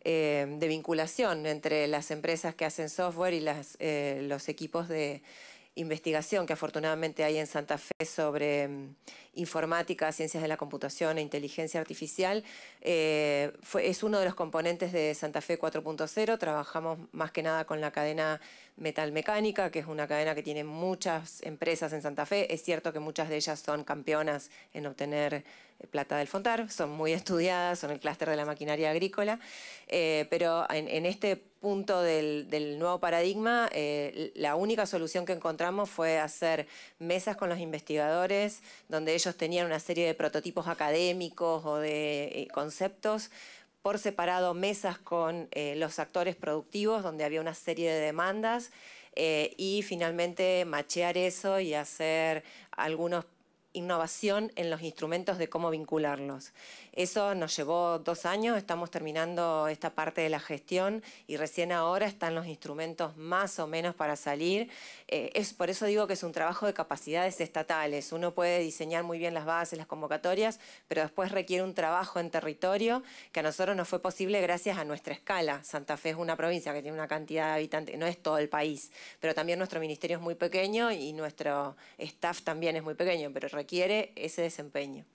eh, de vinculación entre las empresas que hacen software y los equipos de, investigación que afortunadamente hay en Santa Fe sobre mm, informática, ciencias de la computación e inteligencia artificial. Eh, es uno de los componentes de Santa Fe 4.0. Trabajamos más que nada con la cadena metalmecánica, que es una cadena que tiene muchas empresas en Santa Fe. Es cierto que muchas de ellas son campeonas en obtener eh, plata del Fontar, son muy estudiadas, son el clúster de la maquinaria agrícola, eh, pero en este punto del, nuevo paradigma, eh, la única solución que encontramos fue hacer mesas con los investigadores, donde ellos tenían una serie de prototipos académicos o de eh, conceptos por separado mesas con eh, los actores productivos, donde había una serie de demandas, y finalmente machear eso y hacer algunos innovación en los instrumentos de cómo vincularlos. Eso nos llevó dos años, estamos terminando esta parte de la gestión y recién ahora están los instrumentos más o menos para salir. Eh, es, por eso digo que es un trabajo de capacidades estatales. Uno puede diseñar muy bien las bases, las convocatorias, pero después requiere un trabajo en territorio que a nosotros nos fue posible gracias a nuestra escala. Santa Fe es una provincia que tiene una cantidad de habitantes, no es todo el país, pero también nuestro ministerio es muy pequeño y nuestro staff también es muy pequeño, pero requiere ese desempeño.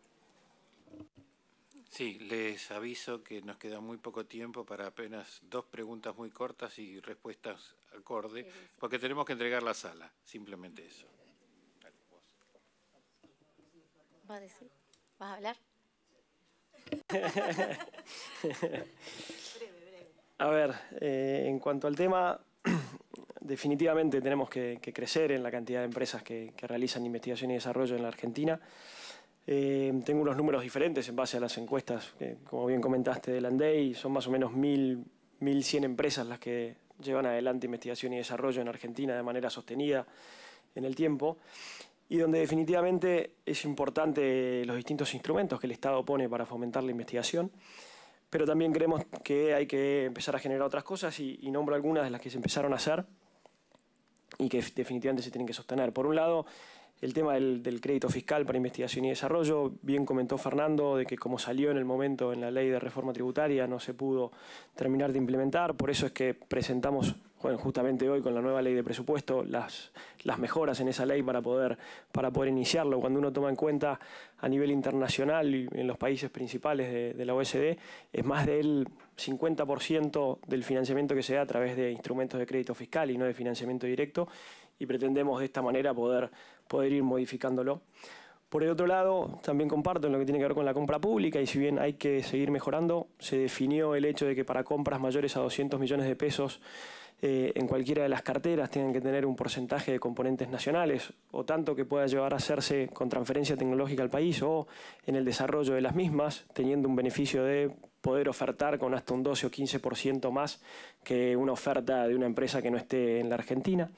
Sí, les aviso que nos queda muy poco tiempo para apenas dos preguntas muy cortas y respuestas acorde, porque tenemos que entregar la sala, simplemente eso. ¿Vas a hablar? a ver, eh, en cuanto al tema, definitivamente tenemos que, crecer en la cantidad de empresas que, realizan investigación y desarrollo en la Argentina. Eh, tengo unos números diferentes en base a las encuestas, que como bien comentaste del Landay. son más o menos 1.100 empresas las que llevan adelante investigación y desarrollo en Argentina de manera sostenida en el tiempo, y donde definitivamente es importante los distintos instrumentos que el Estado pone para fomentar la investigación pero también creemos que hay que empezar a generar otras cosas y, nombro algunas de las que se empezaron a hacer y que definitivamente se tienen que sostener. Por un lado, el tema del, crédito fiscal para investigación y desarrollo, bien comentó Fernando de que como salió en el momento en la ley de reforma tributaria no se pudo terminar de implementar, por eso es que presentamos bueno, justamente hoy con la nueva ley de presupuesto, las, mejoras en esa ley para poder, para poder iniciarlo. Cuando uno toma en cuenta a nivel internacional y en los países principales de, la OSD, es más del 50% del financiamiento que se da a través de instrumentos de crédito fiscal y no de financiamiento directo y pretendemos de esta manera poder, poder ir modificándolo. Por el otro lado, también comparto en lo que tiene que ver con la compra pública y si bien hay que seguir mejorando, se definió el hecho de que para compras mayores a 200 millones de pesos eh, en cualquiera de las carteras tienen que tener un porcentaje de componentes nacionales o tanto que pueda llevar a hacerse con transferencia tecnológica al país o en el desarrollo de las mismas, teniendo un beneficio de poder ofertar con hasta un 12 o 15% más que una oferta de una empresa que no esté en la Argentina.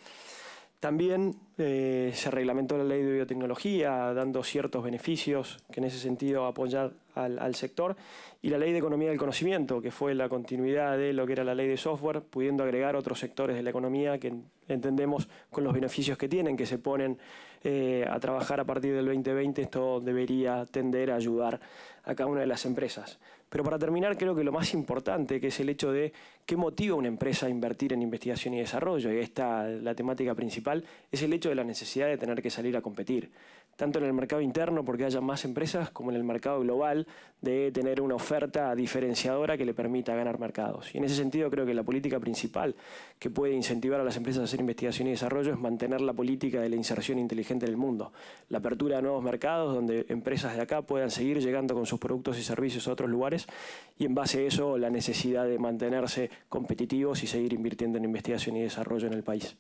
También eh, se reglamentó la ley de biotecnología, dando ciertos beneficios que en ese sentido apoyar, al, sector, y la ley de economía del conocimiento, que fue la continuidad de lo que era la ley de software, pudiendo agregar otros sectores de la economía que entendemos con los beneficios que tienen, que se ponen eh, a trabajar a partir del 2020, esto debería tender a ayudar a cada una de las empresas. Pero para terminar, creo que lo más importante, que es el hecho de qué motiva una empresa a invertir en investigación y desarrollo, y esta la temática principal, es el hecho de la necesidad de tener que salir a competir tanto en el mercado interno porque haya más empresas como en el mercado global de tener una oferta diferenciadora que le permita ganar mercados. Y en ese sentido creo que la política principal que puede incentivar a las empresas a hacer investigación y desarrollo es mantener la política de la inserción inteligente en el mundo, la apertura de nuevos mercados donde empresas de acá puedan seguir llegando con sus productos y servicios a otros lugares y en base a eso la necesidad de mantenerse competitivos y seguir invirtiendo en investigación y desarrollo en el país.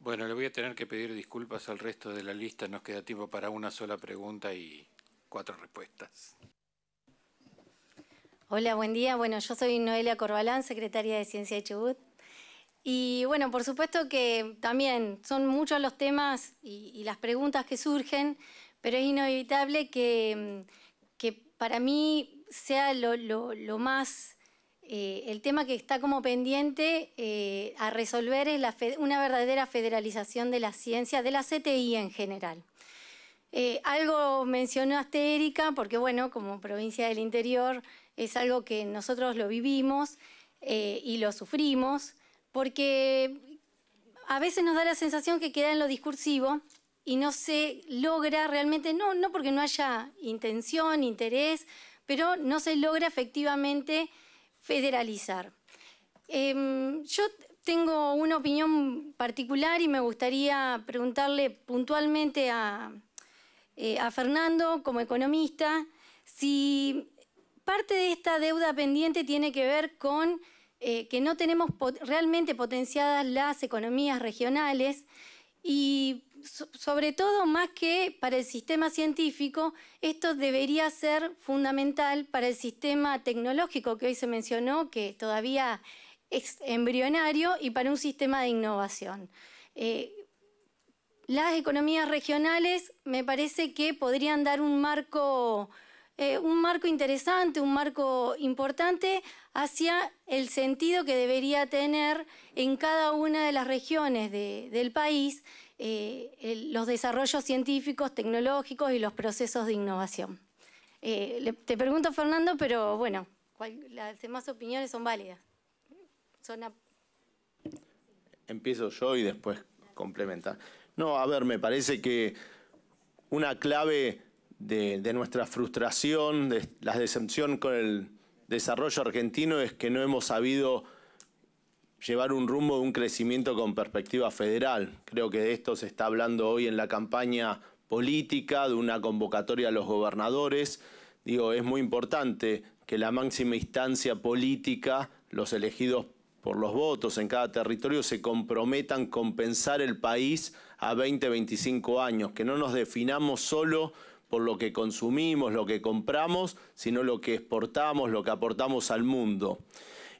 Bueno, le voy a tener que pedir disculpas al resto de la lista. Nos queda tiempo para una sola pregunta y cuatro respuestas. Hola, buen día. Bueno, yo soy Noelia Corbalán, secretaria de Ciencia de Chubut. Y bueno, por supuesto que también son muchos los temas y, las preguntas que surgen, pero es inevitable que, para mí sea lo, lo más eh, el tema que está como pendiente eh, a resolver es una verdadera federalización de la ciencia, de la CTI en general. Eh, algo algo hasta Erika, porque bueno, como provincia del interior es algo que nosotros lo vivimos y lo sufrimos, porque a veces nos da la sensación que queda en lo discursivo y no se logra realmente, no, no porque no haya intención, interés, pero no se logra efectivamente Federalizar. Em, yo tengo una opinión particular y me gustaría preguntarle puntualmente eh, a, Fernando, como economista, si parte de esta deuda pendiente tiene que ver con eh, que no tenemos realmente potenciadas las economías regionales y sobre todo más que para el sistema científico, esto debería ser fundamental para el sistema tecnológico que hoy se mencionó, que todavía es embrionario, y para un sistema de innovación. Eh, las economías regionales me parece que podrían dar eh, un marco, interesante, un marco importante hacia el sentido que debería tener en cada una de las regiones del país eh, los desarrollos científicos, tecnológicos y los procesos de innovación. Eh, te pregunto, Fernando, pero bueno, las demás opiniones son válidas. Empiezo yo y después complementar. No, a ver, me parece que una clave de, de, nuestra frustración, de la decepción con el desarrollo argentino, es que no hemos sabido llevar un rumbo de un crecimiento con perspectiva federal. Creo que de esto se está hablando hoy en la campaña política, de una convocatoria a los gobernadores. Digo, es muy importante que la máxima instancia política, los elegidos por los votos en cada territorio, se comprometan a compensar el país a 20, 25 años, que no nos definamos solo por lo que consumimos, lo que compramos, sino lo que exportamos, lo que aportamos al mundo.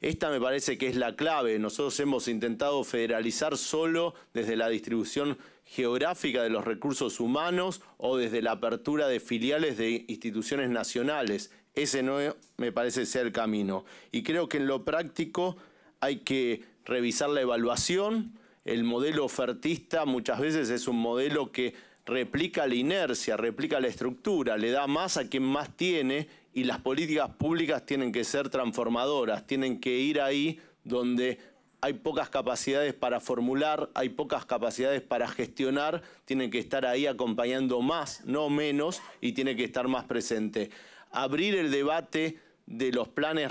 Esta me parece que es la clave. Nosotros hemos intentado federalizar solo desde la distribución geográfica de los recursos humanos o desde la apertura de filiales de instituciones nacionales. Ese no me parece ser el camino. Y creo que en lo práctico hay que revisar la evaluación. El modelo ofertista muchas veces es un modelo que replica la inercia, replica la estructura, le da más a quien más tiene y las políticas públicas tienen que ser transformadoras, tienen que ir ahí donde hay pocas capacidades para formular, hay pocas capacidades para gestionar, tienen que estar ahí acompañando más, no menos, y tiene que estar más presente. Abrir el debate de los planes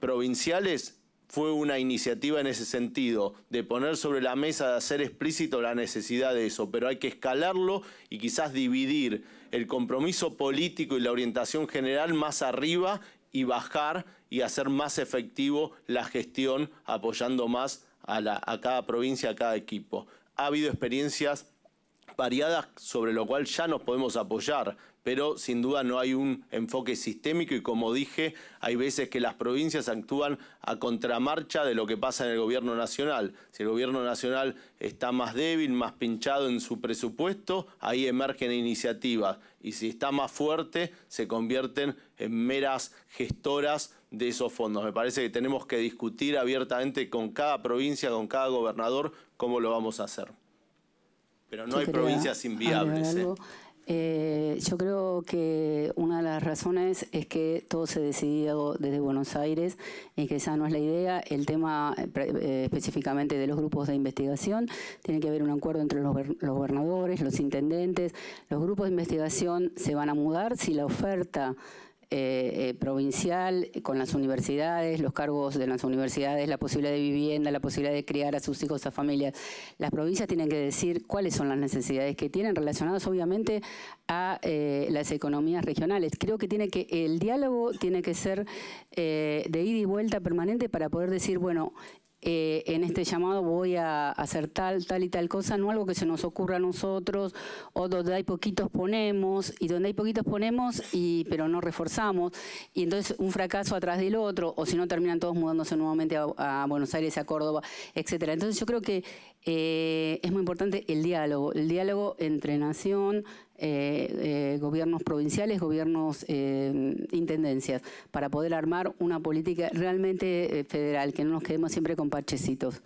provinciales fue una iniciativa en ese sentido, de poner sobre la mesa, de hacer explícito la necesidad de eso, pero hay que escalarlo y quizás dividir el compromiso político y la orientación general más arriba y bajar y hacer más efectivo la gestión apoyando más a, cada provincia, a cada equipo. Ha habido experiencias variadas sobre lo cual ya nos podemos apoyar pero sin duda no hay un enfoque sistémico y como dije, hay veces que las provincias actúan a contramarcha de lo que pasa en el gobierno nacional. Si el gobierno nacional está más débil, más pinchado en su presupuesto, ahí emergen iniciativas y si está más fuerte, se convierten en meras gestoras de esos fondos. Me parece que tenemos que discutir abiertamente con cada provincia, con cada gobernador, cómo lo vamos a hacer. Pero no hay provincias inviables. ¿eh? Eh, yo creo que una de las razones es que todo se decidió desde Buenos Aires y que esa no es la idea. El tema eh, eh, específicamente de los grupos de investigación tiene que haber un acuerdo entre los, gobernadores, los intendentes. Los grupos de investigación se van a mudar si la oferta eh, eh, provincial, eh, con las universidades, los cargos de las universidades, la posibilidad de vivienda, la posibilidad de criar a sus hijos, a familias. Las provincias tienen que decir cuáles son las necesidades que tienen relacionadas obviamente a las economías regionales. Creo que tiene que el diálogo tiene que ser de ida y vuelta permanente para poder decir, bueno, eh, en este llamado voy a hacer tal, tal y tal cosa, no algo que se nos ocurra a nosotros, o donde hay poquitos ponemos, y donde hay poquitos ponemos, y, pero no reforzamos, y entonces un fracaso atrás del otro, o si no terminan todos mudándose nuevamente a, Buenos Aires, a Córdoba, etc. Entonces yo creo que eh, es muy importante el diálogo, el diálogo entre nación, eh, eh, gobiernos provinciales, gobiernos, eh, intendencias, para poder armar una política realmente federal, que no nos quedemos siempre con parchecitos.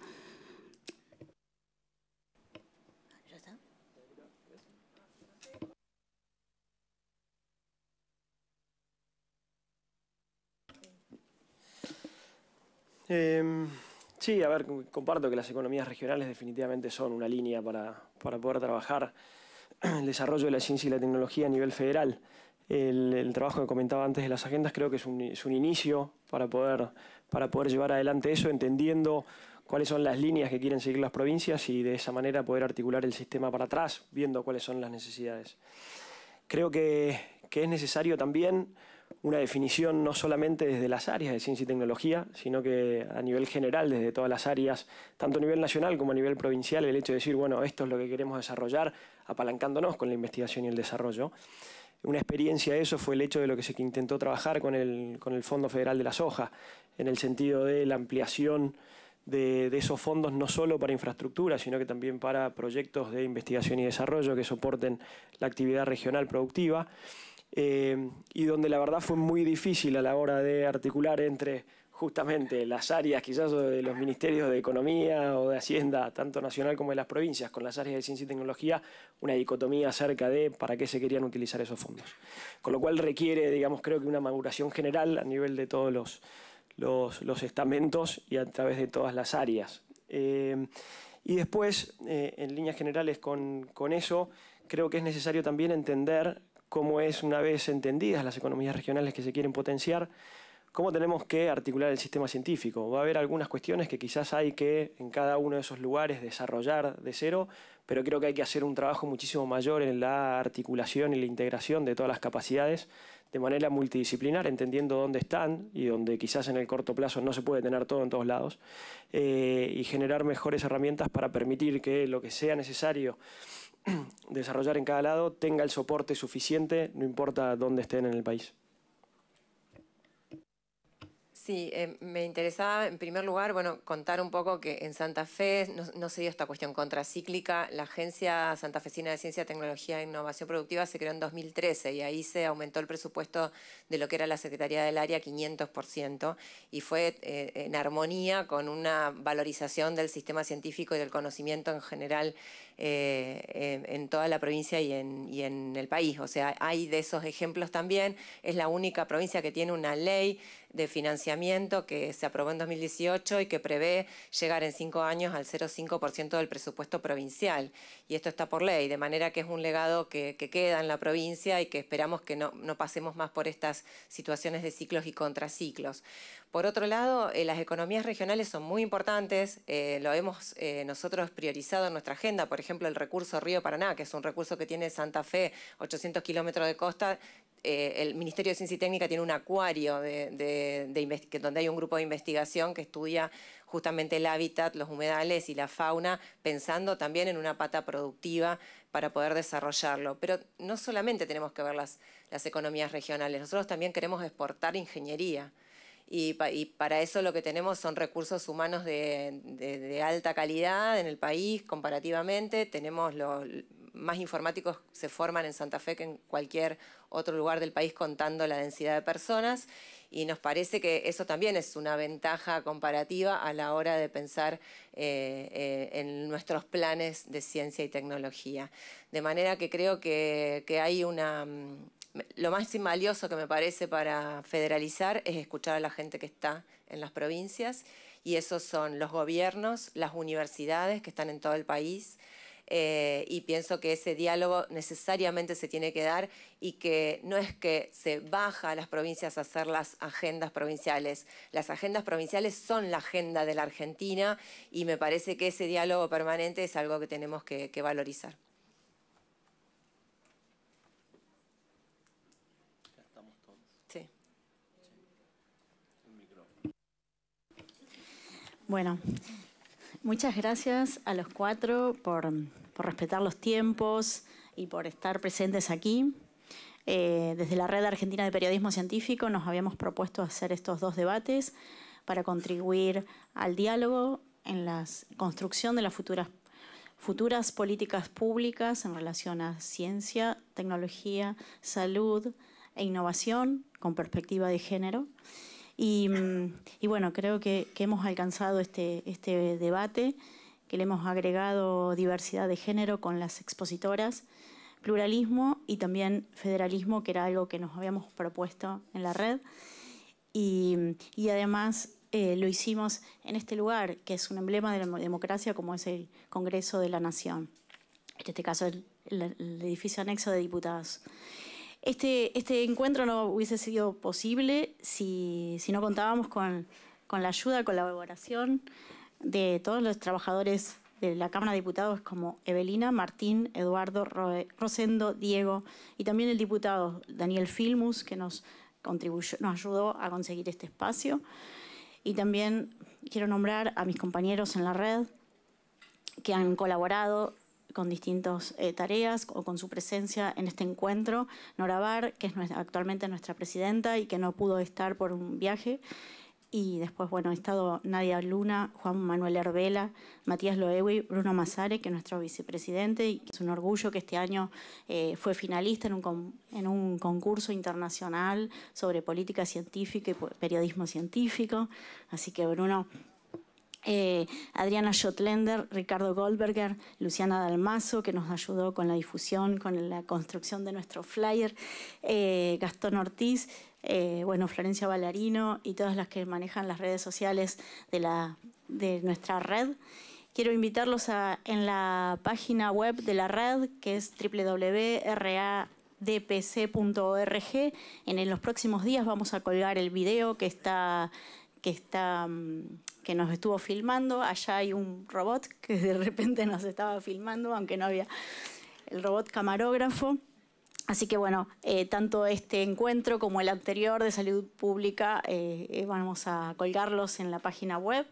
Em, sí, a ver, comparto que las economías regionales definitivamente son una línea para, para poder trabajar el desarrollo de la ciencia y la tecnología a nivel federal. El, trabajo que comentaba antes de las agendas creo que es un, un, inicio para poder, para poder llevar adelante eso, entendiendo cuáles son las líneas que quieren seguir las provincias y de esa manera poder articular el sistema para atrás, viendo cuáles son las necesidades. Creo que, que es necesario también una definición no solamente desde las áreas de ciencia y tecnología, sino que a nivel general, desde todas las áreas, tanto a nivel nacional como a nivel provincial, el hecho de decir, bueno, esto es lo que queremos desarrollar, apalancándonos con la investigación y el desarrollo. Una experiencia de eso fue el hecho de lo que se intentó trabajar con el, Fondo Federal de la Soja, en el sentido de la ampliación de, esos fondos no solo para infraestructura, sino que también para proyectos de investigación y desarrollo que soporten la actividad regional productiva, eh, y donde la verdad fue muy difícil a la hora de articular entre justamente las áreas quizás de los ministerios de Economía o de Hacienda, tanto nacional como de las provincias, con las áreas de ciencia y tecnología, una dicotomía acerca de para qué se querían utilizar esos fondos. Con lo cual requiere, digamos, creo que una maduración general a nivel de todos los, estamentos y a través de todas las áreas. Eh, y después, eh, en líneas generales con, con eso, creo que es necesario también entender cómo es una vez entendidas las economías regionales que se quieren potenciar, cómo tenemos que articular el sistema científico. Va a haber algunas cuestiones que quizás hay que en cada uno de esos lugares desarrollar de cero, pero creo que hay que hacer un trabajo muchísimo mayor en la articulación y la integración de todas las capacidades de manera multidisciplinar, entendiendo dónde están y dónde quizás en el corto plazo no se puede tener todo en todos lados, eh, y generar mejores herramientas para permitir que lo que sea necesario desarrollar en cada lado tenga el soporte suficiente, no importa dónde estén en el país. Sí, em, me interesaba en primer lugar, bueno, contar un poco que en Santa Fe no, se dio esta cuestión contracíclica. La Agencia Santa Fecina de Ciencia, Tecnología e Innovación Productiva se creó en 2013 y ahí se aumentó el presupuesto de lo que era la Secretaría del Área 500% y fue eh, en armonía con una valorización del sistema científico y del conocimiento en general eh, en toda la provincia y en, el país. O sea, hay de esos ejemplos también. Es la única provincia que tiene una ley de financiamiento que se aprobó en 2018 y que prevé llegar en cinco años al 0,5% del presupuesto provincial. Y esto está por ley, de manera que es un legado que, queda en la provincia y que esperamos que no, no pasemos más por estas situaciones de ciclos y contraciclos. Por otro lado, eh, las economías regionales son muy importantes, eh, lo hemos eh, nosotros priorizado en nuestra agenda, por ejemplo, el recurso Río Paraná, que es un recurso que tiene Santa Fe, 800 kilómetros de costa, el Ministerio de Ciencia y Técnica tiene un acuario donde hay un grupo de investigación que estudia justamente el hábitat, los humedales y la fauna, pensando también en una pata productiva para poder desarrollarlo. Pero no solamente tenemos que ver las, las economías regionales, nosotros también queremos exportar ingeniería y, para eso lo que tenemos son recursos humanos de, alta calidad en el país comparativamente, tenemos los más informáticos se forman en Santa Fe que en cualquier otro lugar del país contando la densidad de personas y nos parece que eso también es una ventaja comparativa a la hora de pensar eh, eh, en nuestros planes de ciencia y tecnología. De manera que creo que hay una, mm, lo más valioso que me parece para federalizar es escuchar a la gente que está en las provincias y esos son los gobiernos, las universidades que están en todo el país eh, y pienso que ese diálogo necesariamente se tiene que dar y que no es que se baja a las provincias a hacer las agendas provinciales. Las agendas provinciales son la agenda de la Argentina y me parece que ese diálogo permanente es algo que tenemos que valorizar. Bueno, muchas gracias a los cuatro por, respetar los tiempos y por estar presentes aquí. Eh, desde la Red Argentina de Periodismo Científico nos habíamos propuesto hacer estos dos debates para contribuir al diálogo en la construcción de las futuras, futuras políticas públicas en relación a ciencia, tecnología, salud e innovación con perspectiva de género. Mm, y, bueno, creo que, hemos alcanzado este, este debate, que le hemos agregado diversidad de género con las expositoras, pluralismo y también federalismo, que era algo que nos habíamos propuesto en la red. Y, mm, además eh, lo hicimos en este lugar, que es un emblema de la democracia, como es el Congreso de la Nación. En este caso, el, el edificio anexo de diputados. Este, este, encuentro no hubiese sido posible si, no contábamos con, la ayuda, con la colaboración de todos los trabajadores de la Cámara de Diputados como Evelina, Martín, Eduardo, Rosendo, Diego y también el diputado Daniel Filmus que nos, contribuyó, nos ayudó a conseguir este espacio. Y también quiero nombrar a mis compañeros en la red que han colaborado con distintas eh, tareas o con su presencia en este encuentro. Nora que es actualmente nuestra presidenta y que no pudo estar por un viaje. Y después, bueno, ha estado Nadia Luna, Juan Manuel Herbela, Matías Loewi, Bruno Mazare, que es nuestro vicepresidente, y es un orgullo que este año eh, fue finalista en en un concurso internacional sobre política científica y periodismo científico. Así que, Bruno, eh, Adriana Schottlender, Ricardo Goldberger, Luciana Dalmazo, que nos ayudó con la difusión, con la construcción de nuestro flyer, eh, Gastón Ortiz, eh, bueno, Florencia Ballarino y todas las que manejan las redes sociales de, la, de nuestra red. Quiero invitarlos a, en la página web de la red, que es www.radpc.org En, en los próximos días vamos a colgar el video que está, que está mm, nos estuvo filmando. Allá hay un robot que de repente nos estaba filmando, aunque no había el robot camarógrafo. Así que bueno, eh, tanto este encuentro como el anterior de salud pública eh, eh, vamos a colgarlos en la página web.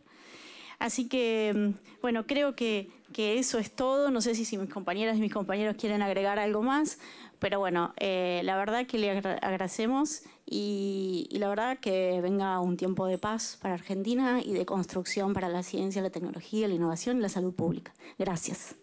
Así que mm, bueno, creo que, que eso es todo. No sé si, mis compañeras y mis compañeros quieren agregar algo más, pero bueno, la verdad que le agradecemos y, la verdad que venga un tiempo de paz para Argentina y de construcción para la ciencia, la tecnología, la innovación y la salud pública. Gracias.